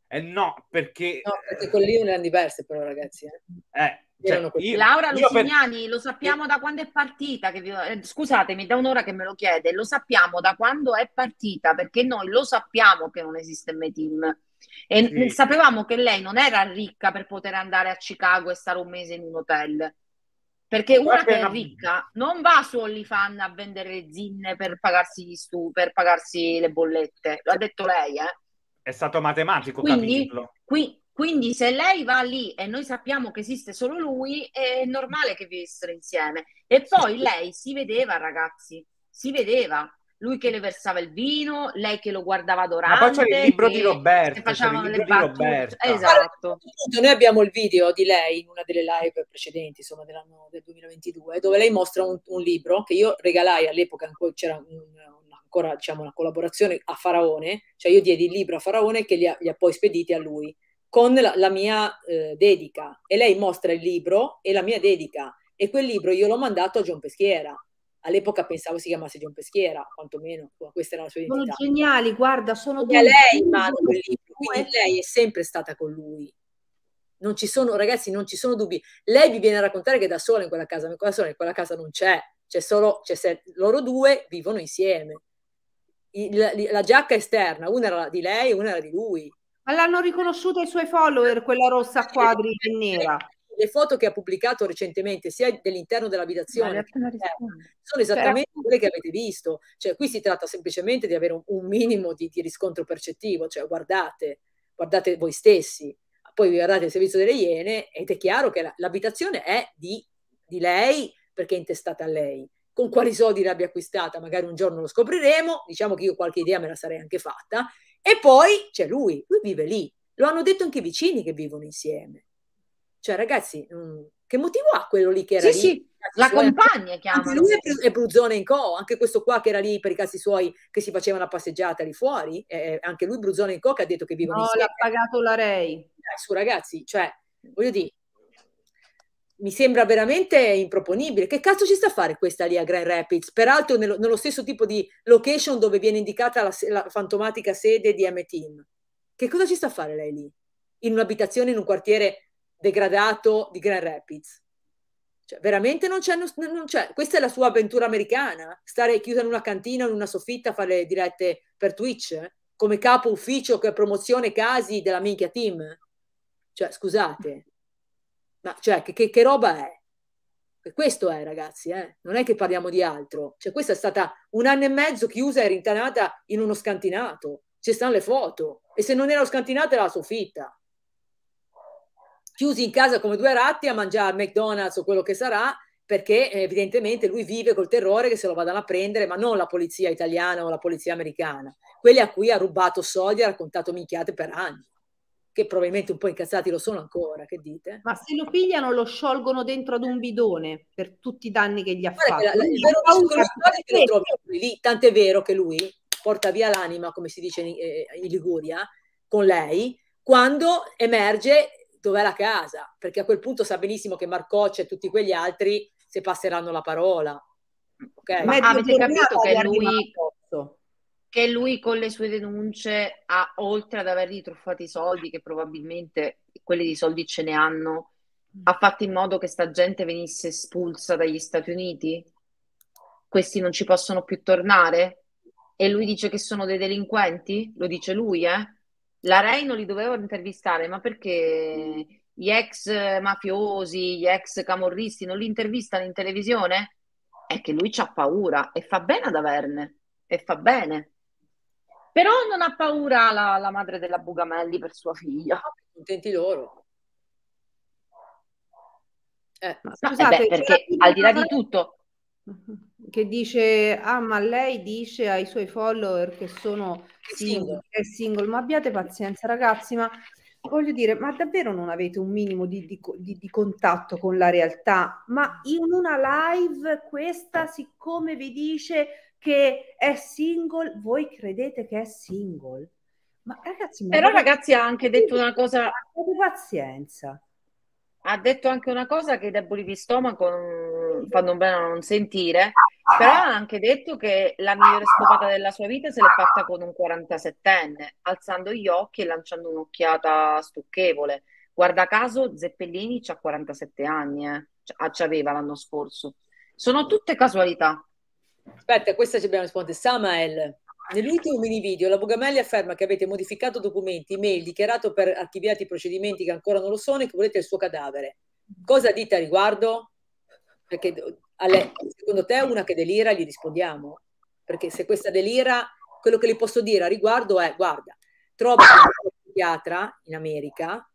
Eh, no, perché... No, eh, perché con lì
non erano diverse però ragazzi. Eh.
eh cioè, io, Laura Lusignani,
per... lo sappiamo da quando è partita. Vi... Eh, scusatemi, da un'ora che me lo chiede, lo sappiamo da quando è partita perché noi lo sappiamo che non esiste M-Team. E sì. sapevamo che lei non era ricca per poter andare a Chicago e stare un mese in un hotel. Perché una che è ricca non va su OnlyFan a vendere le zinne per pagarsi gli stu, per pagarsi le bollette. Lo ha detto lei, eh.
È stato matematico quindi,
qui, quindi se lei va lì e noi sappiamo che esiste solo lui, è normale che vivessero insieme. E poi lei si vedeva, ragazzi, si vedeva lui che le versava il vino, lei che lo guardava dorato. Ma poi c'era il libro di
Roberto. Facevano le battute.
Esatto. Allora, noi abbiamo il video di lei in una delle live precedenti, insomma, dell'anno del
2022, dove lei mostra un, un libro che io regalai all'epoca, ancora, c'era un, ancora diciamo, una collaborazione a Faraone, cioè io diedi il libro a Faraone che li ha, li ha poi spediti a lui con la, la mia eh, dedica e lei mostra il libro e la mia dedica e quel libro io l'ho mandato a John Peschiera all'epoca pensavo si chiamasse John Peschiera, quantomeno, boh, questa era la sua identità. Sono
geniali, guarda, sono due. lei
libro, quindi lei è sempre stata con lui. Non ci sono, ragazzi, non ci sono dubbi. Lei vi viene a raccontare che da sola in quella casa, ma quella sola in quella casa non c'è, c'è solo, c'è se, loro due vivono insieme. Il, la, la giacca esterna, una era di lei e una era di lui. Ma l'hanno riconosciuta i suoi follower, quella rossa a quadri eh, e nera le foto che ha pubblicato recentemente, sia dell'interno dell'abitazione, sono cioè, esattamente quelle che avete visto. Cioè, qui si tratta semplicemente di avere un, un minimo di, di, riscontro percettivo, cioè guardate, guardate voi stessi, poi vi guardate il servizio delle Iene ed è chiaro che la, l'abitazione è di, di lei perché è intestata a lei con quali soldi l'abbia acquistata, magari un giorno lo scopriremo, diciamo che io qualche idea me la sarei anche fatta, e poi c'è lui, lui vive lì, lo hanno detto anche i vicini che vivono insieme. Cioè, ragazzi, mm, che motivo ha quello lì che era sì, lì? Sì,
la compagna chiama. Anche lui
è Bruzzone in co, anche questo qua che era lì per i casi suoi che si faceva una passeggiata lì fuori, è anche lui Bruzzone in co che ha detto che vivono no, insieme. No, l'ha pagato la Rei. Dai, eh, su ragazzi, cioè, voglio dire, mi sembra veramente improponibile. Che cazzo ci sta a fare questa lì a Grand Rapids? Peraltro nello, nello stesso tipo di location dove viene indicata la, la fantomatica sede di M-Team. Che cosa ci sta a fare lei lì? In un'abitazione, in un quartiere degradato di Grand Rapids. Cioè, veramente non c'è, non c'è, Questa è la sua avventura americana, stare chiusa in una cantina, in una soffitta, a fare le dirette per Twitch, eh? come capo ufficio che promozione casi della minchia team. Cioè, scusate, ma cioè, che, che, che roba è? E questo è, ragazzi, eh? non è che parliamo di altro. Cioè, questa è stata un anno e mezzo chiusa e rintanata in uno scantinato. Ci stanno le foto. E se non era lo scantinato, era la soffitta chiusi in casa come due ratti a mangiare McDonald's o quello che sarà, perché eh, evidentemente lui vive col terrore che se lo vadano a prendere, ma non la polizia italiana o la polizia americana, quelli a cui ha rubato soldi e ha raccontato minchiate per anni, che probabilmente un po' incazzati lo sono ancora, che dite? Ma se lo pigliano lo sciolgono dentro ad un bidone per tutti i danni che gli ha Guarda fatto. il vero paura è che lo trovi lì, tant'è vero che lui porta via l'anima, come si dice in, eh, in Liguria, con lei, quando emerge dov'è la casa, perché a quel punto sa benissimo che Marcoccia e tutti quegli altri se passeranno la parola. Okay? Ma, Ma avete capito che lui,
che lui, con le sue denunce ha, oltre ad avergli truffati i soldi, che probabilmente quelli di soldi ce ne hanno, ha fatto in modo che sta gente venisse espulsa dagli Stati Uniti? Questi non ci possono più tornare? E lui dice che sono dei delinquenti? Lo dice lui, eh? la Rai non li doveva intervistare, ma perché gli ex mafiosi, gli ex camorristi non li intervistano in televisione? È che lui ha paura e fa bene ad averne, e fa bene. Però non ha paura la, la madre della Bugamelli per sua figlia. Contenti ah, loro. Eh, no, eh scusate, beh, perché
al di là di
tutto, che dice, ah ma lei dice ai suoi follower che sono single, è single, ma abbiate pazienza ragazzi, ma voglio dire, ma davvero non avete un minimo di, di, di, di, contatto con la realtà? Ma in una live questa, eh. siccome vi dice che è single, voi credete che è single?
Ma ragazzi, ma però ragazzi ha anche detto una cosa... Abbiate
pazienza.
Ha detto anche una cosa che i deboli di stomaco fanno bene a non sentire, però ha anche detto che la migliore scopata della sua vita se l'è fatta con un 47enne, alzando gli occhi e lanciando un'occhiata stucchevole. Guarda caso Zeppellini ha 47 anni, eh. ci ah, aveva l'anno scorso. Sono tutte casualità. Aspetta, questa ci abbiamo rispondere. Samael,
Nell'ultimo mini video la Bugamelli afferma che avete modificato documenti, mail, dichiarato per archiviati procedimenti che ancora non lo sono e che volete il suo cadavere. Cosa dite a riguardo? Perché alle, secondo te una che delira gli rispondiamo? Perché se questa delira, quello che le posso dire a riguardo è, guarda, trova un psichiatra in America,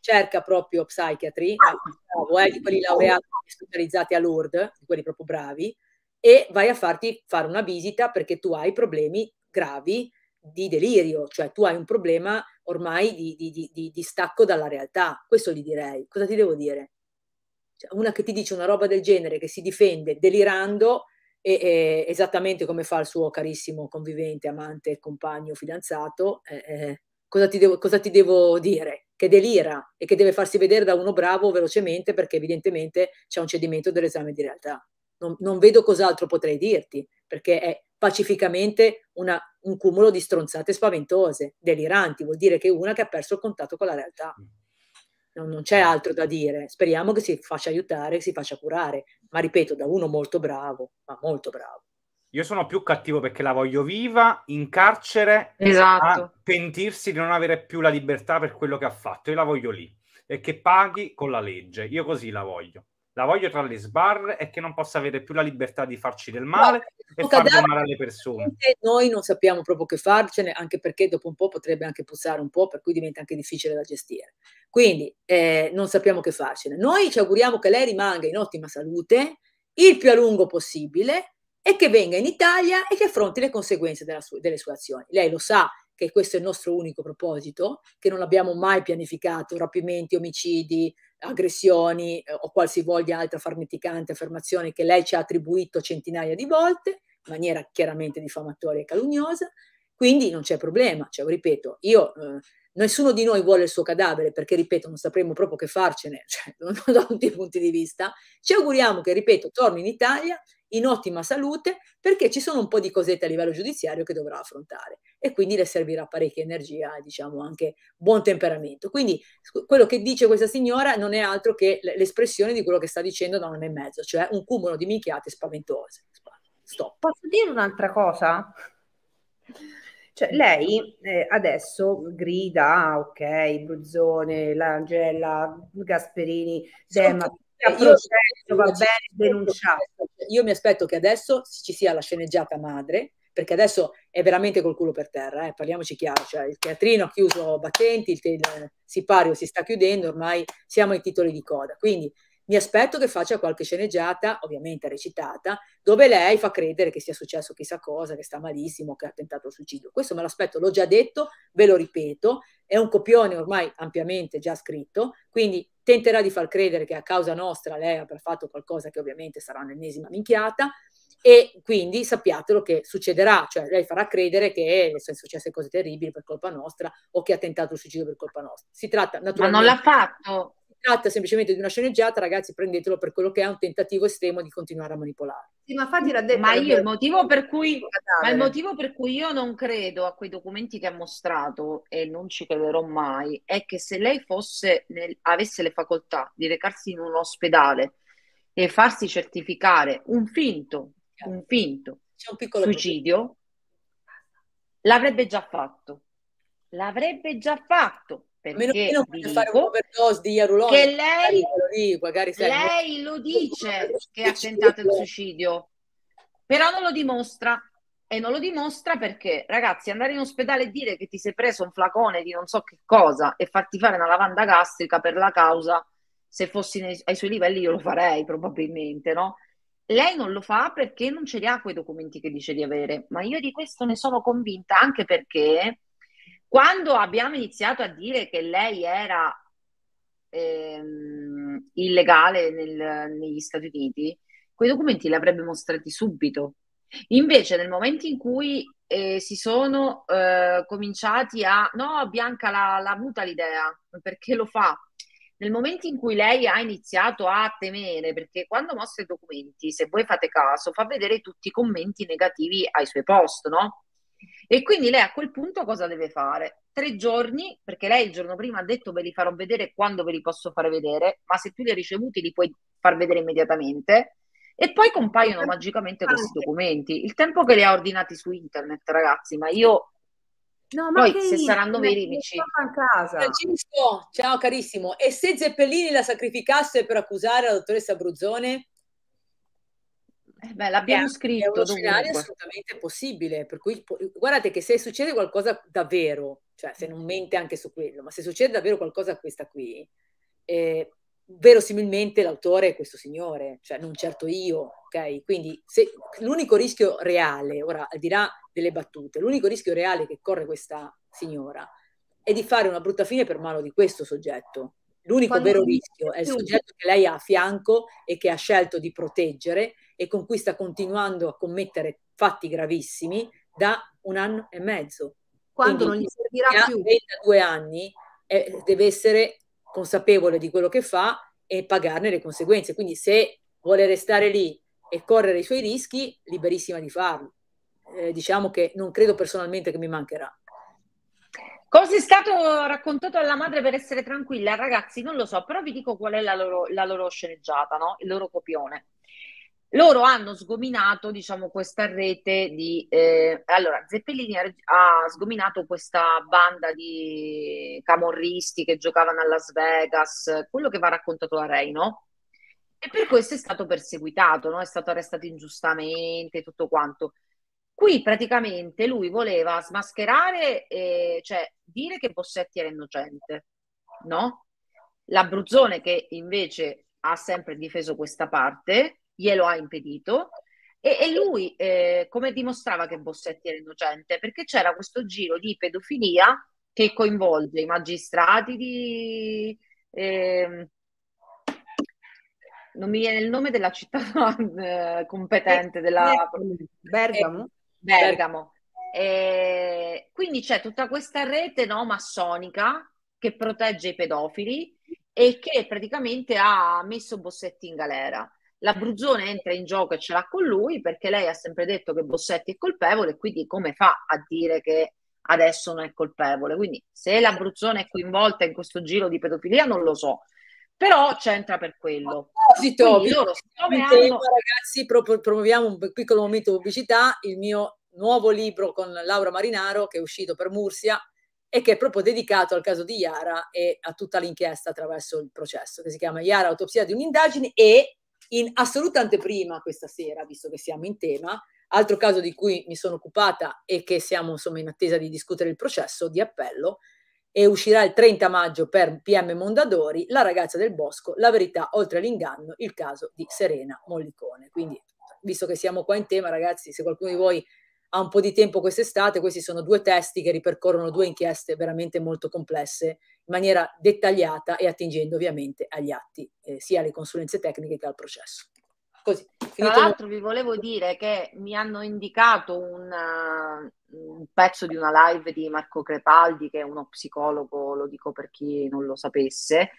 cerca proprio psichiatri, bravo, eh, di quelli laureati specializzati a Lourdes, di quelli proprio bravi, e vai a farti fare una visita perché tu hai problemi gravi di delirio, cioè tu hai un problema ormai di, di, di, di stacco dalla realtà. Questo gli direi. Cosa ti devo dire? Cioè, una che ti dice una roba del genere, che si difende delirando, e, e, esattamente come fa il suo carissimo convivente, amante, compagno, fidanzato, eh, eh, cosa, ti devo, cosa, ti devo, dire? Che delira e che deve farsi vedere da uno bravo velocemente perché evidentemente c'è un cedimento dell'esame di realtà. Non, non vedo cos'altro potrei dirti, perché è pacificamente una, un cumulo di stronzate spaventose, deliranti, vuol dire che è una che ha perso il contatto con la realtà. Mm non, non c'è altro da dire. Speriamo che si faccia aiutare, che si faccia curare, ma ripeto, da uno molto bravo, ma molto bravo.
Io sono più cattivo perché la voglio viva, in carcere, esatto. a pentirsi di non avere più la libertà per quello che ha fatto. Io la voglio lì e che paghi con la legge. Io così la voglio la voglio tra le sbarre e che non possa avere più la libertà di farci del male no, e far del male alle persone.
Noi non sappiamo proprio che farcene, anche perché dopo un po' potrebbe anche puzzare un po', per cui diventa anche difficile da gestire. Quindi eh, non sappiamo che farcene. Noi ci auguriamo che lei rimanga in ottima salute il più a lungo possibile e che venga in Italia e che affronti le conseguenze sua, delle sue azioni. Lei lo sa che questo è il nostro unico proposito, che non abbiamo mai pianificato rapimenti, omicidi, aggressioni eh, o qualsivoglia altra farneticante affermazione che lei ci ha attribuito centinaia di volte, in maniera chiaramente diffamatoria e calunniosa, quindi non c'è problema, cioè, ripeto, io... Eh, nessuno di noi vuole il suo cadavere perché, ripeto, non sapremo proprio che farcene, cioè, da tutti i punti di vista. Ci auguriamo che, ripeto, torni in Italia in ottima salute perché ci sono un po' di cosette a livello giudiziario che dovrà affrontare e quindi le servirà parecchia energia e diciamo anche buon temperamento. Quindi quello che dice questa signora non è altro che l'espressione di quello che sta dicendo da un anno e
mezzo, cioè un cumulo di minchiate spaventose. Stop. Posso dire un'altra cosa? Cioè, mm. lei eh, adesso grida, ah, ok, Bruzzone, Langella, Gasperini, Dema, a processo va
bene denunciare. Cioè, io mi aspetto che adesso ci sia la sceneggiata madre, perché adesso è veramente col culo per terra, eh, parliamoci chiaro, cioè il teatrino ha chiuso battenti, il, il eh, sipario si sta chiudendo, ormai siamo ai titoli di coda. Quindi mi aspetto che faccia qualche sceneggiata, ovviamente recitata, dove lei fa credere che sia successo chissà cosa, che sta malissimo, che ha tentato il suicidio. Questo me l'aspetto, l'ho già detto, ve lo ripeto, è un copione ormai ampiamente già scritto, quindi tenterà di far credere che a causa nostra lei abbia fatto qualcosa che ovviamente sarà un'ennesima minchiata, e quindi sappiatelo che succederà, cioè lei farà credere che sono successe cose terribili per colpa nostra o che ha tentato il suicidio per colpa nostra. Si tratta naturalmente... Ma non l'ha fatto, tratta semplicemente di una sceneggiata, ragazzi, prendetelo per quello che è un
tentativo estremo di continuare a manipolare. Sì, ma infatti l'ha detto. Ma, io, il motivo per cui, ma il motivo per cui io non credo a quei documenti che ha mostrato e non ci crederò mai è che se lei fosse nel, avesse le facoltà di recarsi in un ospedale e farsi certificare un finto, un finto un suicidio, problema. l'avrebbe già fatto. L'avrebbe già fatto perché meno che non voglio fare un
overdose di Iarulone. Che lei, lì, magari, lei
lo dice che ha tentato il suicidio, però non lo dimostra. E non lo dimostra perché, ragazzi, andare in ospedale e dire che ti sei preso un flacone di non so che cosa e farti fare una lavanda gastrica per la causa, se fossi nei, ai suoi livelli io lo farei probabilmente, no? Lei non lo fa perché non ce li ha quei documenti che dice di avere, ma io di questo ne sono convinta anche perché quando abbiamo iniziato a dire che lei era ehm, illegale nel, negli Stati Uniti, quei documenti li avrebbe mostrati subito. Invece, nel momento in cui eh, si sono eh, cominciati a no, Bianca l'ha, l'ha avuta l'idea perché lo fa. Nel momento in cui lei ha iniziato a temere, perché quando mostra i documenti, se voi fate caso, fa vedere tutti i commenti negativi ai suoi post, no? E quindi lei a quel punto cosa deve fare? Tre giorni, perché lei il giorno prima ha detto ve li farò vedere quando ve li posso fare vedere, ma se tu li hai ricevuti li puoi far vedere immediatamente. E poi compaiono magicamente questi documenti. Il tempo che li ha ordinati su internet, ragazzi, ma io No, ma Poi, se io, saranno verifici. Francesco,
ciao carissimo. E se Zeppellini la sacrificasse per accusare la dottoressa Bruzzone?
Eh beh, l'abbiamo ehm, è, scritto. È uno scenario assolutamente
possibile, per cui guardate che se succede qualcosa davvero, cioè se non mente anche su quello, ma se succede davvero qualcosa a questa qui, eh, verosimilmente l'autore è questo signore, cioè non certo io, ok? Quindi se, l'unico rischio reale, ora al di là delle battute, l'unico rischio reale che corre questa signora è di fare una brutta fine per mano di questo soggetto. L'unico Quando vero rischio è il soggetto che lei ha a fianco e che ha scelto di proteggere e con cui sta continuando a commettere fatti gravissimi da un anno e mezzo. Quando Quindi, non gli servirà più. A 22 anni eh, deve essere consapevole di quello che fa e pagarne le conseguenze. Quindi se vuole restare lì e correre i suoi rischi, liberissima di farlo. Eh, diciamo che
non credo personalmente che mi mancherà. Cosa è stato raccontato alla madre per essere tranquilla? Ragazzi, non lo so, però vi dico qual è la loro, la loro sceneggiata, no? il loro copione loro hanno sgominato, diciamo, questa rete di... Eh, allora, Zeppelini ha, sgominato questa banda di camorristi che giocavano a Las Vegas, quello che va raccontato a Rei, no? E per questo è stato perseguitato, no? è stato arrestato ingiustamente, tutto quanto. Qui praticamente lui voleva smascherare, eh, cioè dire che Bossetti era innocente, no? L'Abruzzone che invece ha sempre difeso questa parte, glielo ha impedito. E, e lui eh, come dimostrava che Bossetti era innocente? Perché c'era questo giro di pedofilia che coinvolge i magistrati di... Eh, non mi viene il nome della città eh, competente della... Eh, eh, Bergamo. Bergamo. Eh, quindi c'è tutta questa rete no, massonica che protegge i pedofili e che praticamente ha messo Bossetti in galera la Bruzzone entra in gioco e ce l'ha con lui perché lei ha sempre detto che Bossetti è colpevole, quindi come fa a dire che adesso non è colpevole? Quindi se la Bruzzone è coinvolta in questo giro di pedofilia non lo so, però c'entra per quello. A loro,
hanno... ragazzi, pro- promuoviamo un piccolo momento di pubblicità, il mio nuovo libro con Laura Marinaro che è uscito per Mursia e che è proprio dedicato al caso di Iara e a tutta l'inchiesta attraverso il processo, che si chiama Iara Autopsia di un'indagine e in assoluta anteprima questa sera, visto che siamo in tema, altro caso di cui mi sono occupata e che siamo insomma in attesa di discutere il processo di appello, e uscirà il 30 maggio per PM Mondadori, La ragazza del bosco, La verità oltre all'inganno, il caso di Serena Mollicone. Quindi, visto che siamo qua in tema, ragazzi, se qualcuno di voi ha un po' di tempo quest'estate, questi sono due testi che ripercorrono due inchieste veramente molto complesse in maniera dettagliata e attingendo ovviamente agli atti, eh, sia alle consulenze tecniche che al processo.
Così, Tra l'altro vi volevo dire che mi hanno indicato un, eh, un, pezzo di una live di Marco Crepaldi, che è uno psicologo, lo dico per chi non lo sapesse,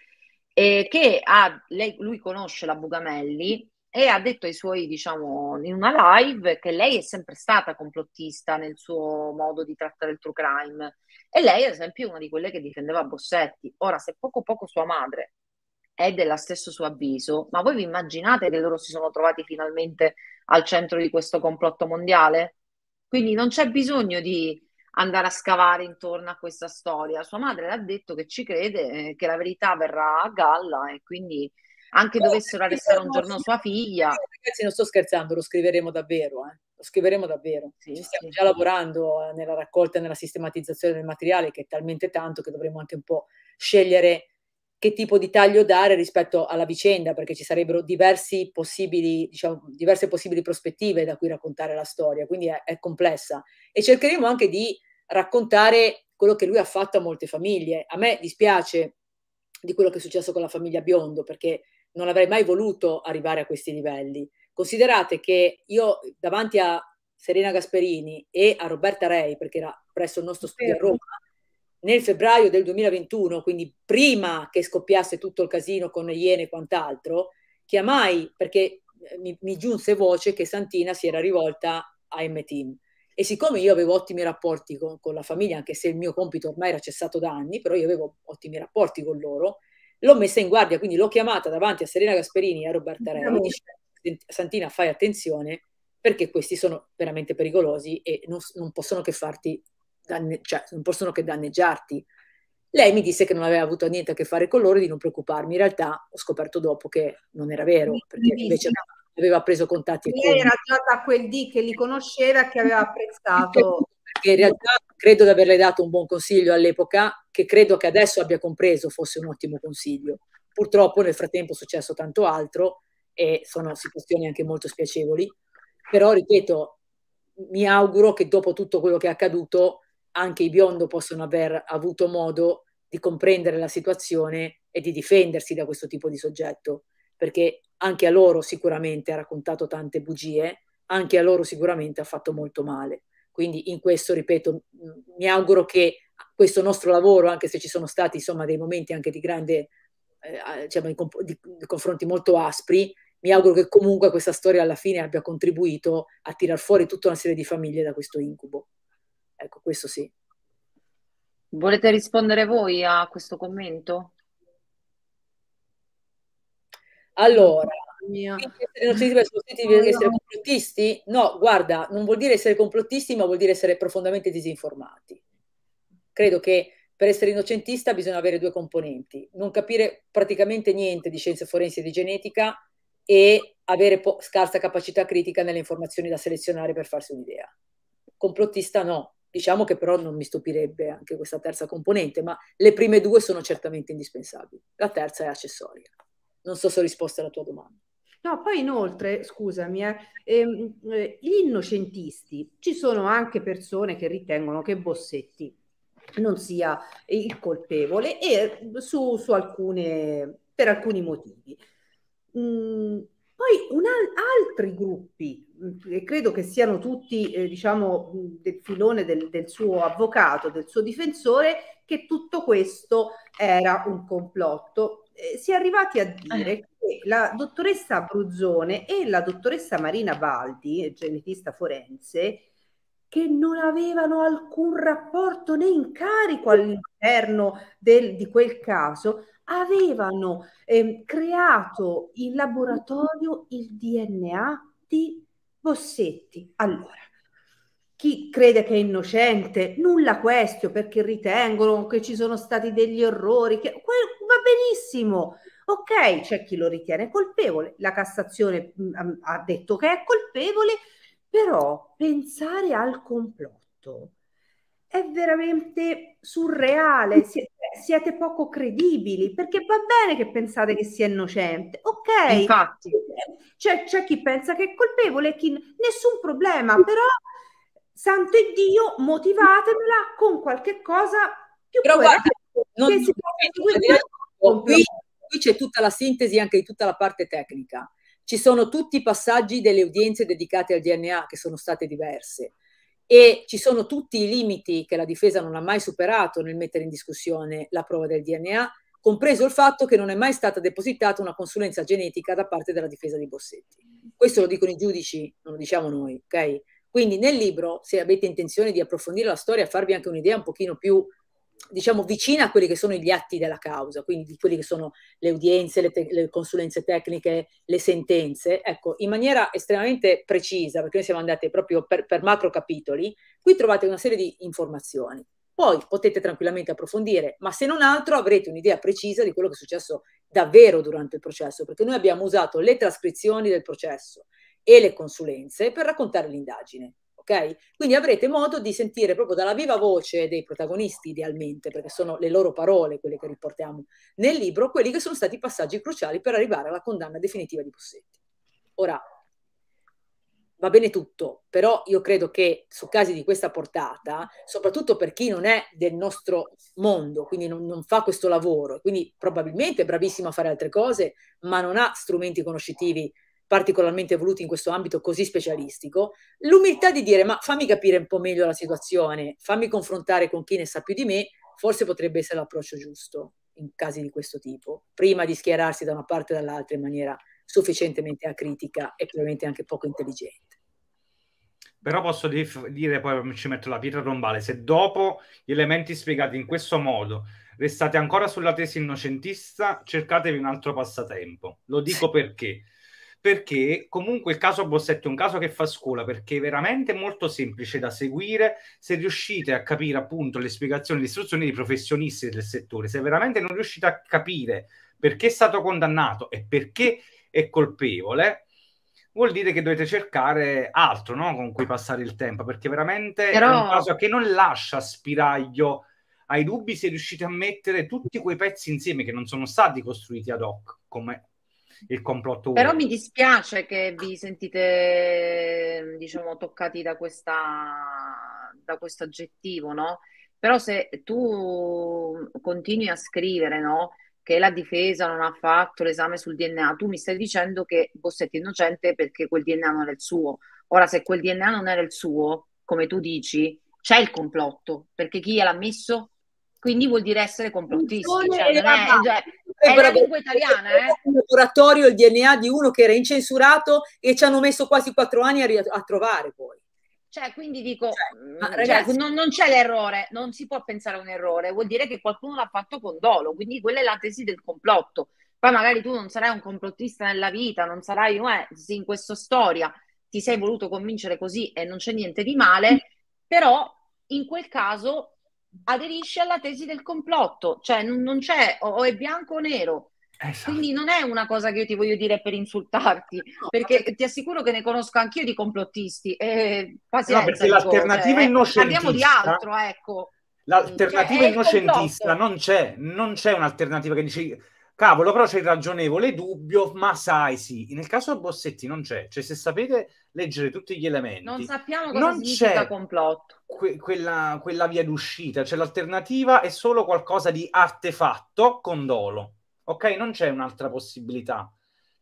e che ha, lei, lui conosce la Bugamelli e ha detto ai suoi, diciamo, in una live che lei è sempre stata complottista nel suo modo di trattare il true crime e lei, ad esempio, è una di quelle che difendeva Bossetti. Ora, se poco poco sua madre è dello stesso suo avviso, ma voi vi immaginate che loro si sono trovati finalmente al centro di questo complotto mondiale? Quindi non c'è bisogno di andare a scavare intorno a questa storia. Sua madre l'ha detto che ci crede, eh, che la verità verrà a galla e quindi anche dovessero arrestare un giorno sua figlia. Ragazzi, non sto scherzando, lo scriveremo davvero. Eh. Lo scriveremo davvero. Sì, Ci stiamo sì. già
lavorando eh, nella raccolta e nella sistematizzazione del materiale, che è talmente tanto che dovremo anche un po' scegliere che tipo di taglio dare rispetto alla vicenda, perché ci sarebbero diversi possibili, diciamo, diverse possibili prospettive da cui raccontare la storia, quindi è, è, complessa. E cercheremo anche di raccontare quello che lui ha fatto a molte famiglie. A me dispiace di quello che è successo con la famiglia Biondo, perché non avrei mai voluto arrivare a questi livelli. Considerate che io davanti a Serena Gasperini e a Roberta Rei, perché era presso il nostro studio a Roma, nel febbraio del 2021, quindi prima che scoppiasse tutto il casino con Iene e quant'altro, chiamai perché eh, mi, mi giunse voce che Santina si era rivolta a M-Team. E siccome io avevo ottimi rapporti con, con, la famiglia, anche se il mio compito ormai era cessato da anni, però io avevo ottimi rapporti con loro, l'ho messa in guardia, quindi l'ho chiamata davanti a Serena Gasperini e a Roberta Re, e dice, Santina fai attenzione perché questi sono veramente pericolosi e non, non possono che farti danne- cioè, non possono che danneggiarti. Lei mi disse che non aveva avuto niente a che fare con loro di non preoccuparmi. In realtà ho scoperto dopo che non era vero, perché invece aveva preso contatti lei con... era
andata a quel D che li conosceva e che aveva apprezzato.
Perché in realtà credo di averle dato un buon consiglio all'epoca, che credo che adesso abbia compreso fosse un ottimo consiglio. Purtroppo nel frattempo è successo tanto altro e sono situazioni anche molto spiacevoli, però ripeto, mi auguro che dopo tutto quello che è accaduto anche i biondo possano aver avuto modo di comprendere la situazione e di difendersi da questo tipo di soggetto, perché anche a loro sicuramente ha raccontato tante bugie, anche a loro sicuramente ha fatto molto male. Quindi in questo, ripeto, mi auguro che questo nostro lavoro, anche se ci sono stati insomma, dei momenti anche di grande, eh, diciamo, di, di confronti molto aspri, mi auguro che comunque questa storia alla fine abbia contribuito a tirar fuori tutta una serie di famiglie da questo incubo. Ecco, questo sì.
Volete rispondere voi a questo commento? Allora, mio.
Quindi, sono essere no. complottisti? No, guarda, non vuol dire essere complottisti, ma vuol dire essere profondamente disinformati. Credo che per essere innocentista bisogna avere due componenti, non capire praticamente niente di scienze forensi e di genetica e avere scarsa capacità critica nelle informazioni da selezionare per farsi un'idea. Complottista no, diciamo che però non mi stupirebbe anche questa terza componente, ma le prime due sono certamente indispensabili, la terza è accessoria. Non so se ho risposto alla tua domanda.
No, poi inoltre, scusami, eh, ehm, eh, gli innocentisti, ci sono anche persone che ritengono che Bossetti non sia il colpevole e eh, su, su alcune, per alcuni motivi. Mm, poi un al- altri gruppi, mm, e credo che siano tutti eh, diciamo, mm, del filone del, del, suo avvocato, del suo difensore, che tutto questo era un complotto eh, si è arrivati a dire eh. che la dottoressa Abruzzone e la dottoressa Marina Baldi, genetista forense, che non avevano alcun rapporto né incarico all'interno del, di quel caso, avevano eh, creato in laboratorio il DNA di Bossetti. Allora, chi crede che è innocente, nulla questo perché ritengono che ci sono stati degli errori, che va benissimo. Ok, c'è chi lo ritiene colpevole, la Cassazione mh, mm, ha detto che è colpevole, però pensare al complotto è veramente surreale, siete, siete poco credibili, perché va bene che pensate che sia innocente, ok? Infatti. C'è, c'è chi pensa che è colpevole, chi... nessun problema, però santo Dio, motivatemela con qualche cosa più Però guarda, non, si
non, qui, qui c'è tutta la sintesi anche di tutta la parte tecnica. Ci sono tutti i passaggi delle udienze dedicate al DNA che sono state diverse e ci sono tutti i limiti che la difesa non ha mai superato nel mettere in discussione la prova del DNA, compreso il fatto che non è mai stata depositata una consulenza genetica da parte della difesa di Bossetti. Questo lo dicono i giudici, non lo diciamo noi, ok? Quindi nel libro, se avete intenzione di approfondire la storia, farvi anche un'idea un pochino più diciamo vicina a quelli che sono gli atti della causa, quindi di quelli che sono le udienze, le, te- le, consulenze tecniche, le sentenze, ecco, in maniera estremamente precisa, perché noi siamo andati proprio per, per macro capitoli, qui trovate una serie di informazioni. Poi potete tranquillamente approfondire, ma se non altro avrete un'idea precisa di quello che è successo davvero durante il processo, perché noi abbiamo usato le trascrizioni del processo, e le consulenze per raccontare l'indagine. Okay? Quindi avrete modo di sentire proprio dalla viva voce dei protagonisti, idealmente, perché sono le loro parole quelle che riportiamo nel libro, quelli che sono stati i passaggi cruciali per arrivare alla condanna definitiva di Possetti. Ora, va bene tutto, però io credo che su casi di questa portata, soprattutto per chi non è del nostro mondo, quindi non, non, fa questo lavoro, quindi probabilmente è bravissimo a fare altre cose, ma non ha strumenti conoscitivi particolarmente evoluti in questo ambito così specialistico, l'umiltà di dire ma fammi capire un po' meglio la situazione, fammi confrontare con chi ne sa più di me, forse potrebbe essere l'approccio giusto in casi di questo tipo, prima di schierarsi da una parte o dall'altra in maniera sufficientemente acritica e probabilmente anche poco intelligente.
Però posso dire, poi ci metto la pietra tombale, se dopo gli elementi spiegati in questo modo restate ancora sulla tesi innocentista, cercatevi un altro passatempo. Lo dico perché perché comunque il caso a Bossetti è un caso che fa scuola perché è veramente molto semplice da seguire se riuscite a capire appunto le spiegazioni, le istruzioni dei professionisti del settore, se veramente non riuscite a capire perché è stato condannato e perché è colpevole, vuol dire che dovete cercare altro no? con cui passare il tempo, perché veramente Però... è un caso che non lascia spiraglio ai dubbi se riuscite a mettere tutti quei pezzi insieme che non sono stati costruiti ad hoc, come il complotto. Però mi
dispiace che vi sentite, diciamo, toccati da, questa, da questo aggettivo, no? Però se tu continui a scrivere, no? Che la difesa non ha fatto l'esame sul DNA, tu mi stai dicendo che Bossetti è innocente perché quel DNA non era il suo. Ora, se quel DNA non era il suo, come tu dici, c'è il complotto, perché chi l'ha messo? quindi vuol dire essere complottisti. Cioè, è, cioè,
eh, è la lingua italiana, eh?
Un eh. laboratorio, il DNA di uno che era incensurato
e ci hanno messo quasi quattro anni a, ri- a trovare poi.
Cioè, quindi dico, cioè, mm, cioè, ragazzi, non, non, c'è l'errore, non si può pensare a un errore, vuol dire che qualcuno l'ha fatto con dolo, quindi quella è la tesi del complotto. Poi magari tu non sarai un complottista nella vita, non sarai eh, in questa storia, ti sei voluto convincere così e non c'è niente di male, però in quel caso aderisce alla tesi del complotto, cioè non, non c'è o, o, è bianco o nero. Esatto. Quindi non è una cosa che io ti voglio dire per insultarti, no, perché vabbè. ti assicuro che ne conosco anch'io di complottisti. Eh, pazienza, no, perché dico, l'alternativa cioè, eh, innocentista... Parliamo di altro, ecco.
L'alternativa cioè, innocentista non c'è, non c'è un'alternativa che dici Cavolo, però c'è il ragionevole dubbio, ma sai, sì, nel caso Bossetti non c'è, cioè se sapete leggere tutti gli elementi. Non
sappiamo cosa non c'è
complotto. Que- quella, quella, via d'uscita, cioè l'alternativa è solo qualcosa di artefatto con dolo, ok? Non c'è un'altra possibilità.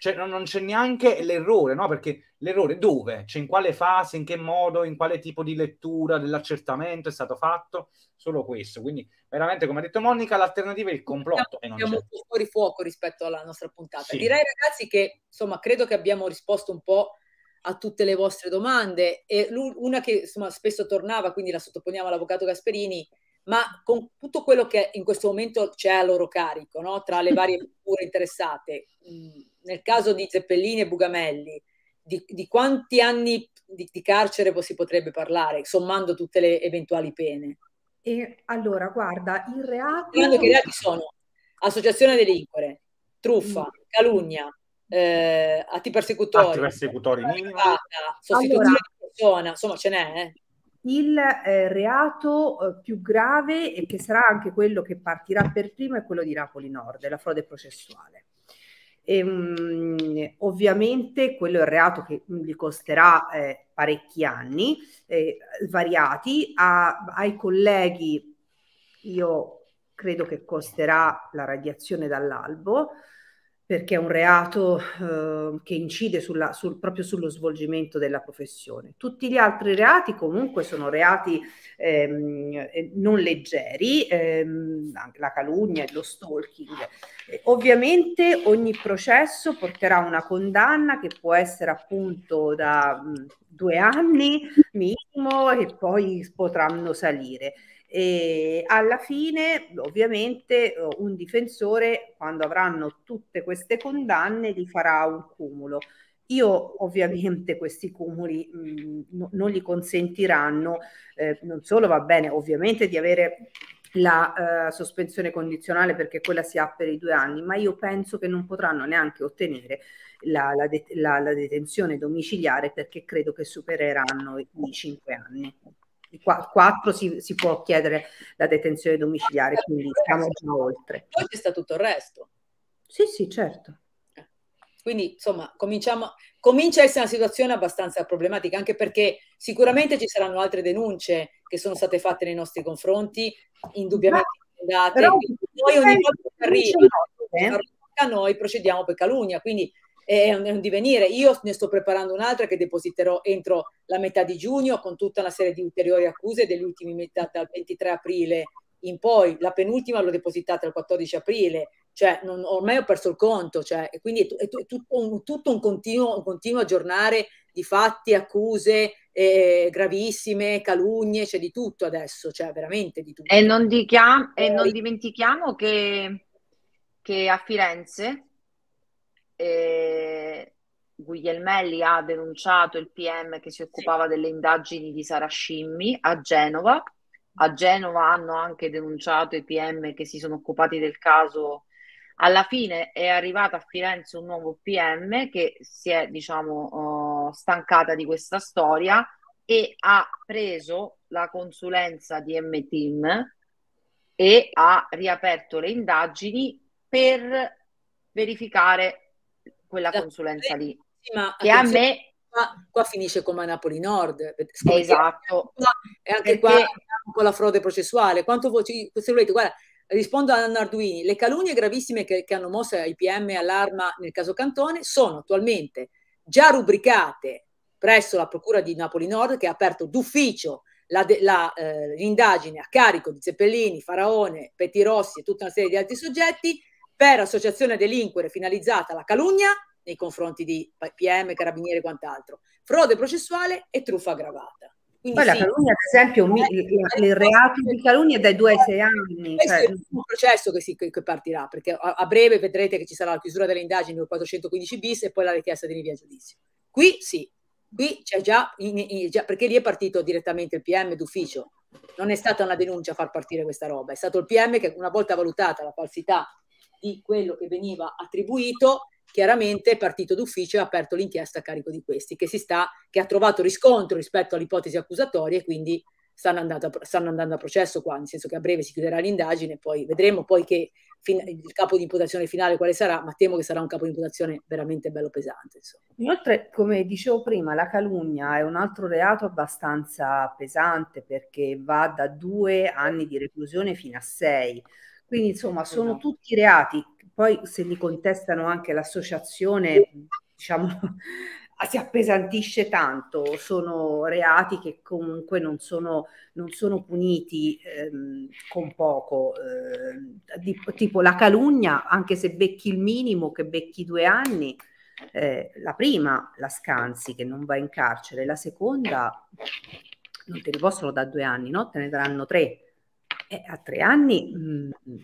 Cioè, non, non c'è neanche l'errore, no? Perché l'errore dove? Cioè, in quale fase, in che modo, in quale tipo di lettura dell'accertamento è stato fatto? Solo questo. Quindi, veramente, come ha detto Monica, l'alternativa è il complotto. Siamo, siamo fuori fuoco rispetto alla nostra puntata. Sì. Direi, ragazzi, che insomma, credo che abbiamo risposto un
po' a tutte le vostre domande. E una che insomma, spesso tornava, quindi la sottoponiamo all'avvocato Gasperini ma con tutto quello che in questo momento c'è a loro carico, no? tra le varie figure interessate, mh, mm, nel caso di Zeppellini e Bugamelli, di, di quanti anni di, di carcere si potrebbe parlare, sommando tutte le eventuali pene? E
allora, guarda, il reato... Che i reati sono
associazione a delinquere, truffa, mm. calunnia, eh, atti persecutori, atti
persecutori. Privata,
sostituzione allora, di persona, insomma ce n'è. Eh.
Il eh, reato eh, più grave e che sarà anche quello che partirà per primo è quello di Napoli Nord, la frode processuale. E, ehm, mh, ovviamente quello è un reato che mhmm, gli costerà eh, parecchi anni, eh, variati, a, ai colleghi io credo che costerà la radiazione dall'albo, perché è un reato eh, che incide sulla, sul, proprio sullo svolgimento della professione. Tutti gli altri reati comunque sono reati ehm, eh, non leggeri, ehm, la calunnia e lo stalking. ovviamente ogni processo porterà una condanna che può essere appunto da mh, mm, due anni minimo e poi potranno salire. E alla fine, ovviamente, un difensore, quando avranno tutte queste condanne, gli farà un cumulo. Io ovviamente questi cumuli mh, mm, no, non gli consentiranno, eh, non solo va bene ovviamente di avere la eh, sospensione condizionale perché quella si ha per i due anni, ma io penso che non potranno neanche ottenere la, la, de- la, la detenzione domiciliare perché credo che supereranno i cinque anni. 4 si, si, può chiedere la detenzione domiciliare, eh, quindi eh, siamo già oltre.
Poi c'è stato tutto il resto.
Sì, sì, certo.
Eh. Quindi insomma comincia a essere una situazione abbastanza problematica, anche perché sicuramente ci saranno altre denunce che sono state fatte nei nostri confronti, indubbiamente fondate. Noi ogni volta che arriva, eh? noi procediamo per calunnia, quindi è un, è un divenire. Io ne sto preparando un'altra che depositerò entro la metà di giugno con tutta una serie di ulteriori accuse degli ultimi metà, dal 23 aprile in poi, la penultima l'ho depositata il 14 aprile, cioè non, ormai ho perso il conto, cioè, e quindi è, è, è tutto, un, tutto un, continuo, un, continuo, aggiornare di fatti, accuse eh, gravissime, calunnie, c'è cioè di tutto
adesso, cioè veramente di tutto. E non, dichiam- eh, e non eh, dimentichiamo che, che a Firenze eh, Guglielmelli ha denunciato il PM che si occupava sì. delle indagini di Sarascimmi a Genova. A Genova hanno anche denunciato i PM che si sono occupati del caso. Alla fine è arrivata a Firenze un nuovo PM che si è, diciamo, uh, stancata di questa storia e ha preso la consulenza di M-Team e ha riaperto le indagini per verificare quella consulenza lì. Che a me...
Qua, qua, finisce come a Napoli Nord. esatto. E anche qua, con la frode processuale. Quanto voci, se volete, guarda, rispondo a Nardini, le calunnie gravissime che, che hanno mosso i PM all'arma nel caso Cantone sono attualmente già rubricate presso la Procura di Napoli Nord che ha aperto d'ufficio eh, l'indagine eh, a carico di Zeppellini, Faraone, Petti Rossi e tutta una serie di altri soggetti per associazione a delinquere finalizzata alla calunnia nei confronti di PM, carabinieri e quant'altro, frode processuale e truffa aggravata. Quindi Poi sì, la calunnia,
ad esempio, il,
il eh, reato di calunnia è dai 2 ai 6 eh, anni. Questo cioè. è
un processo che, si, che partirà, perché a, a, breve vedrete che ci sarà la chiusura delle indagini del 415 bis e poi la richiesta di rinvio a giudizio. Qui sì, qui c'è già, in, in, già, perché lì è partito direttamente il PM d'ufficio, non è stata una denuncia a far partire questa roba, è stato il PM che una volta valutata la falsità di quello che veniva attribuito, chiaramente il partito d'ufficio ha aperto l'inchiesta a carico di questi, che, si sta, che ha trovato riscontro rispetto all'ipotesi accusatoria e quindi stanno andando, a, stanno andando, a, processo qua, nel senso che a breve si chiuderà l'indagine, poi vedremo poi che fin, il capo di
imputazione finale quale sarà, ma temo che sarà un capo di imputazione veramente bello pesante. Insomma. Inoltre, come dicevo prima, la calunnia è un altro reato abbastanza pesante perché va da due anni di reclusione fino a sei. Quindi insomma sono esatto. tutti reati, poi se li contestano anche l'associazione, diciamo, si appesantisce tanto, sono reati che comunque non sono, non sono puniti ehm, con poco, eh, di, tipo la calunnia, anche se becchi il minimo, che becchi due anni, eh, la prima la scansi che non va in carcere, la seconda non te ne possono da due anni, no? te ne daranno tre eh, a tre anni mh, mm,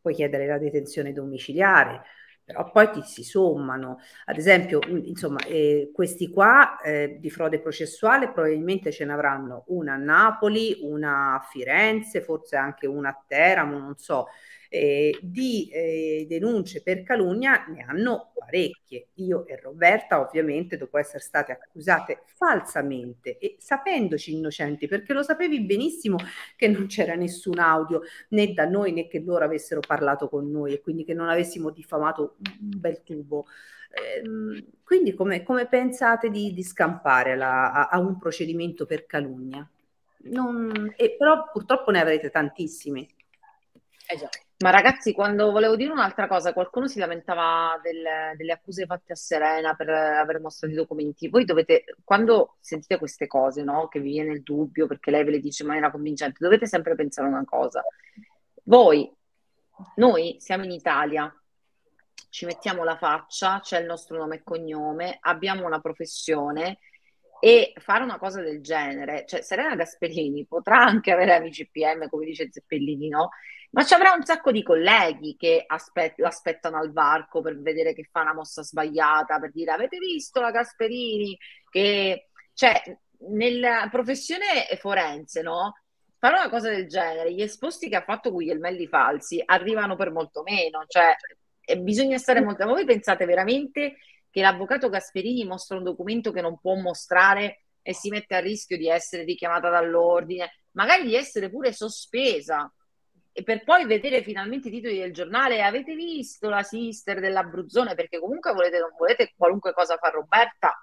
puoi chiedere la detenzione domiciliare, però poi ti si sommano. Ad esempio, mm, insomma, eh, questi qua eh, di frode processuale probabilmente ce ne avranno una a Napoli, una a Firenze, forse anche una a Teramo, non so eh, di eh, denunce per calunnia ne hanno parecchie. Io e Roberta ovviamente dopo essere state accusate falsamente e sapendoci innocenti perché lo sapevi benissimo che non c'era nessun audio né da noi né che loro avessero parlato con noi e quindi che non avessimo diffamato un bel tubo. Ehm, quindi come, come, pensate di, di scampare la, a, a, un procedimento per calunnia? Non,
però purtroppo ne avrete tantissimi. Eh già. Ma ragazzi, quando volevo dire un'altra cosa, qualcuno si lamentava del- delle accuse fatte a Serena per aver mostrato i documenti. Voi dovete, quando sentite queste cose, no? Che vi viene il dubbio perché lei ve le dice in maniera convincente, dovete sempre pensare a una cosa. Voi, noi siamo in Italia, ci mettiamo la faccia, c'è il nostro nome e cognome, abbiamo una professione e fare una cosa del genere, cioè Serena Gasperini potrà anche avere amici PM, come dice Zeppellini, no? ma ci avrà un sacco di colleghi che aspett- lo aspettano al varco per vedere che fa una mossa sbagliata, per dire avete visto la Gasperini? Che... Cioè, nella professione forense, no? Fare una cosa del genere, gli esposti che ha fatto Guglielmelli Falsi arrivano per molto meno, cioè eh, bisogna stare molto... Ma voi pensate veramente che l'avvocato Gasperini mostra un documento che non può mostrare e si mette a rischio di essere richiamata dall'ordine, magari di essere pure sospesa? e per poi vedere finalmente i titoli del giornale. Avete visto la sister dell'Abruzzone? Perché comunque volete non volete qualunque cosa fa Roberta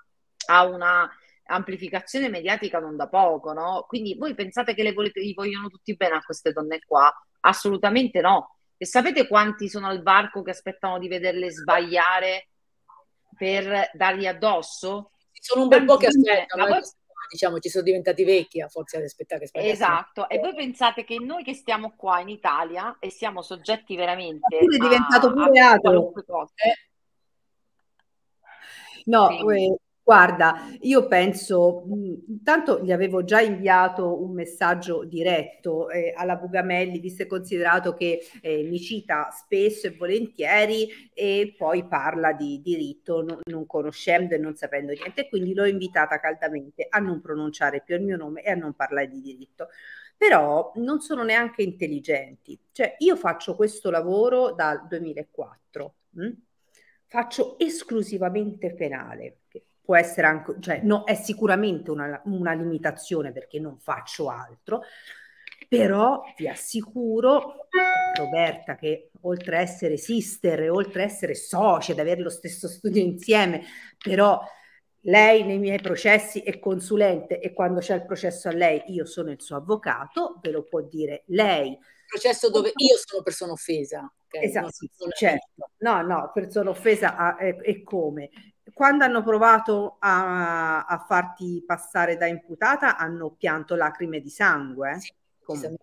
ha una amplificazione mediatica non da poco, no? Quindi voi pensate che le volete, gli vogliono tutti bene a queste donne qua? Assolutamente no. E sapete quanti sono al varco che aspettano di vederle sbagliare per dargli addosso? Sono un bel po' che aspettano. Eh diciamo ci sono diventati vecchi a forza di aspettare che Esatto, e voi pensate che noi che stiamo qua in Italia e siamo soggetti veramente... È diventato a, pure a, a eh.
No, sì. eh, Guarda, io penso, intanto gli avevo già inviato un messaggio diretto eh, alla Bugamelli, visto e considerato che eh, mi cita spesso e volentieri e poi parla di diritto non, non conoscendo e non sapendo niente, quindi l'ho invitata caldamente a non pronunciare più il mio nome e a non parlare di diritto però non sono neanche intelligenti. Cioè, io faccio questo lavoro dal 2004, mh? faccio esclusivamente penale, può essere anche, cioè no, è sicuramente una, una limitazione perché non faccio altro, però vi assicuro, Roberta, che oltre a essere sister e oltre a essere socia, ad avere lo stesso studio insieme, però lei nei miei processi è consulente e quando c'è il processo a lei io sono il suo avvocato, ve lo può dire lei. Processo dove io sono persona offesa.
Okay? Esatto, no, sì, certo.
No, no, persona offesa a, e, e come quando hanno provato a, a, farti passare da imputata hanno pianto lacrime di sangue. Eh, sì,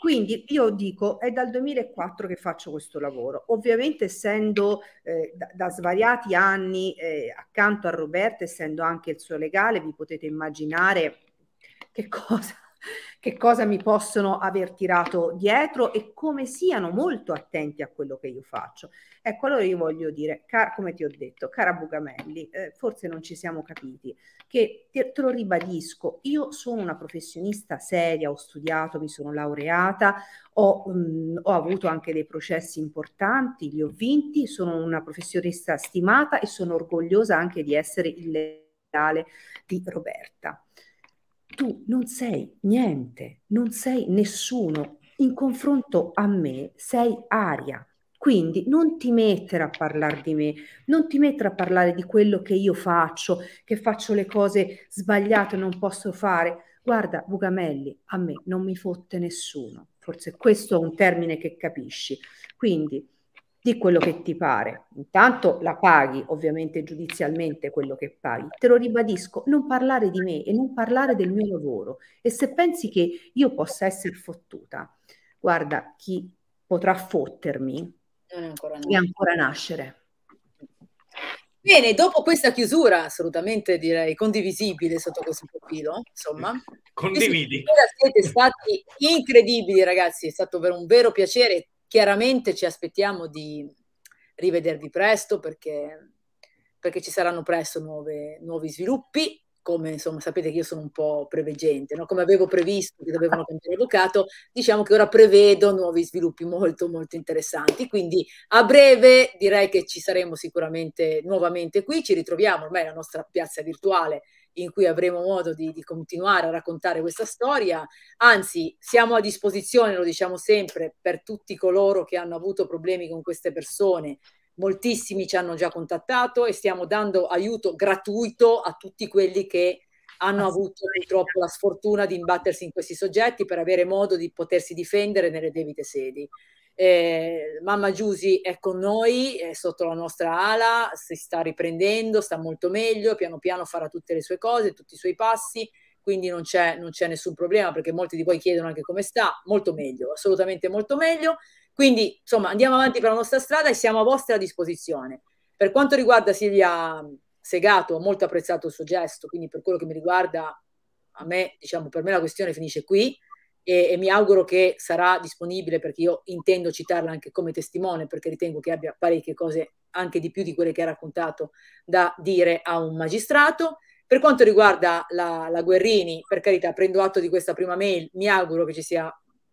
Quindi io dico, è dal 2004 che faccio questo lavoro. Ovviamente essendo eh, da, da, svariati anni eh, accanto a Roberta, essendo anche il suo legale, vi potete immaginare che cosa che cosa mi possono aver tirato dietro e come siano molto attenti a quello che io faccio. Ecco, allora io voglio dire, car- come ti ho detto, cara Bugamelli, eh, forse non ci siamo capiti, che te, te lo ribadisco, io sono una professionista seria, ho studiato, mi sono laureata, ho, mh, mm, ho avuto anche dei processi importanti, li ho vinti, sono una professionista stimata e sono orgogliosa anche di essere il leale di Roberta tu non sei niente, non sei nessuno. In confronto a me sei aria. Quindi non ti mettere a parlare di me, non ti mettere a parlare di quello che io faccio, che faccio le cose sbagliate, non posso fare. Guarda, Bugamelli, a me non mi fotte nessuno. Forse questo è un termine che capisci. Quindi di quello che ti pare. Intanto la paghi ovviamente giudizialmente quello che paghi. Te lo ribadisco, non parlare di me e non parlare del mio lavoro. E se pensi che io possa essere fottuta, guarda, chi potrà fottermi
non è ancora,
è ancora
nascere.
Bene, dopo questa chiusura assolutamente direi condivisibile sotto questo profilo, insomma. Condividi. Siete stati incredibili ragazzi, è stato un vero piacere Chiaramente ci aspettiamo di rivedervi presto perché, perché ci saranno presto nuove, nuovi sviluppi come insomma sapete che io sono un po' preveggente, no? come avevo previsto che dovevano cambiare avvocato, diciamo che ora prevedo nuovi sviluppi molto molto interessanti, quindi a breve direi che ci saremo sicuramente nuovamente qui, ci ritroviamo ormai nella nostra piazza virtuale in cui avremo modo di, di, continuare a raccontare questa storia. Anzi, siamo a disposizione, lo diciamo sempre, per tutti coloro che hanno avuto problemi con queste persone. Moltissimi ci hanno già contattato e stiamo dando aiuto gratuito a tutti quelli che hanno ah, avuto purtroppo la sfortuna di imbattersi in questi soggetti per avere modo di potersi difendere nelle debite sedi. Eh, Mamma Giusy è con noi, è sotto la nostra ala, si sta riprendendo, sta molto meglio, piano piano farà tutte le sue cose, tutti i suoi passi, quindi non c'è, non c'è nessun problema perché molti di voi chiedono anche come sta, molto meglio, assolutamente molto meglio. Quindi insomma andiamo avanti per la nostra strada e siamo a vostra disposizione. Per quanto riguarda Silvia Segato, ho molto apprezzato il suo gesto, quindi per quello che mi riguarda, a me, diciamo, per me la questione finisce qui e, e, mi auguro che sarà disponibile perché io intendo citarla anche come testimone perché ritengo che abbia parecchie cose, anche di più di quelle che ha raccontato, da dire a un magistrato. Per quanto riguarda la, la Guerrini, per carità, prendo atto di questa prima mail, mi auguro che ci sia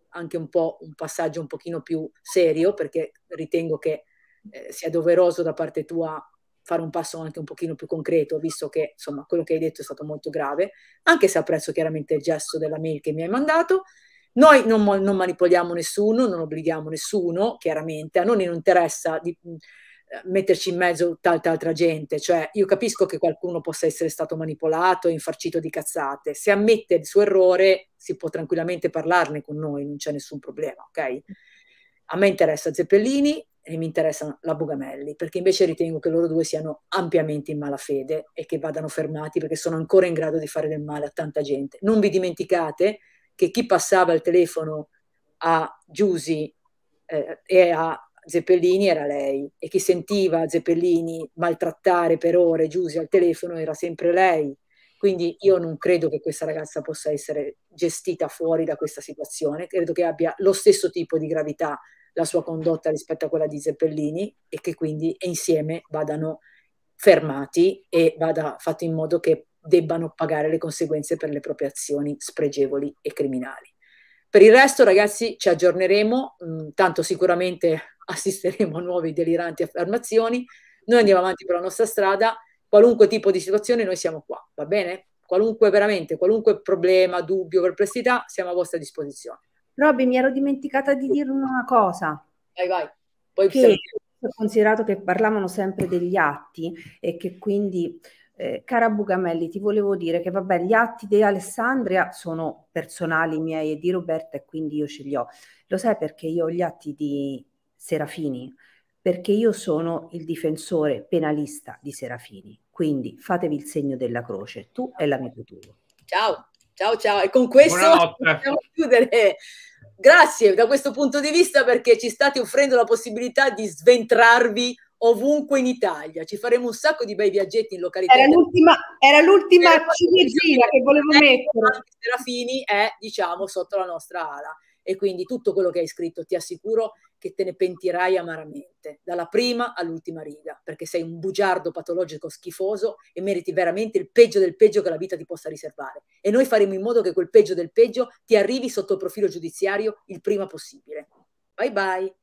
anche un po' un passaggio un pochino più serio perché ritengo che eh, sia doveroso da parte tua fare un passo anche un pochino più concreto, visto che insomma quello che hai detto è stato molto grave, anche se apprezzo chiaramente il gesto della mail che mi hai mandato. Noi non, non manipoliamo nessuno, non obblighiamo nessuno, chiaramente, a noi non interessa di, mm, metterci in mezzo tanta altra gente, cioè io capisco che qualcuno possa essere stato manipolato, e infarcito di cazzate, se ammette il suo errore si può tranquillamente parlarne con noi, non c'è nessun problema, ok? A me interessa Zeppellini, e mi interessano la Bugamelli, perché invece ritengo che loro due siano ampiamente in malafede e che vadano fermati perché sono ancora in grado di fare del male a tanta gente. Non vi dimenticate che chi passava il telefono a Giusi eh, e a Zeppellini era lei e chi sentiva Zeppellini maltrattare per ore Giusi al telefono era sempre lei. Quindi io non credo che questa ragazza possa essere gestita fuori da questa situazione, credo che abbia lo stesso tipo di gravità la sua condotta rispetto a quella di Zeppellini e che quindi insieme vadano fermati e vada fatto in modo che debbano pagare le conseguenze per le proprie azioni spregevoli e criminali. Per il resto, ragazzi, ci aggiorneremo, mh, mm, tanto sicuramente assisteremo a nuove deliranti affermazioni. Noi andiamo avanti per la nostra strada, qualunque tipo di situazione noi siamo qua, va bene? Qualunque veramente, qualunque problema, dubbio, perplessità, siamo a vostra disposizione.
Robby, mi ero dimenticata di dire una cosa. Vai, vai. Poi che, considerato che parlavano sempre degli atti e che quindi, eh, cara Bugamelli, ti volevo dire che vabbè, gli atti di Alessandria sono personali miei e di Roberta e quindi io ce li ho. Lo sai perché io ho gli atti di Serafini? Perché io sono il difensore penalista di Serafini. Quindi fatevi il segno della croce, tu e l'amico tuo.
Ciao. Ciao ciao e con questo possiamo chiudere. Grazie da questo punto di vista perché ci state offrendo la possibilità di sventrarvi ovunque in Italia. Ci faremo un sacco di bei viaggetti in località. Era l'ultima, era l'ultima ciliegina che volevo eh, mettere. Serafini è, diciamo, sotto la nostra ala. E quindi tutto quello che hai scritto, ti assicuro, che te ne pentirai amaramente, dalla prima all'ultima riga, perché sei un bugiardo patologico schifoso e meriti veramente il peggio del peggio che la vita ti possa riservare. E noi faremo in modo che quel peggio del peggio ti arrivi sotto il profilo
giudiziario il prima possibile. Bye bye.